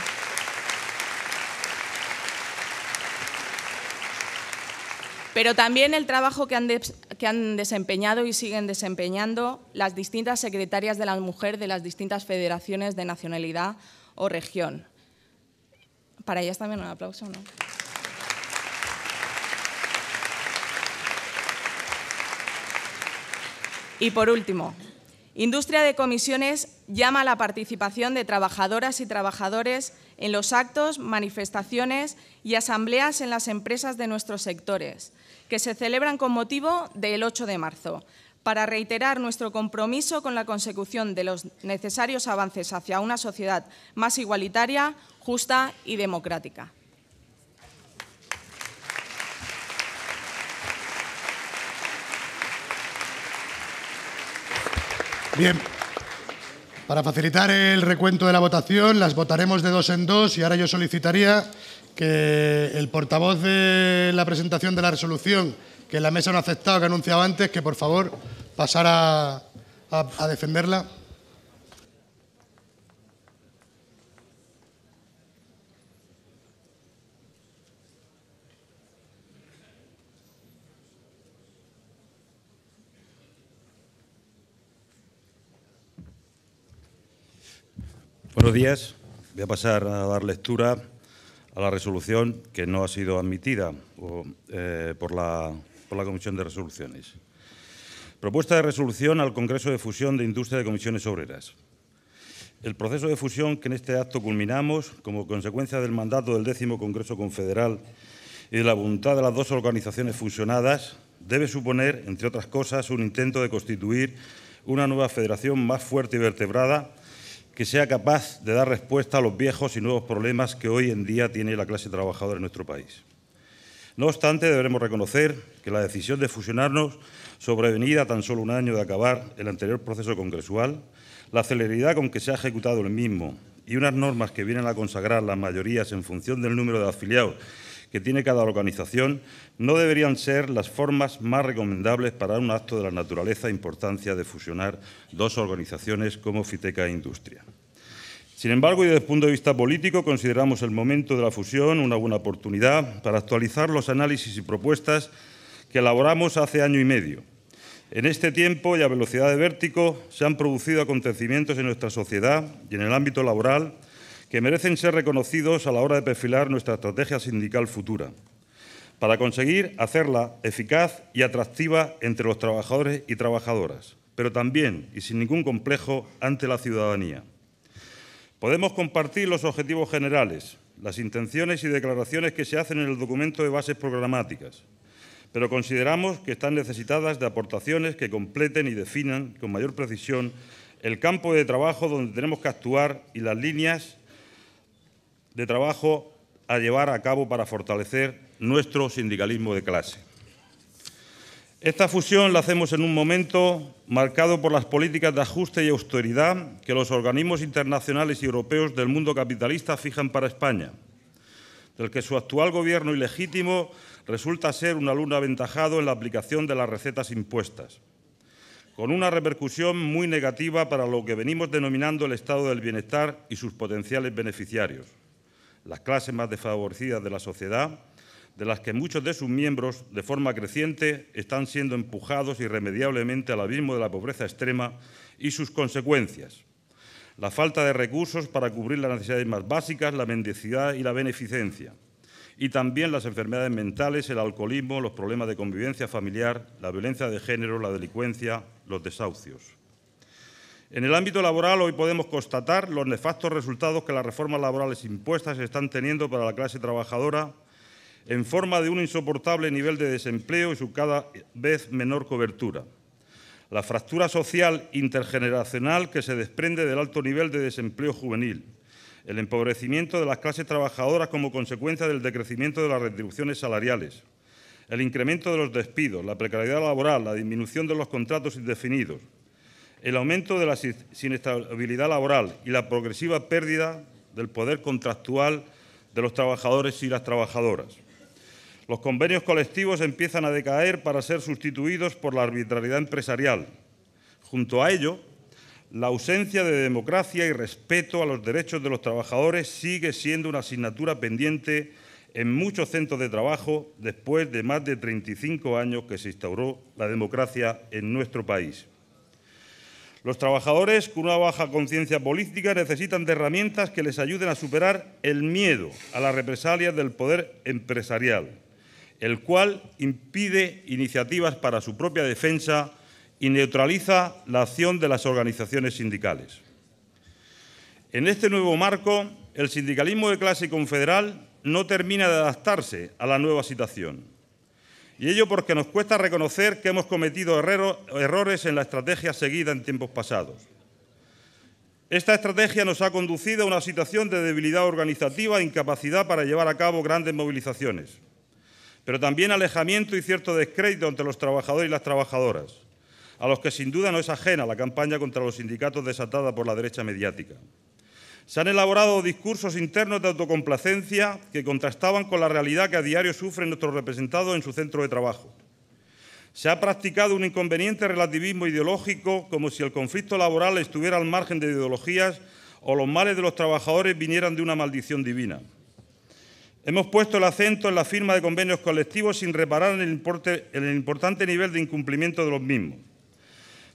Pero también el trabajo que han, que han desempeñado y siguen desempeñando las distintas secretarias de la mujer de las distintas federaciones de nacionalidad o región para ellas también un aplauso, ¿no? Y por último, Industria de Comisiones llama a la participación de trabajadoras y trabajadores en los actos, manifestaciones y asambleas en las empresas de nuestros sectores, que se celebran con motivo del 8 de marzo, para reiterar nuestro compromiso con la consecución de los necesarios avances hacia una sociedad más igualitaria, justa y democrática. Bien. Para facilitar el recuento de la votación, las votaremos de dos en dos y ahora yo solicitaría que el portavoz de la presentación de la resolución que la mesa no ha aceptado, que anunciaba antes, que por favor pasara a defenderla. Buenos días. Voy a pasar a dar lectura a la resolución que no ha sido admitida eh, por la por la Comisión de Resoluciones. Propuesta de resolución al Congreso de Fusión de Industria de Comisiones Obreras. El proceso de fusión que en este acto culminamos, como consecuencia del mandato del décimo Congreso Confederal y de la voluntad de las dos organizaciones fusionadas, debe suponer, entre otras cosas, un intento de constituir una nueva federación más fuerte y vertebrada que sea capaz de dar respuesta a los viejos y nuevos problemas que hoy en día tiene la clase trabajadora en nuestro país. No obstante, debemos reconocer que la decisión de fusionarnos, sobrevenida tan solo un año de acabar el anterior proceso congresual, la celeridad con que se ha ejecutado el mismo y unas normas que vienen a consagrar las mayorías en función del número de afiliados que tiene cada organización, no deberían ser las formas más recomendables para un acto de la naturaleza e importancia de fusionar dos organizaciones como Fiteca e Industria. Sin embargo, y desde el punto de vista político, consideramos el momento de la fusión una buena oportunidad para actualizar los análisis y propuestas que elaboramos hace año y medio. En este tiempo y a velocidad de vértigo se han producido acontecimientos en nuestra sociedad y en el ámbito laboral que merecen ser reconocidos a la hora de perfilar nuestra estrategia sindical futura, para conseguir hacerla eficaz y atractiva entre los trabajadores y trabajadoras, pero también y sin ningún complejo ante la ciudadanía. Podemos compartir los objetivos generales, las intenciones y declaraciones que se hacen en el documento de bases programáticas, pero consideramos que están necesitadas de aportaciones que completen y definan con mayor precisión el campo de trabajo donde tenemos que actuar y las líneas de trabajo a llevar a cabo para fortalecer nuestro sindicalismo de clase. Esta fusión la hacemos en un momento marcado por las políticas de ajuste y austeridad que los organismos internacionales y europeos del mundo capitalista fijan para España, del que su actual gobierno ilegítimo resulta ser un alumno aventajado en la aplicación de las recetas impuestas, con una repercusión muy negativa para lo que venimos denominando el estado del bienestar y sus potenciales beneficiarios, las clases más desfavorecidas de la sociedad, de las que muchos de sus miembros, de forma creciente, están siendo empujados irremediablemente al abismo de la pobreza extrema y sus consecuencias. La falta de recursos para cubrir las necesidades más básicas, la mendicidad y la beneficencia. Y también las enfermedades mentales, el alcoholismo, los problemas de convivencia familiar, la violencia de género, la delincuencia, los desahucios. En el ámbito laboral hoy podemos constatar los nefastos resultados que las reformas laborales impuestas están teniendo para la clase trabajadora en forma de un insoportable nivel de desempleo y su cada vez menor cobertura. La fractura social intergeneracional que se desprende del alto nivel de desempleo juvenil. El empobrecimiento de las clases trabajadoras como consecuencia del decrecimiento de las retribuciones salariales. El incremento de los despidos, la precariedad laboral, la disminución de los contratos indefinidos. El aumento de la inestabilidad laboral y la progresiva pérdida del poder contractual de los trabajadores y las trabajadoras. Los convenios colectivos empiezan a decaer para ser sustituidos por la arbitrariedad empresarial. Junto a ello, la ausencia de democracia y respeto a los derechos de los trabajadores sigue siendo una asignatura pendiente en muchos centros de trabajo después de más de 35 años que se instauró la democracia en nuestro país. Los trabajadores con una baja conciencia política necesitan de herramientas que les ayuden a superar el miedo a las represalias del poder empresarial el cual impide iniciativas para su propia defensa y neutraliza la acción de las organizaciones sindicales. En este nuevo marco, el sindicalismo de clase confederal no termina de adaptarse a la nueva situación. Y ello porque nos cuesta reconocer que hemos cometido errores en la estrategia seguida en tiempos pasados. Esta estrategia nos ha conducido a una situación de debilidad organizativa e incapacidad para llevar a cabo grandes movilizaciones pero también alejamiento y cierto descrédito entre los trabajadores y las trabajadoras, a los que sin duda no es ajena la campaña contra los sindicatos desatada por la derecha mediática. Se han elaborado discursos internos de autocomplacencia que contrastaban con la realidad que a diario sufren nuestros representados en su centro de trabajo. Se ha practicado un inconveniente relativismo ideológico como si el conflicto laboral estuviera al margen de ideologías o los males de los trabajadores vinieran de una maldición divina. Hemos puesto el acento en la firma de convenios colectivos sin reparar en el, el importante nivel de incumplimiento de los mismos.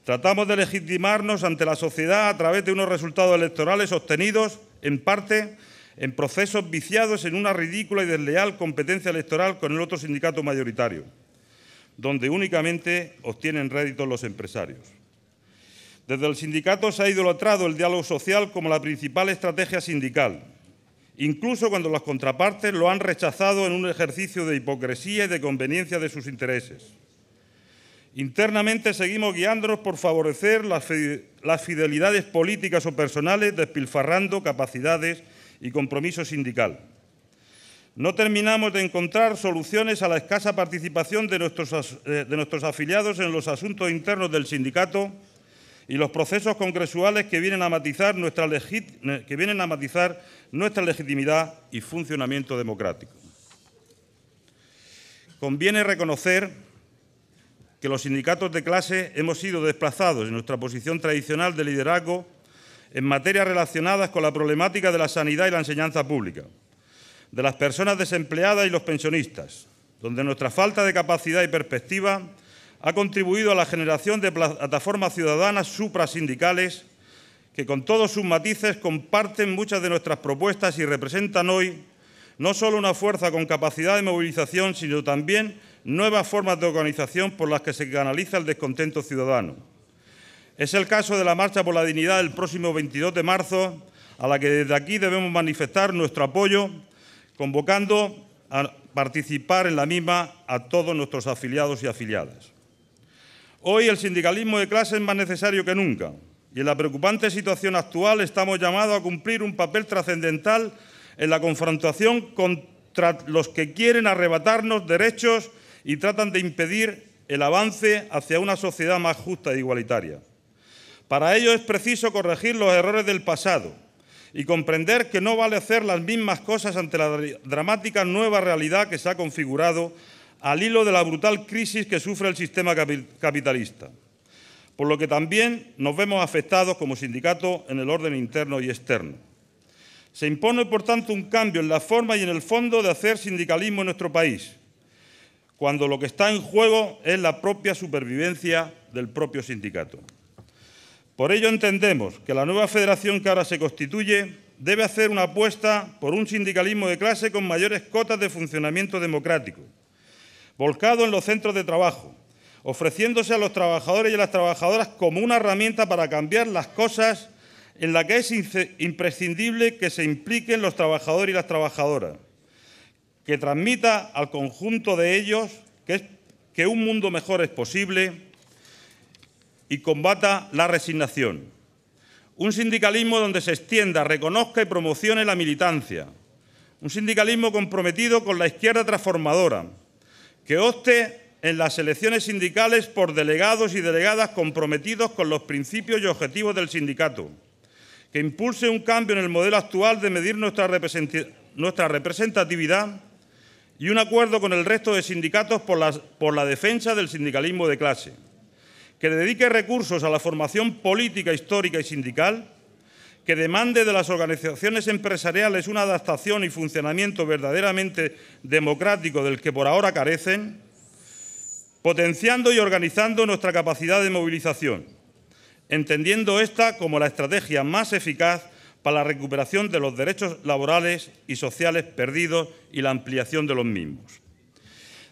Tratamos de legitimarnos ante la sociedad a través de unos resultados electorales obtenidos, en parte, en procesos viciados en una ridícula y desleal competencia electoral con el otro sindicato mayoritario, donde únicamente obtienen réditos los empresarios. Desde el sindicato se ha idolatrado el diálogo social como la principal estrategia sindical, incluso cuando las contrapartes lo han rechazado en un ejercicio de hipocresía y de conveniencia de sus intereses. Internamente seguimos guiándonos por favorecer las fidelidades políticas o personales, despilfarrando capacidades y compromiso sindical. No terminamos de encontrar soluciones a la escasa participación de nuestros, eh, afiliados en los asuntos internos del sindicato y los procesos congresuales que vienen a matizar, nuestra eh, que vienen a matizar nuestra legitimidad y funcionamiento democrático. Conviene reconocer que los sindicatos de clase hemos sido desplazados en nuestra posición tradicional de liderazgo en materias relacionadas con la problemática de la sanidad y la enseñanza pública, de las personas desempleadas y los pensionistas, donde nuestra falta de capacidad y perspectiva ha contribuido a la generación de plataformas ciudadanas suprasindicales que con todos sus matices comparten muchas de nuestras propuestas y representan hoy no solo una fuerza con capacidad de movilización, sino también nuevas formas de organización por las que se canaliza el descontento ciudadano. Es el caso de la Marcha por la Dignidad del próximo 22 de marzo, a la que desde aquí debemos manifestar nuestro apoyo, convocando a participar en la misma a todos nuestros afiliados y afiliadas. Hoy el sindicalismo de clase es más necesario que nunca. Y en la preocupante situación actual estamos llamados a cumplir un papel trascendental en la confrontación contra los que quieren arrebatarnos derechos y tratan de impedir el avance hacia una sociedad más justa e igualitaria. Para ello es preciso corregir los errores del pasado y comprender que no vale hacer las mismas cosas ante la dramática nueva realidad que se ha configurado al hilo de la brutal crisis que sufre el sistema capitalista por lo que también nos vemos afectados como sindicato en el orden interno y externo. Se impone, por tanto, un cambio en la forma y en el fondo de hacer sindicalismo en nuestro país, cuando lo que está en juego es la propia supervivencia del propio sindicato. Por ello entendemos que la nueva federación que ahora se constituye debe hacer una apuesta por un sindicalismo de clase con mayores cotas de funcionamiento democrático, volcado en los centros de trabajo, ofreciéndose a los trabajadores y a las trabajadoras como una herramienta para cambiar las cosas en la que es imprescindible que se impliquen los trabajadores y las trabajadoras, que transmita al conjunto de ellos que, que un mundo mejor es posible y combata la resignación. Un sindicalismo donde se extienda, reconozca y promocione la militancia. Un sindicalismo comprometido con la izquierda transformadora, que opte en las elecciones sindicales por delegados y delegadas comprometidos con los principios y objetivos del sindicato, que impulse un cambio en el modelo actual de medir nuestra, representatividad y un acuerdo con el resto de sindicatos por la defensa del sindicalismo de clase, que dedique recursos a la formación política, histórica y sindical, que demande de las organizaciones empresariales una adaptación y funcionamiento verdaderamente democrático del que por ahora carecen, potenciando y organizando nuestra capacidad de movilización, entendiendo esta como la estrategia más eficaz para la recuperación de los derechos laborales y sociales perdidos y la ampliación de los mismos.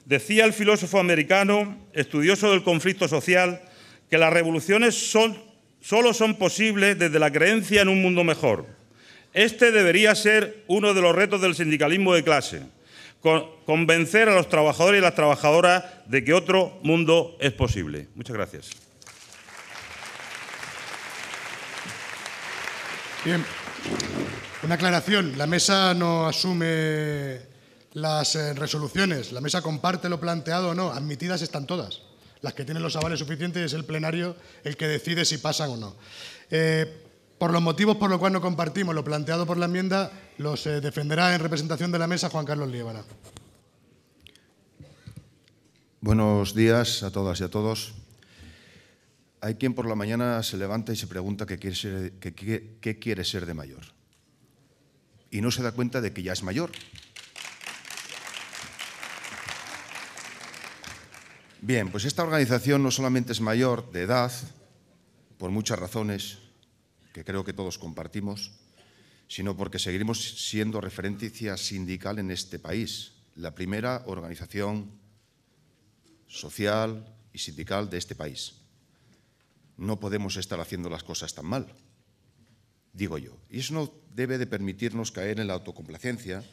Decía el filósofo americano, estudioso del conflicto social, que las revoluciones solo son posibles desde la creencia en un mundo mejor. Este debería ser uno de los retos del sindicalismo de clase convencer a los trabajadores y las trabajadoras de que otro mundo es posible. Muchas gracias. Bien. Una aclaración. La mesa no asume las eh, resoluciones. La mesa comparte lo planteado o no. Admitidas están todas. Las que tienen los avales suficientes es el plenario el que decide si pasan o no. Eh, por los motivos por los cuales no compartimos lo planteado por la enmienda, los eh, defenderá en representación de la mesa Juan Carlos Líbara. Buenos días a todas y a todos. Hay quien por la mañana se levanta y se pregunta quiere ser, qué quiere ser de mayor. Y no se da cuenta de que ya es mayor. Bien, pues esta organización no solamente es mayor de edad, por muchas razones que creo que todos compartimos, sino porque seguiremos siendo referencia sindical en este país, la primera organización social y sindical de este país. No podemos estar haciendo las cosas tan mal, digo yo. Y eso no debe de permitirnos caer en la autocomplacencia,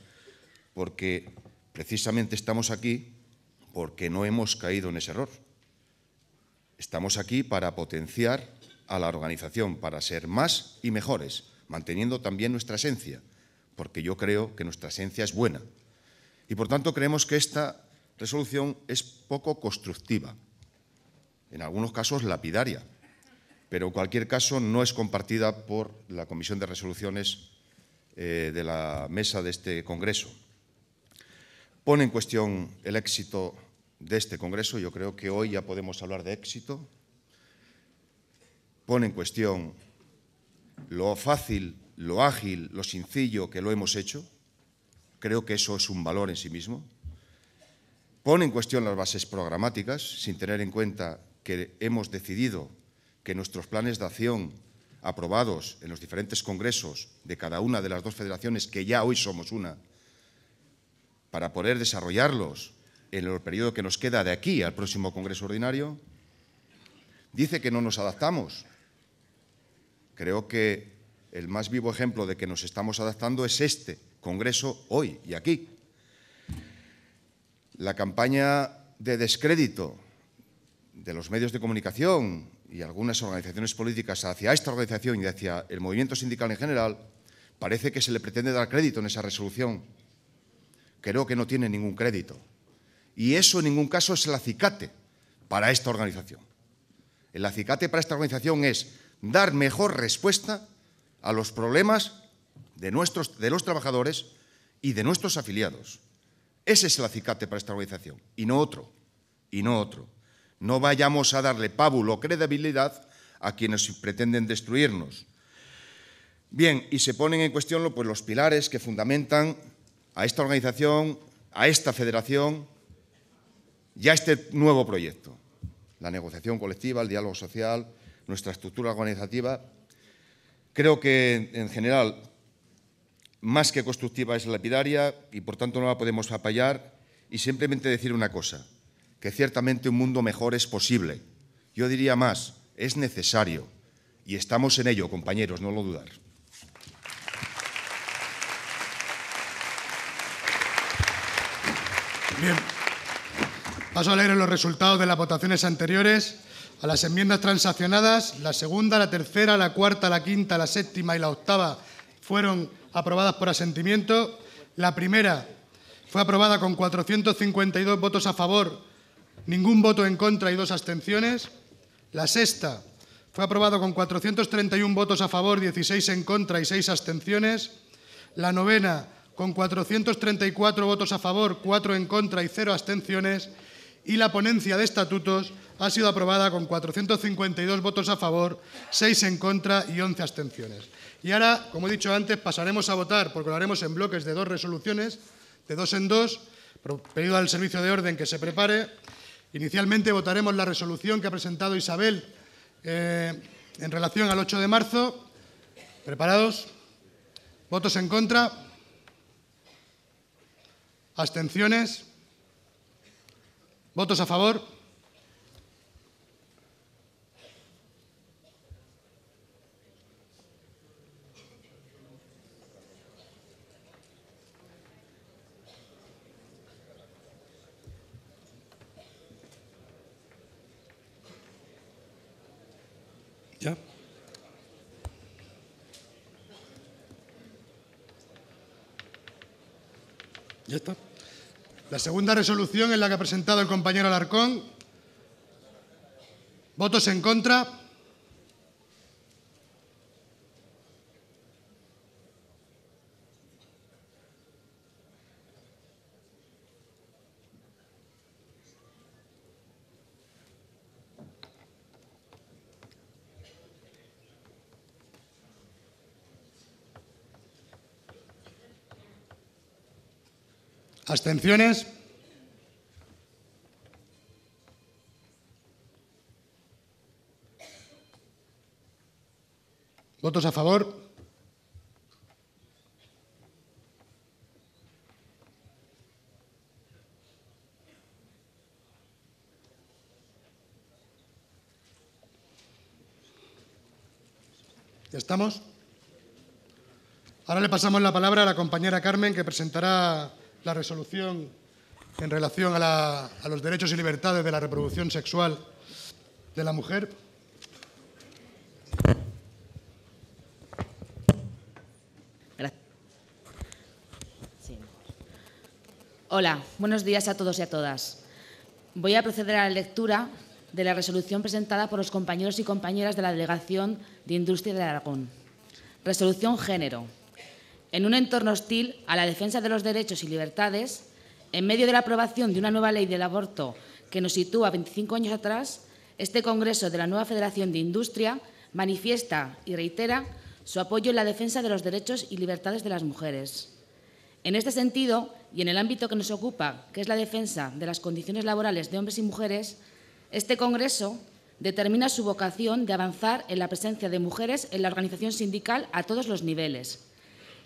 porque precisamente estamos aquí porque no hemos caído en ese error. Estamos aquí para potenciar a la organización, para ser más y mejores manteniendo también nuestra esencia, porque yo creo que nuestra esencia es buena. Y por tanto creemos que esta resolución es poco constructiva, en algunos casos lapidaria, pero en cualquier caso no es compartida por la Comisión de Resoluciones eh, de la mesa de este Congreso. Pone en cuestión el éxito de este Congreso, yo creo que hoy ya podemos hablar de éxito, pone en cuestión lo fácil, lo ágil, lo sencillo que lo hemos hecho. Creo que eso es un valor en sí mismo. Pone en cuestión las bases programáticas, sin tener en cuenta que hemos decidido que nuestros planes de acción aprobados en los diferentes congresos de cada una de las dos federaciones, que ya hoy somos una, para poder desarrollarlos en el periodo que nos queda de aquí al próximo Congreso Ordinario, dice que no nos adaptamos Creo que el más vivo ejemplo de que nos estamos adaptando es este Congreso hoy y aquí. La campaña de descrédito de los medios de comunicación y algunas organizaciones políticas hacia esta organización y hacia el movimiento sindical en general, parece que se le pretende dar crédito en esa resolución. Creo que no tiene ningún crédito. Y eso en ningún caso es el acicate para esta organización. El acicate para esta organización es dar mejor respuesta a los problemas de, nuestros, de los trabajadores y de nuestros afiliados. Ese es el acicate para esta organización, y no otro, y no otro. No vayamos a darle pábulo o credibilidad a quienes pretenden destruirnos. Bien, y se ponen en cuestión pues, los pilares que fundamentan a esta organización, a esta federación y a este nuevo proyecto. La negociación colectiva, el diálogo social, nuestra estructura organizativa. Creo que, en general, más que constructiva es lapidaria y, por tanto, no la podemos apallar y simplemente decir una cosa, que ciertamente un mundo mejor es posible. Yo diría más, es necesario y estamos en ello, compañeros, no lo dudar. Bien. Paso a leer los resultados de las votaciones anteriores a las enmiendas transaccionadas, la segunda, la tercera, la cuarta, la quinta, la séptima y la octava fueron aprobadas por asentimiento. La primera fue aprobada con 452 votos a favor, ningún voto en contra y dos abstenciones. La sexta fue aprobada con 431 votos a favor, 16 en contra y seis abstenciones. La novena con 434 votos a favor, 4 en contra y cero abstenciones y la ponencia de estatutos ha sido aprobada con 452 votos a favor, 6 en contra y 11 abstenciones. Y ahora, como he dicho antes, pasaremos a votar, porque lo haremos en bloques de dos resoluciones, de dos en dos, pedido al servicio de orden que se prepare. Inicialmente votaremos la resolución que ha presentado Isabel eh, en relación al 8 de marzo. ¿Preparados? ¿Votos en contra? ¿Abstenciones? ¿Votos a favor? ¿Ya? ¿Ya está? La segunda resolución es la que ha presentado el compañero Alarcón. Votos en contra. ¿Abstenciones? ¿Votos a favor? ¿Ya estamos? Ahora le pasamos la palabra a la compañera Carmen, que presentará la resolución en relación a, los derechos y libertades de la reproducción sexual de la mujer. Hola, buenos días a todos y a todas. Voy a proceder a la lectura de la resolución presentada por los compañeros y compañeras de la Delegación de Industria de Aragón. Resolución Género en un entorno hostil a la defensa de los derechos y libertades, en medio de la aprobación de una nueva ley del aborto que nos sitúa 25 años atrás, este Congreso de la nueva Federación de Industria manifiesta y reitera su apoyo en la defensa de los derechos y libertades de las mujeres. En este sentido, y en el ámbito que nos ocupa, que es la defensa de las condiciones laborales de hombres y mujeres, este Congreso determina su vocación de avanzar en la presencia de mujeres en la organización sindical a todos los niveles,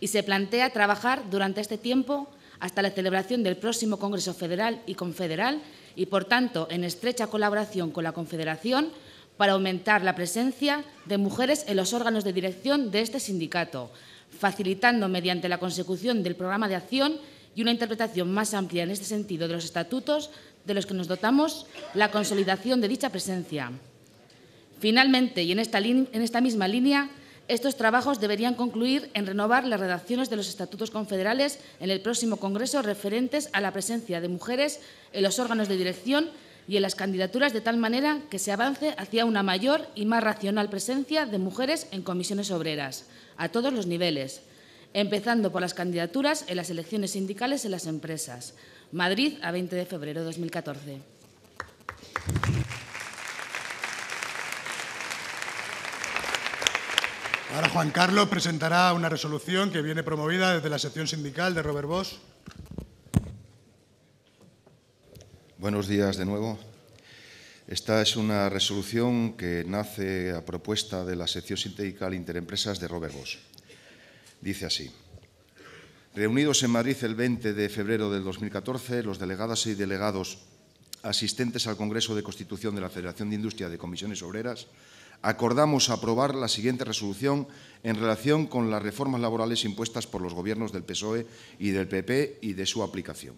y se plantea trabajar durante este tiempo hasta la celebración del próximo Congreso Federal y Confederal y, por tanto, en estrecha colaboración con la Confederación para aumentar la presencia de mujeres en los órganos de dirección de este sindicato, facilitando mediante la consecución del programa de acción y una interpretación más amplia en este sentido de los estatutos de los que nos dotamos la consolidación de dicha presencia. Finalmente, y en esta, en esta misma línea, estos trabajos deberían concluir en renovar las redacciones de los estatutos confederales en el próximo Congreso referentes a la presencia de mujeres en los órganos de dirección y en las candidaturas de tal manera que se avance hacia una mayor y más racional presencia de mujeres en comisiones obreras, a todos los niveles, empezando por las candidaturas en las elecciones sindicales en las empresas. Madrid, a 20 de febrero de 2014. Ahora Juan Carlos presentará una resolución que viene promovida desde la sección sindical de Robert Bosch. Buenos días de nuevo. Esta es una resolución que nace a propuesta de la sección sindical Interempresas de Robert Bosch. Dice así. Reunidos en Madrid el 20 de febrero del 2014, los delegados y delegados asistentes al Congreso de Constitución de la Federación de Industria de Comisiones Obreras acordamos aprobar la siguiente resolución en relación con las reformas laborales impuestas por los gobiernos del PSOE y del PP y de su aplicación.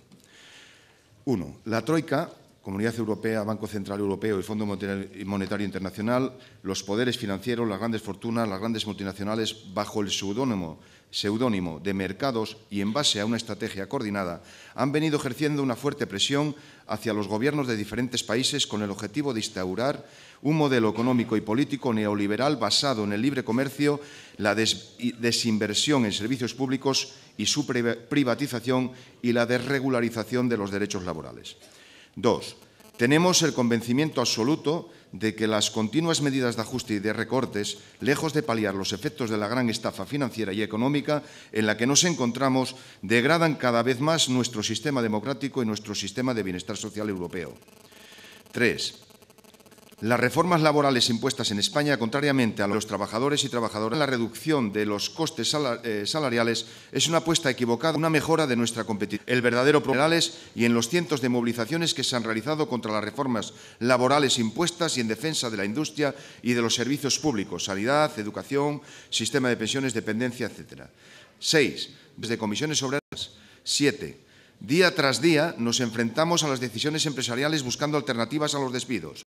1. La Troika, Comunidad Europea, Banco Central Europeo y Fondo Monetario Internacional, los poderes financieros, las grandes fortunas, las grandes multinacionales, bajo el seudónimo de mercados y en base a una estrategia coordinada, han venido ejerciendo una fuerte presión hacia los gobiernos de diferentes países con el objetivo de instaurar un modelo económico y político neoliberal basado en el libre comercio, la desinversión en servicios públicos y su privatización y la desregularización de los derechos laborales. Dos, tenemos el convencimiento absoluto de que las continuas medidas de ajuste y de recortes, lejos de paliar los efectos de la gran estafa financiera y económica en la que nos encontramos, degradan cada vez más nuestro sistema democrático y nuestro sistema de bienestar social europeo. Tres, las reformas laborales impuestas en España, contrariamente a los trabajadores y trabajadoras, la reducción de los costes eh, salariales es una apuesta equivocada, una mejora de nuestra competitividad. El verdadero problema es y en los cientos de movilizaciones que se han realizado contra las reformas laborales impuestas y en defensa de la industria y de los servicios públicos, sanidad, educación, sistema de pensiones, dependencia, etc. 6. Desde comisiones obreras. 7. Día tras día nos enfrentamos a las decisiones empresariales buscando alternativas a los despidos.